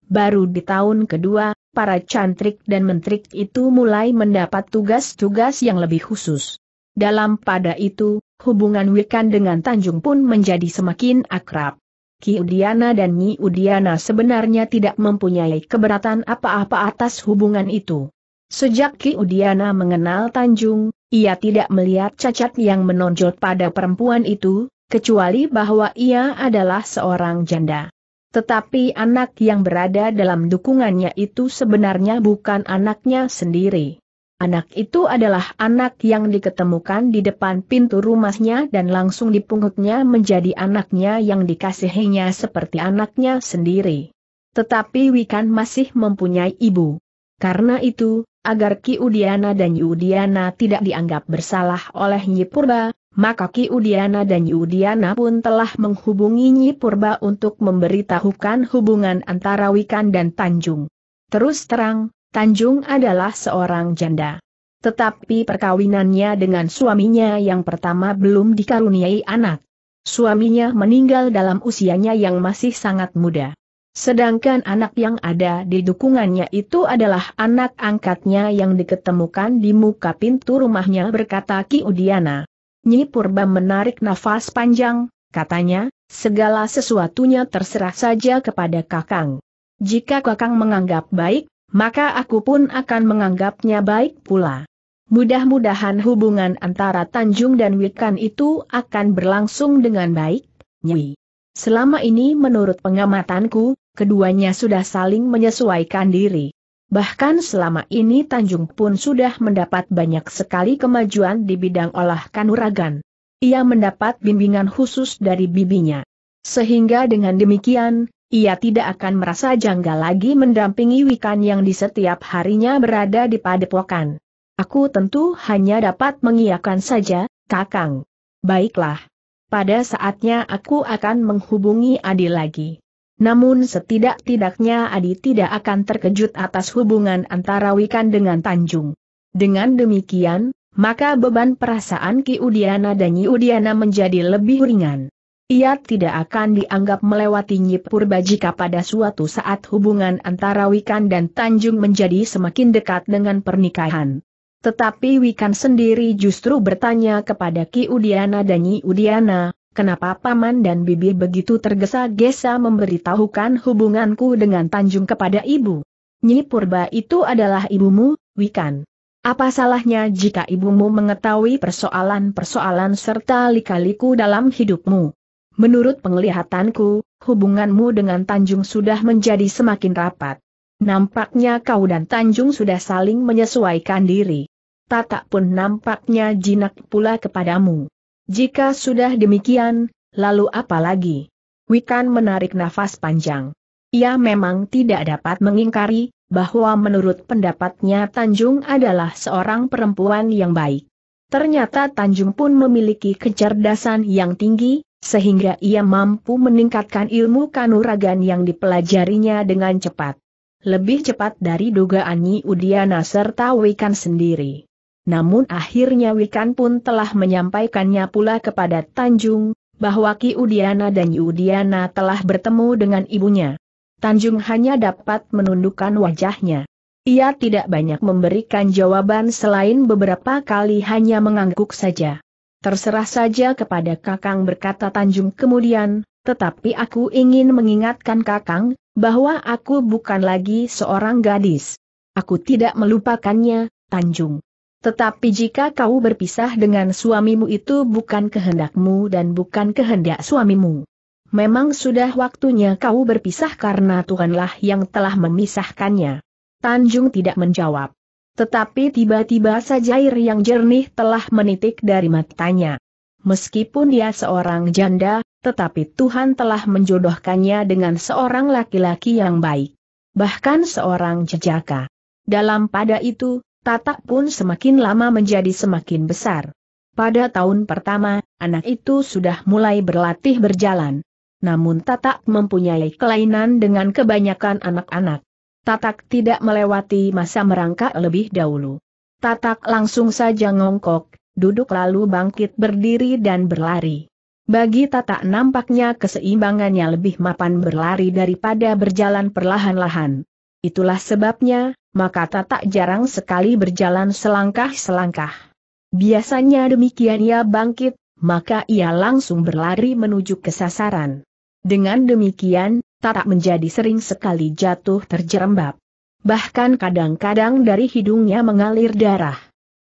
Speaker 1: Baru di tahun kedua, para cantrik dan mentrik itu mulai mendapat tugas-tugas yang lebih khusus. Dalam pada itu, hubungan Wikan dengan Tanjung pun menjadi semakin akrab. Ki Udiana dan Nyi Udiana sebenarnya tidak mempunyai keberatan apa-apa atas hubungan itu. Sejak Ki Udiana mengenal Tanjung, ia tidak melihat cacat yang menonjol pada perempuan itu, kecuali bahwa ia adalah seorang janda. Tetapi anak yang berada dalam dukungannya itu sebenarnya bukan anaknya sendiri. Anak itu adalah anak yang diketemukan di depan pintu rumahnya dan langsung dipungutnya menjadi anaknya yang dikasihinya seperti anaknya sendiri. Tetapi Wikan masih mempunyai ibu. Karena itu, agar Ki Udiana dan Yudiana tidak dianggap bersalah oleh Nyi Purba, maka Ki Udiana dan Yudiana pun telah menghubungi Nyi Purba untuk memberitahukan hubungan antara Wikan dan Tanjung. Terus terang, Tanjung adalah seorang janda. Tetapi perkawinannya dengan suaminya yang pertama belum dikaruniai anak. Suaminya meninggal dalam usianya yang masih sangat muda. Sedangkan anak yang ada di dukungannya itu adalah anak angkatnya yang diketemukan di muka pintu rumahnya berkata Ki Udiana. Nyi Purba menarik nafas panjang, katanya, segala sesuatunya terserah saja kepada Kakang. Jika Kakang menganggap baik, maka aku pun akan menganggapnya baik pula. Mudah-mudahan hubungan antara Tanjung dan Wikan itu akan berlangsung dengan baik, Nyi. Selama ini menurut pengamatanku, keduanya sudah saling menyesuaikan diri. Bahkan selama ini Tanjung pun sudah mendapat banyak sekali kemajuan di bidang olah kanuragan. Ia mendapat bimbingan khusus dari bibinya. Sehingga dengan demikian, ia tidak akan merasa janggal lagi mendampingi Wikan yang di setiap harinya berada di padepokan. Aku tentu hanya dapat mengiyakan saja, Kakang. Baiklah. Pada saatnya aku akan menghubungi Adi lagi. Namun setidak-tidaknya Adi tidak akan terkejut atas hubungan antara Wikan dengan Tanjung. Dengan demikian, maka beban perasaan Ki Udiana dan Nyi Udiana menjadi lebih ringan. Ia tidak akan dianggap melewati nyi Purba jika pada suatu saat hubungan antara Wikan dan Tanjung menjadi semakin dekat dengan pernikahan. Tetapi Wikan sendiri justru bertanya kepada Ki Udiana dan Nyi Udiana, Kenapa Paman dan Bibi begitu tergesa-gesa memberitahukan hubunganku dengan Tanjung kepada ibu? Nyi Purba itu adalah ibumu, Wikan. Apa salahnya jika ibumu mengetahui persoalan-persoalan serta likaliku dalam hidupmu? Menurut penglihatanku, hubunganmu dengan Tanjung sudah menjadi semakin rapat. Nampaknya kau dan Tanjung sudah saling menyesuaikan diri. Tatak pun nampaknya jinak pula kepadamu. Jika sudah demikian, lalu apa lagi? Wikan menarik nafas panjang. Ia memang tidak dapat mengingkari, bahwa menurut pendapatnya Tanjung adalah seorang perempuan yang baik. Ternyata Tanjung pun memiliki kecerdasan yang tinggi, sehingga ia mampu meningkatkan ilmu kanuragan yang dipelajarinya dengan cepat. Lebih cepat dari dugaan Nyi Udiana serta Wikan sendiri namun akhirnya Wikan pun telah menyampaikannya pula kepada Tanjung, bahwa Ki Udiana dan Yudiana telah bertemu dengan ibunya. Tanjung hanya dapat menundukkan wajahnya. Ia tidak banyak memberikan jawaban selain beberapa kali hanya mengangguk saja. Terserah saja kepada Kakang berkata Tanjung kemudian, tetapi aku ingin mengingatkan Kakang, bahwa aku bukan lagi seorang gadis. Aku tidak melupakannya, Tanjung. Tetapi jika kau berpisah dengan suamimu itu bukan kehendakmu dan bukan kehendak suamimu. Memang sudah waktunya kau berpisah karena Tuhanlah yang telah memisahkannya. Tanjung tidak menjawab. Tetapi tiba-tiba saja air yang jernih telah menitik dari matanya. Meskipun dia seorang janda, tetapi Tuhan telah menjodohkannya dengan seorang laki-laki yang baik. Bahkan seorang jejaka. Dalam pada itu, Tatak pun semakin lama menjadi semakin besar. Pada tahun pertama, anak itu sudah mulai berlatih berjalan. Namun Tatak mempunyai kelainan dengan kebanyakan anak-anak. Tatak tidak melewati masa merangkak lebih dahulu. Tatak langsung saja ngongkok, duduk lalu bangkit berdiri dan berlari. Bagi Tatak nampaknya keseimbangannya lebih mapan berlari daripada berjalan perlahan-lahan. Itulah sebabnya, maka tak jarang sekali berjalan selangkah-selangkah. Biasanya demikian ia bangkit, maka ia langsung berlari menuju kesasaran. Dengan demikian, tak menjadi sering sekali jatuh terjerembab. Bahkan kadang-kadang dari hidungnya mengalir darah.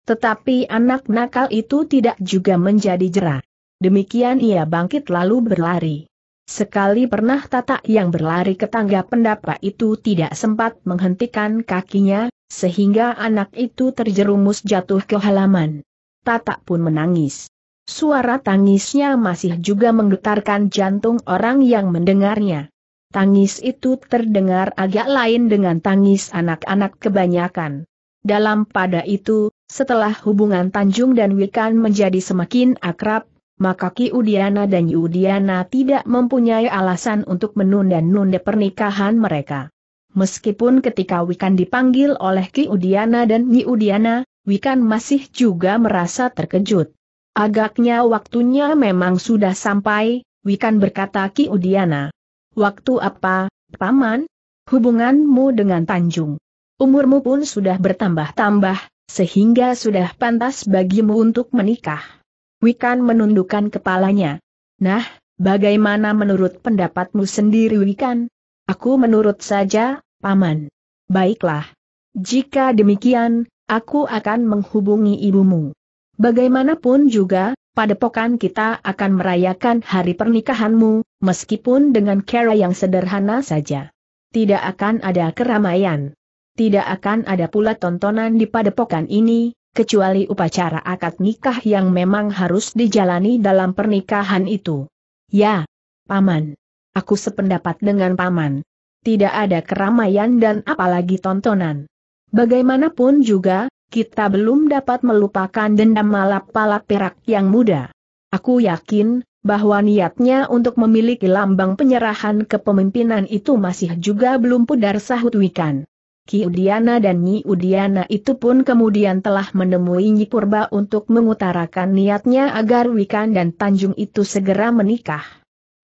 Speaker 1: Tetapi anak nakal itu tidak juga menjadi jerah. Demikian ia bangkit lalu berlari. Sekali pernah Tata yang berlari ke tangga pendapa itu tidak sempat menghentikan kakinya, sehingga anak itu terjerumus jatuh ke halaman. Tata pun menangis. Suara tangisnya masih juga menggetarkan jantung orang yang mendengarnya. Tangis itu terdengar agak lain dengan tangis anak-anak kebanyakan. Dalam pada itu, setelah hubungan Tanjung dan Wikan menjadi semakin akrab, maka Ki Udiana dan Yudiana tidak mempunyai alasan untuk menunda-nunda pernikahan mereka. Meskipun ketika Wikan dipanggil oleh Ki Udiana dan Nyi Udiana, Wikan masih juga merasa terkejut. Agaknya waktunya memang sudah sampai, Wikan berkata Ki Udiana. Waktu apa, Paman? Hubunganmu dengan Tanjung. Umurmu pun sudah bertambah-tambah, sehingga sudah pantas bagimu untuk menikah. Wikan menundukkan kepalanya. Nah, bagaimana menurut pendapatmu sendiri Wikan? Aku menurut saja, Paman. Baiklah. Jika demikian, aku akan menghubungi ibumu. Bagaimanapun juga, padepokan kita akan merayakan hari pernikahanmu, meskipun dengan cara yang sederhana saja. Tidak akan ada keramaian. Tidak akan ada pula tontonan di padepokan ini, kecuali upacara akad nikah yang memang harus dijalani dalam pernikahan itu. Ya, Paman. Aku sependapat dengan Paman. Tidak ada keramaian dan apalagi tontonan. Bagaimanapun juga, kita belum dapat melupakan dendam malap-palap perak yang muda. Aku yakin, bahwa niatnya untuk memiliki lambang penyerahan kepemimpinan itu masih juga belum pudar sahut Wikan. Ki Udiana dan Nyi Udiana itu pun kemudian telah menemui Nyi Purba untuk mengutarakan niatnya agar Wikan dan Tanjung itu segera menikah.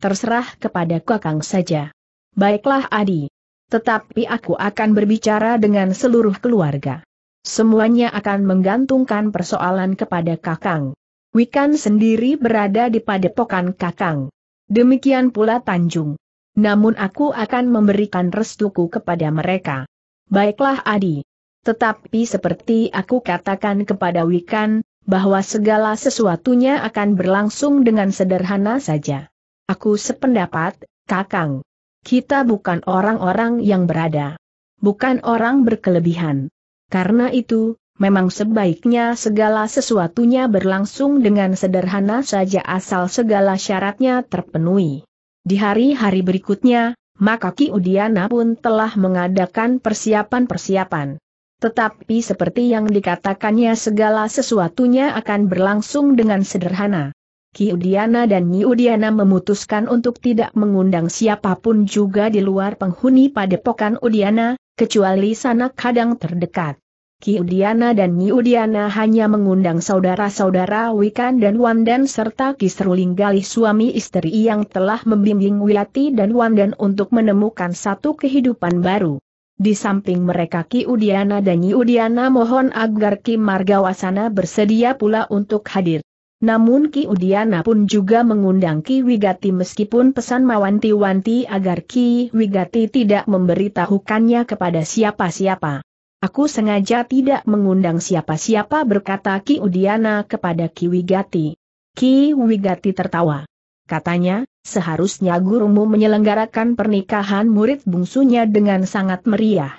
Speaker 1: Terserah kepada Kakang saja. Baiklah Adi. Tetapi aku akan berbicara dengan seluruh keluarga. Semuanya akan menggantungkan persoalan kepada Kakang. Wikan sendiri berada di padepokan Kakang. Demikian pula Tanjung. Namun aku akan memberikan restuku kepada mereka. Baiklah Adi. Tetapi seperti aku katakan kepada Wikan, bahwa segala sesuatunya akan berlangsung dengan sederhana saja. Aku sependapat, Kakang. Kita bukan orang-orang yang berada. Bukan orang berkelebihan. Karena itu, memang sebaiknya segala sesuatunya berlangsung dengan sederhana saja asal segala syaratnya terpenuhi. Di hari-hari berikutnya, maka Ki Udiana pun telah mengadakan persiapan-persiapan. Tetapi seperti yang dikatakannya segala sesuatunya akan berlangsung dengan sederhana. Ki Udiana dan Nyi Udiana memutuskan untuk tidak mengundang siapapun juga di luar penghuni padepokan Udiana, kecuali sanak kadang terdekat. Ki Kiudiana dan Nyi Nyudiana hanya mengundang saudara-saudara Wikan dan Wandan serta kisru Galih suami istri yang telah membimbing Wilati dan Wandan untuk menemukan satu kehidupan baru. Di samping mereka Ki Udiana dan Nyi Udiana mohon agar Ki Margawasana bersedia pula untuk hadir. Namun Ki Udiana pun juga mengundang Ki Wigati meskipun pesan mawanti wanti agar Ki Wigati tidak memberitahukannya kepada siapa-siapa. Aku sengaja tidak mengundang siapa-siapa berkata Ki Udiana kepada Ki Wigati. Ki Wigati tertawa. Katanya, seharusnya gurumu menyelenggarakan pernikahan murid bungsunya dengan sangat meriah.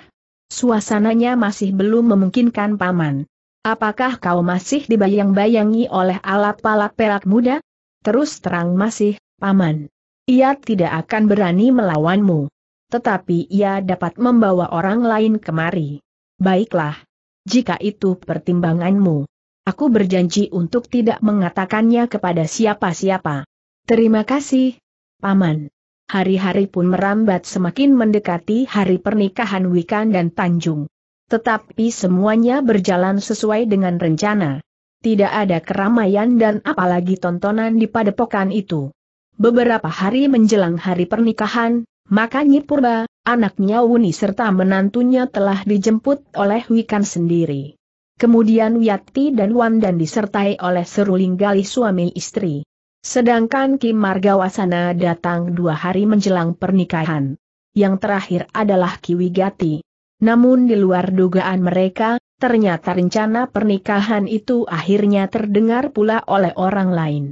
Speaker 1: Suasananya masih belum memungkinkan paman. Apakah kau masih dibayang-bayangi oleh alat alap perak muda? Terus terang masih, paman. Ia tidak akan berani melawanmu. Tetapi ia dapat membawa orang lain kemari. Baiklah. Jika itu pertimbanganmu. Aku berjanji untuk tidak mengatakannya kepada siapa-siapa. Terima kasih, Paman. Hari-hari pun merambat semakin mendekati hari pernikahan Wikan dan Tanjung. Tetapi semuanya berjalan sesuai dengan rencana. Tidak ada keramaian dan apalagi tontonan di padepokan itu. Beberapa hari menjelang hari pernikahan, maka Nyipurba, Purba, Anaknya Wuni serta menantunya telah dijemput oleh Wikan sendiri. Kemudian Wiyati dan dan disertai oleh seruling gali suami istri. Sedangkan Kim Margawasana datang dua hari menjelang pernikahan. Yang terakhir adalah Ki Wigati. Namun di luar dugaan mereka, ternyata rencana pernikahan itu akhirnya terdengar pula oleh orang lain.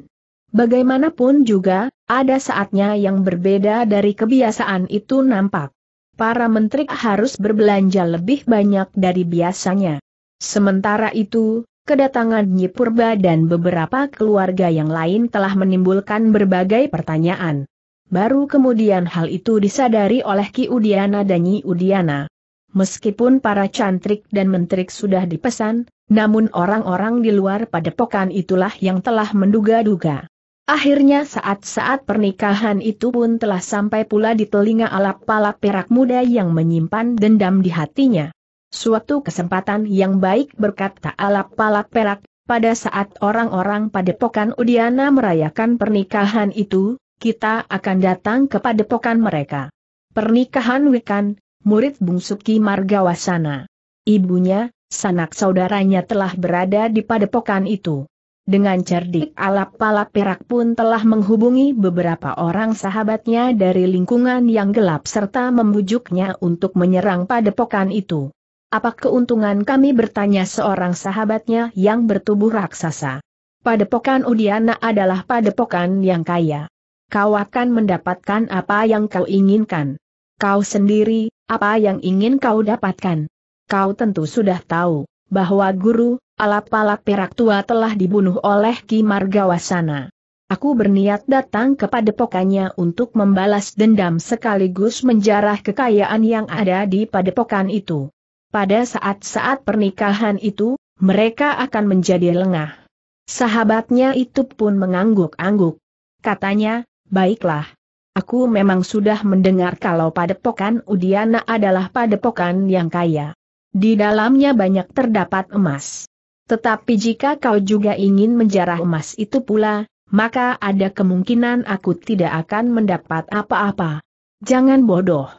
Speaker 1: Bagaimanapun juga, ada saatnya yang berbeda dari kebiasaan itu nampak para menteri harus berbelanja lebih banyak dari biasanya. Sementara itu, kedatangan Nyi Purba dan beberapa keluarga yang lain telah menimbulkan berbagai pertanyaan. Baru kemudian hal itu disadari oleh Ki Udiana dan Nyi Udiana. Meskipun para cantrik dan menteri sudah dipesan, namun orang-orang di luar padepokan itulah yang telah menduga-duga. Akhirnya saat-saat pernikahan itu pun telah sampai pula di telinga alap pala perak muda yang menyimpan dendam di hatinya. Suatu kesempatan yang baik berkata alap pala perak, pada saat orang-orang padepokan Udiana merayakan pernikahan itu, kita akan datang ke padepokan mereka. Pernikahan Wikan, murid Bungsuki Margawasana. Ibunya, sanak saudaranya telah berada di padepokan itu. Dengan cerdik alap pala perak pun telah menghubungi beberapa orang sahabatnya dari lingkungan yang gelap serta membujuknya untuk menyerang padepokan itu. Apa keuntungan kami bertanya seorang sahabatnya yang bertubuh raksasa. Padepokan Udiana adalah padepokan yang kaya. Kau akan mendapatkan apa yang kau inginkan. Kau sendiri, apa yang ingin kau dapatkan. Kau tentu sudah tahu bahwa guru, alap-alap perak tua telah dibunuh oleh Ki Margawasana. Aku berniat datang kepada pokannya untuk membalas dendam sekaligus menjarah kekayaan yang ada di padepokan itu. Pada saat-saat pernikahan itu, mereka akan menjadi lengah. Sahabatnya itu pun mengangguk-angguk. Katanya, baiklah. Aku memang sudah mendengar kalau padepokan Udiana adalah padepokan yang kaya. Di dalamnya banyak terdapat emas. Tetapi jika kau juga ingin menjarah emas itu pula, maka ada kemungkinan aku tidak akan mendapat apa-apa. Jangan bodoh.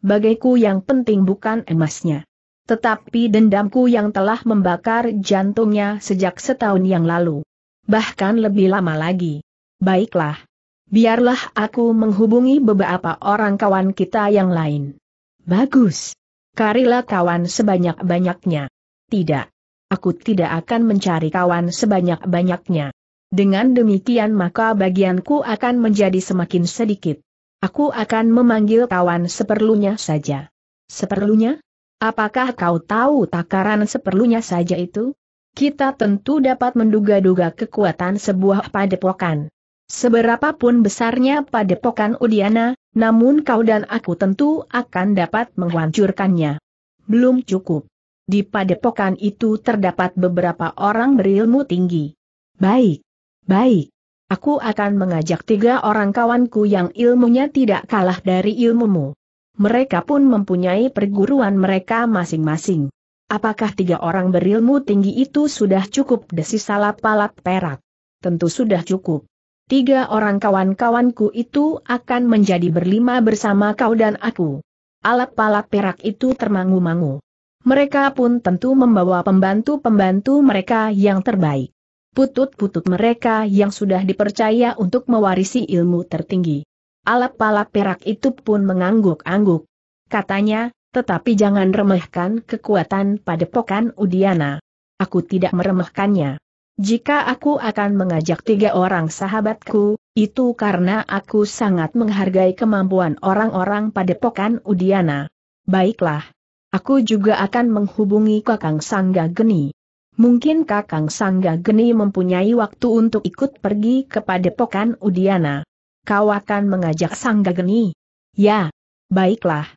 Speaker 1: Bagiku yang penting bukan emasnya. Tetapi dendamku yang telah membakar jantungnya sejak setahun yang lalu. Bahkan lebih lama lagi. Baiklah. Biarlah aku menghubungi beberapa orang kawan kita yang lain. Bagus. Karilah kawan sebanyak-banyaknya. Tidak. Aku tidak akan mencari kawan sebanyak-banyaknya. Dengan demikian maka bagianku akan menjadi semakin sedikit. Aku akan memanggil kawan seperlunya saja. Seperlunya? Apakah kau tahu takaran seperlunya saja itu? Kita tentu dapat menduga-duga kekuatan sebuah padepokan. Seberapapun besarnya padepokan Udiana, namun kau dan aku tentu akan dapat menghancurkannya. Belum cukup. Di padepokan itu terdapat beberapa orang berilmu tinggi. Baik. Baik. Aku akan mengajak tiga orang kawanku yang ilmunya tidak kalah dari ilmumu. Mereka pun mempunyai perguruan mereka masing-masing. Apakah tiga orang berilmu tinggi itu sudah cukup desi salap palat perak? Tentu sudah cukup tiga orang kawan-kawanku itu akan menjadi berlima bersama kau dan aku. Alap-alap perak itu termangu-mangu. Mereka pun tentu membawa pembantu-pembantu mereka yang terbaik. Putut-putut mereka yang sudah dipercaya untuk mewarisi ilmu tertinggi. Alap-alap perak itu pun mengangguk-angguk. Katanya, tetapi jangan remehkan kekuatan pada padepokan Udiana. Aku tidak meremehkannya. Jika aku akan mengajak tiga orang sahabatku, itu karena aku sangat menghargai kemampuan orang-orang padepokan Udiana. Baiklah. Aku juga akan menghubungi Kakang Sangga Geni. Mungkin Kakang Sangga Geni mempunyai waktu untuk ikut pergi ke padepokan Udiana. Kau akan mengajak Sangga Geni? Ya. Baiklah.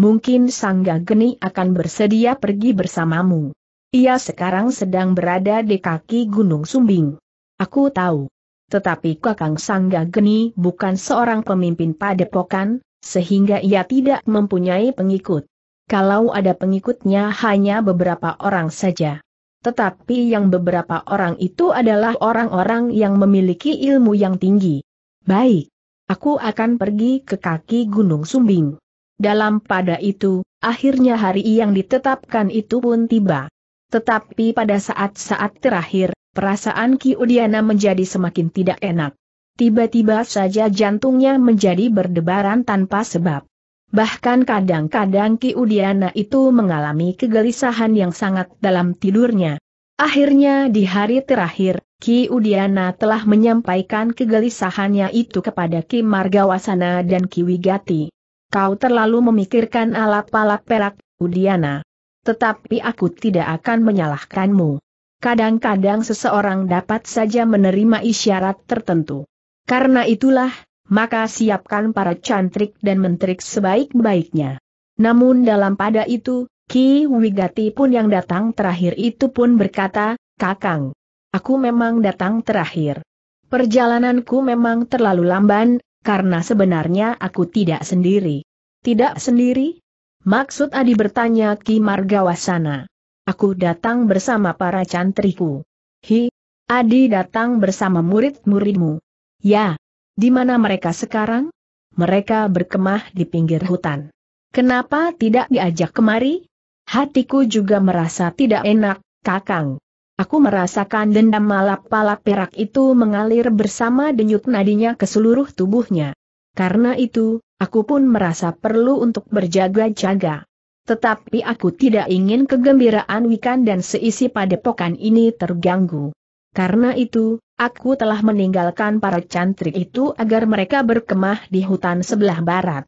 Speaker 1: Mungkin Sangga Geni akan bersedia pergi bersamamu. Ia sekarang sedang berada di kaki Gunung Sumbing. Aku tahu. Tetapi Kakang Sangga Geni bukan seorang pemimpin padepokan, sehingga ia tidak mempunyai pengikut. Kalau ada pengikutnya hanya beberapa orang saja. Tetapi yang beberapa orang itu adalah orang-orang yang memiliki ilmu yang tinggi. Baik. Aku akan pergi ke kaki Gunung Sumbing. Dalam pada itu, akhirnya hari yang ditetapkan itu pun tiba. Tetapi pada saat-saat terakhir, perasaan Ki Udiana menjadi semakin tidak enak. Tiba-tiba saja jantungnya menjadi berdebaran tanpa sebab. Bahkan kadang-kadang Ki Udiana itu mengalami kegelisahan yang sangat dalam tidurnya. Akhirnya di hari terakhir, Ki Udiana telah menyampaikan kegelisahannya itu kepada Ki Margawasana dan Ki Wigati. Kau terlalu memikirkan alap-alap perak, Udiana tetapi aku tidak akan menyalahkanmu. Kadang-kadang seseorang dapat saja menerima isyarat tertentu. Karena itulah, maka siapkan para cantrik dan mentrik sebaik-baiknya. Namun dalam pada itu, Ki Wigati pun yang datang terakhir itu pun berkata, Kakang, aku memang datang terakhir. Perjalananku memang terlalu lamban, karena sebenarnya aku tidak sendiri. Tidak sendiri? Maksud Adi bertanya Ki Margawasana. Aku datang bersama para cantriku. Hi, Adi datang bersama murid-muridmu. Ya, di mana mereka sekarang? Mereka berkemah di pinggir hutan. Kenapa tidak diajak kemari? Hatiku juga merasa tidak enak, Kakang. Aku merasakan dendam malap-palap perak itu mengalir bersama denyut nadinya ke seluruh tubuhnya. Karena itu, aku pun merasa perlu untuk berjaga-jaga. Tetapi aku tidak ingin kegembiraan Wikan dan seisi padepokan ini terganggu. Karena itu, aku telah meninggalkan para cantrik itu agar mereka berkemah di hutan sebelah barat.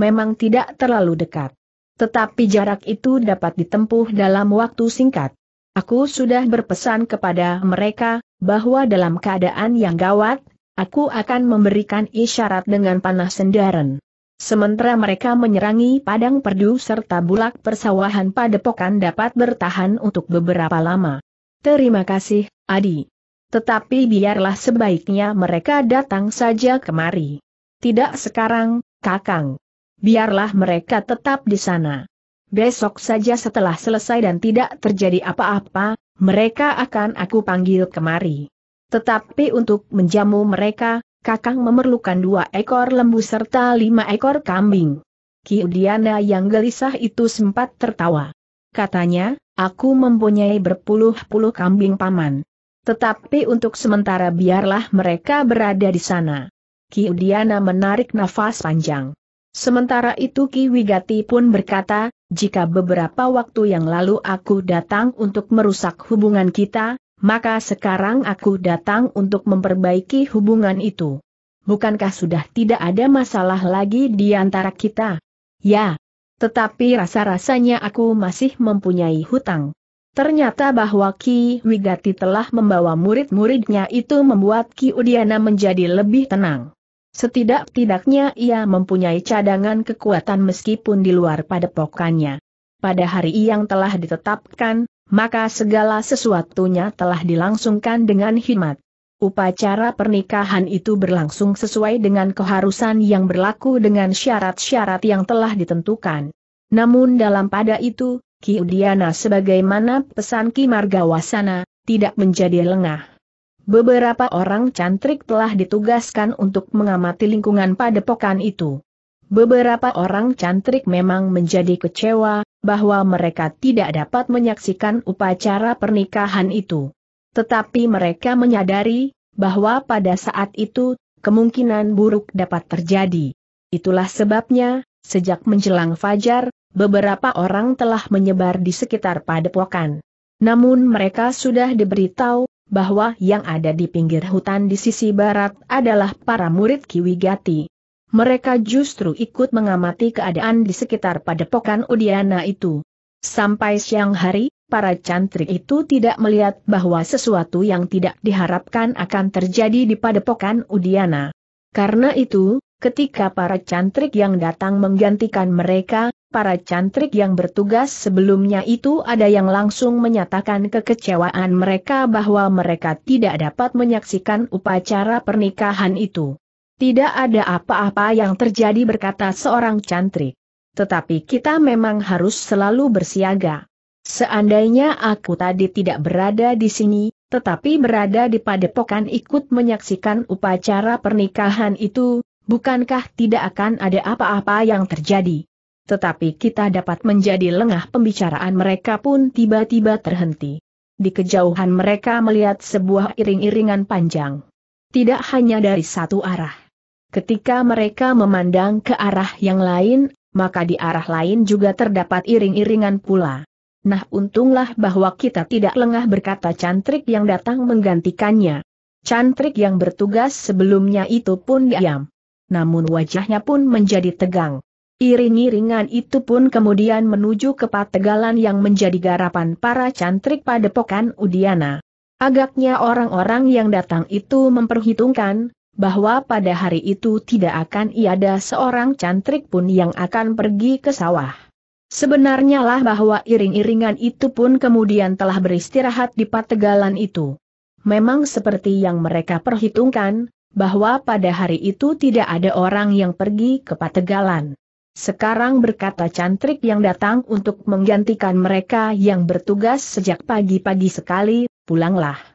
Speaker 1: Memang tidak terlalu dekat. Tetapi jarak itu dapat ditempuh dalam waktu singkat. Aku sudah berpesan kepada mereka, bahwa dalam keadaan yang gawat, Aku akan memberikan isyarat dengan panah sendaren. Sementara mereka menyerangi padang perdu serta bulak persawahan padepokan dapat bertahan untuk beberapa lama. Terima kasih, Adi. Tetapi biarlah sebaiknya mereka datang saja kemari. Tidak sekarang, Kakang. Biarlah mereka tetap di sana. Besok saja setelah selesai dan tidak terjadi apa-apa, mereka akan aku panggil kemari. Tetapi untuk menjamu mereka, Kakang memerlukan dua ekor lembu serta lima ekor kambing. Kiudiana yang gelisah itu sempat tertawa. Katanya, aku mempunyai berpuluh-puluh kambing paman. Tetapi untuk sementara biarlah mereka berada di sana. Kiudiana menarik nafas panjang. Sementara itu Ki Wigati pun berkata, jika beberapa waktu yang lalu aku datang untuk merusak hubungan kita, maka sekarang aku datang untuk memperbaiki hubungan itu. Bukankah sudah tidak ada masalah lagi di antara kita? Ya, tetapi rasa-rasanya aku masih mempunyai hutang. Ternyata bahwa Ki Wigati telah membawa murid-muridnya itu membuat Ki Udiana menjadi lebih tenang. Setidak-tidaknya ia mempunyai cadangan kekuatan meskipun di luar padepokannya. Pada hari yang telah ditetapkan, maka segala sesuatunya telah dilangsungkan dengan hikmat. Upacara pernikahan itu berlangsung sesuai dengan keharusan yang berlaku dengan syarat-syarat yang telah ditentukan. Namun dalam pada itu, Ki Udiana sebagaimana pesan Ki Margawasana, tidak menjadi lengah. Beberapa orang cantrik telah ditugaskan untuk mengamati lingkungan padepokan itu. Beberapa orang cantrik memang menjadi kecewa, bahwa mereka tidak dapat menyaksikan upacara pernikahan itu. Tetapi mereka menyadari, bahwa pada saat itu, kemungkinan buruk dapat terjadi. Itulah sebabnya, sejak menjelang fajar, beberapa orang telah menyebar di sekitar padepokan. Namun mereka sudah diberitahu, bahwa yang ada di pinggir hutan di sisi barat adalah para murid Kiwigati mereka justru ikut mengamati keadaan di sekitar padepokan Udiana itu. Sampai siang hari, para cantrik itu tidak melihat bahwa sesuatu yang tidak diharapkan akan terjadi di padepokan Udiana. Karena itu, ketika para cantrik yang datang menggantikan mereka, para cantrik yang bertugas sebelumnya itu ada yang langsung menyatakan kekecewaan mereka bahwa mereka tidak dapat menyaksikan upacara pernikahan itu. Tidak ada apa-apa yang terjadi berkata seorang cantrik. Tetapi kita memang harus selalu bersiaga. Seandainya aku tadi tidak berada di sini, tetapi berada di padepokan ikut menyaksikan upacara pernikahan itu, bukankah tidak akan ada apa-apa yang terjadi? Tetapi kita dapat menjadi lengah pembicaraan mereka pun tiba-tiba terhenti. Di kejauhan mereka melihat sebuah iring-iringan panjang. Tidak hanya dari satu arah. Ketika mereka memandang ke arah yang lain, maka di arah lain juga terdapat iring-iringan pula. Nah untunglah bahwa kita tidak lengah berkata cantrik yang datang menggantikannya. Cantrik yang bertugas sebelumnya itu pun diam. Namun wajahnya pun menjadi tegang. Iring-iringan itu pun kemudian menuju ke pategalan yang menjadi garapan para cantrik pada pokan Udiana. Agaknya orang-orang yang datang itu memperhitungkan, bahwa pada hari itu tidak akan ada seorang cantrik pun yang akan pergi ke sawah. Sebenarnya lah bahwa iring-iringan itu pun kemudian telah beristirahat di pategalan itu. Memang seperti yang mereka perhitungkan, bahwa pada hari itu tidak ada orang yang pergi ke pategalan. Sekarang berkata cantrik yang datang untuk menggantikan mereka yang bertugas sejak pagi-pagi sekali, pulanglah.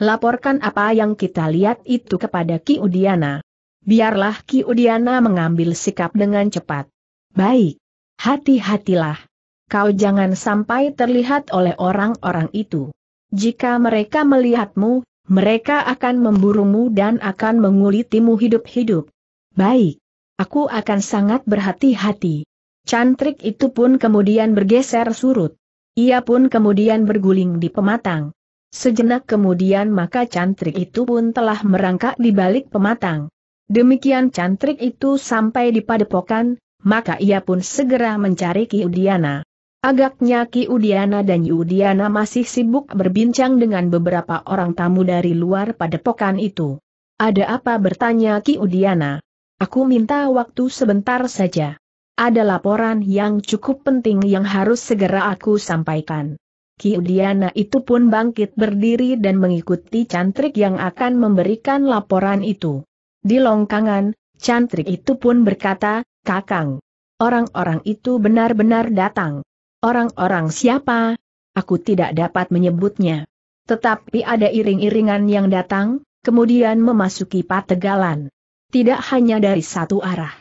Speaker 1: Laporkan apa yang kita lihat itu kepada Ki Udiana. Biarlah Ki Udiana mengambil sikap dengan cepat. Baik. Hati-hatilah. Kau jangan sampai terlihat oleh orang-orang itu. Jika mereka melihatmu, mereka akan memburumu dan akan mengulitimu hidup-hidup. Baik. Aku akan sangat berhati-hati. Cantrik itu pun kemudian bergeser surut. Ia pun kemudian berguling di pematang. Sejenak kemudian maka cantrik itu pun telah merangkak di balik pematang. Demikian cantrik itu sampai di padepokan, maka ia pun segera mencari Ki Udiana. Agaknya Ki Udiana dan Yudiana masih sibuk berbincang dengan beberapa orang tamu dari luar padepokan itu. Ada apa bertanya Ki Udiana? Aku minta waktu sebentar saja. Ada laporan yang cukup penting yang harus segera aku sampaikan. Kiudiana itu pun bangkit berdiri dan mengikuti cantrik yang akan memberikan laporan itu. Di longkangan, cantrik itu pun berkata, Kakang, orang-orang itu benar-benar datang. Orang-orang siapa? Aku tidak dapat menyebutnya. Tetapi ada iring-iringan yang datang, kemudian memasuki pategalan. Tidak hanya dari satu arah.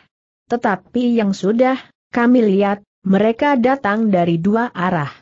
Speaker 1: Tetapi yang sudah, kami lihat, mereka datang dari dua arah.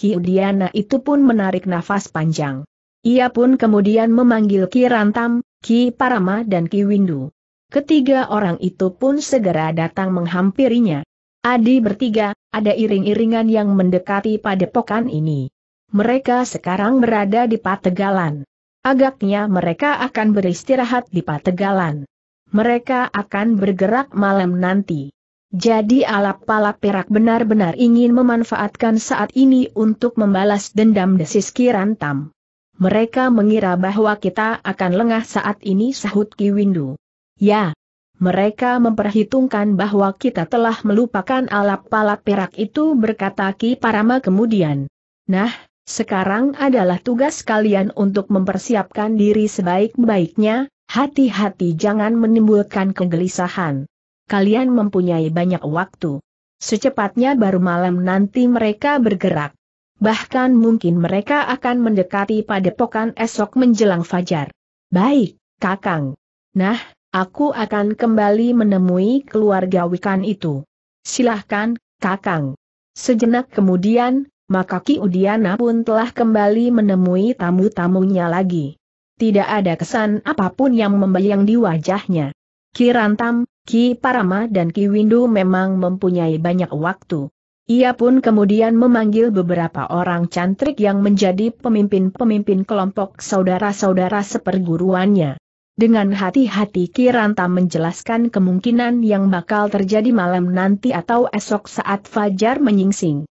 Speaker 1: Kiudiana itu pun menarik nafas panjang. Ia pun kemudian memanggil Ki Rantam, Ki Parama dan Ki Windu. Ketiga orang itu pun segera datang menghampirinya. Adi bertiga, ada iring-iringan yang mendekati padepokan ini. Mereka sekarang berada di Pategalan. Agaknya mereka akan beristirahat di Pategalan. Mereka akan bergerak malam nanti. Jadi alap-alap perak benar-benar ingin memanfaatkan saat ini untuk membalas dendam desis Kirantam. Mereka mengira bahwa kita akan lengah saat ini sahut Ki Windu. Ya, mereka memperhitungkan bahwa kita telah melupakan alap-alap perak itu berkata Ki Parama kemudian. Nah, sekarang adalah tugas kalian untuk mempersiapkan diri sebaik-baiknya, hati-hati jangan menimbulkan kegelisahan kalian mempunyai banyak waktu. Secepatnya baru malam nanti mereka bergerak. Bahkan mungkin mereka akan mendekati pada padepokan esok menjelang fajar. Baik, Kakang. Nah, aku akan kembali menemui keluarga Wikan itu. Silahkan, Kakang. Sejenak kemudian, maka Ki Udiana pun telah kembali menemui tamu-tamunya lagi. Tidak ada kesan apapun yang membayang di wajahnya. Kirantam, Ki Parama dan Ki Windu memang mempunyai banyak waktu. Ia pun kemudian memanggil beberapa orang cantrik yang menjadi pemimpin-pemimpin kelompok saudara-saudara seperguruannya. Dengan hati-hati Ki Ranta menjelaskan kemungkinan yang bakal terjadi malam nanti atau esok saat Fajar menyingsing.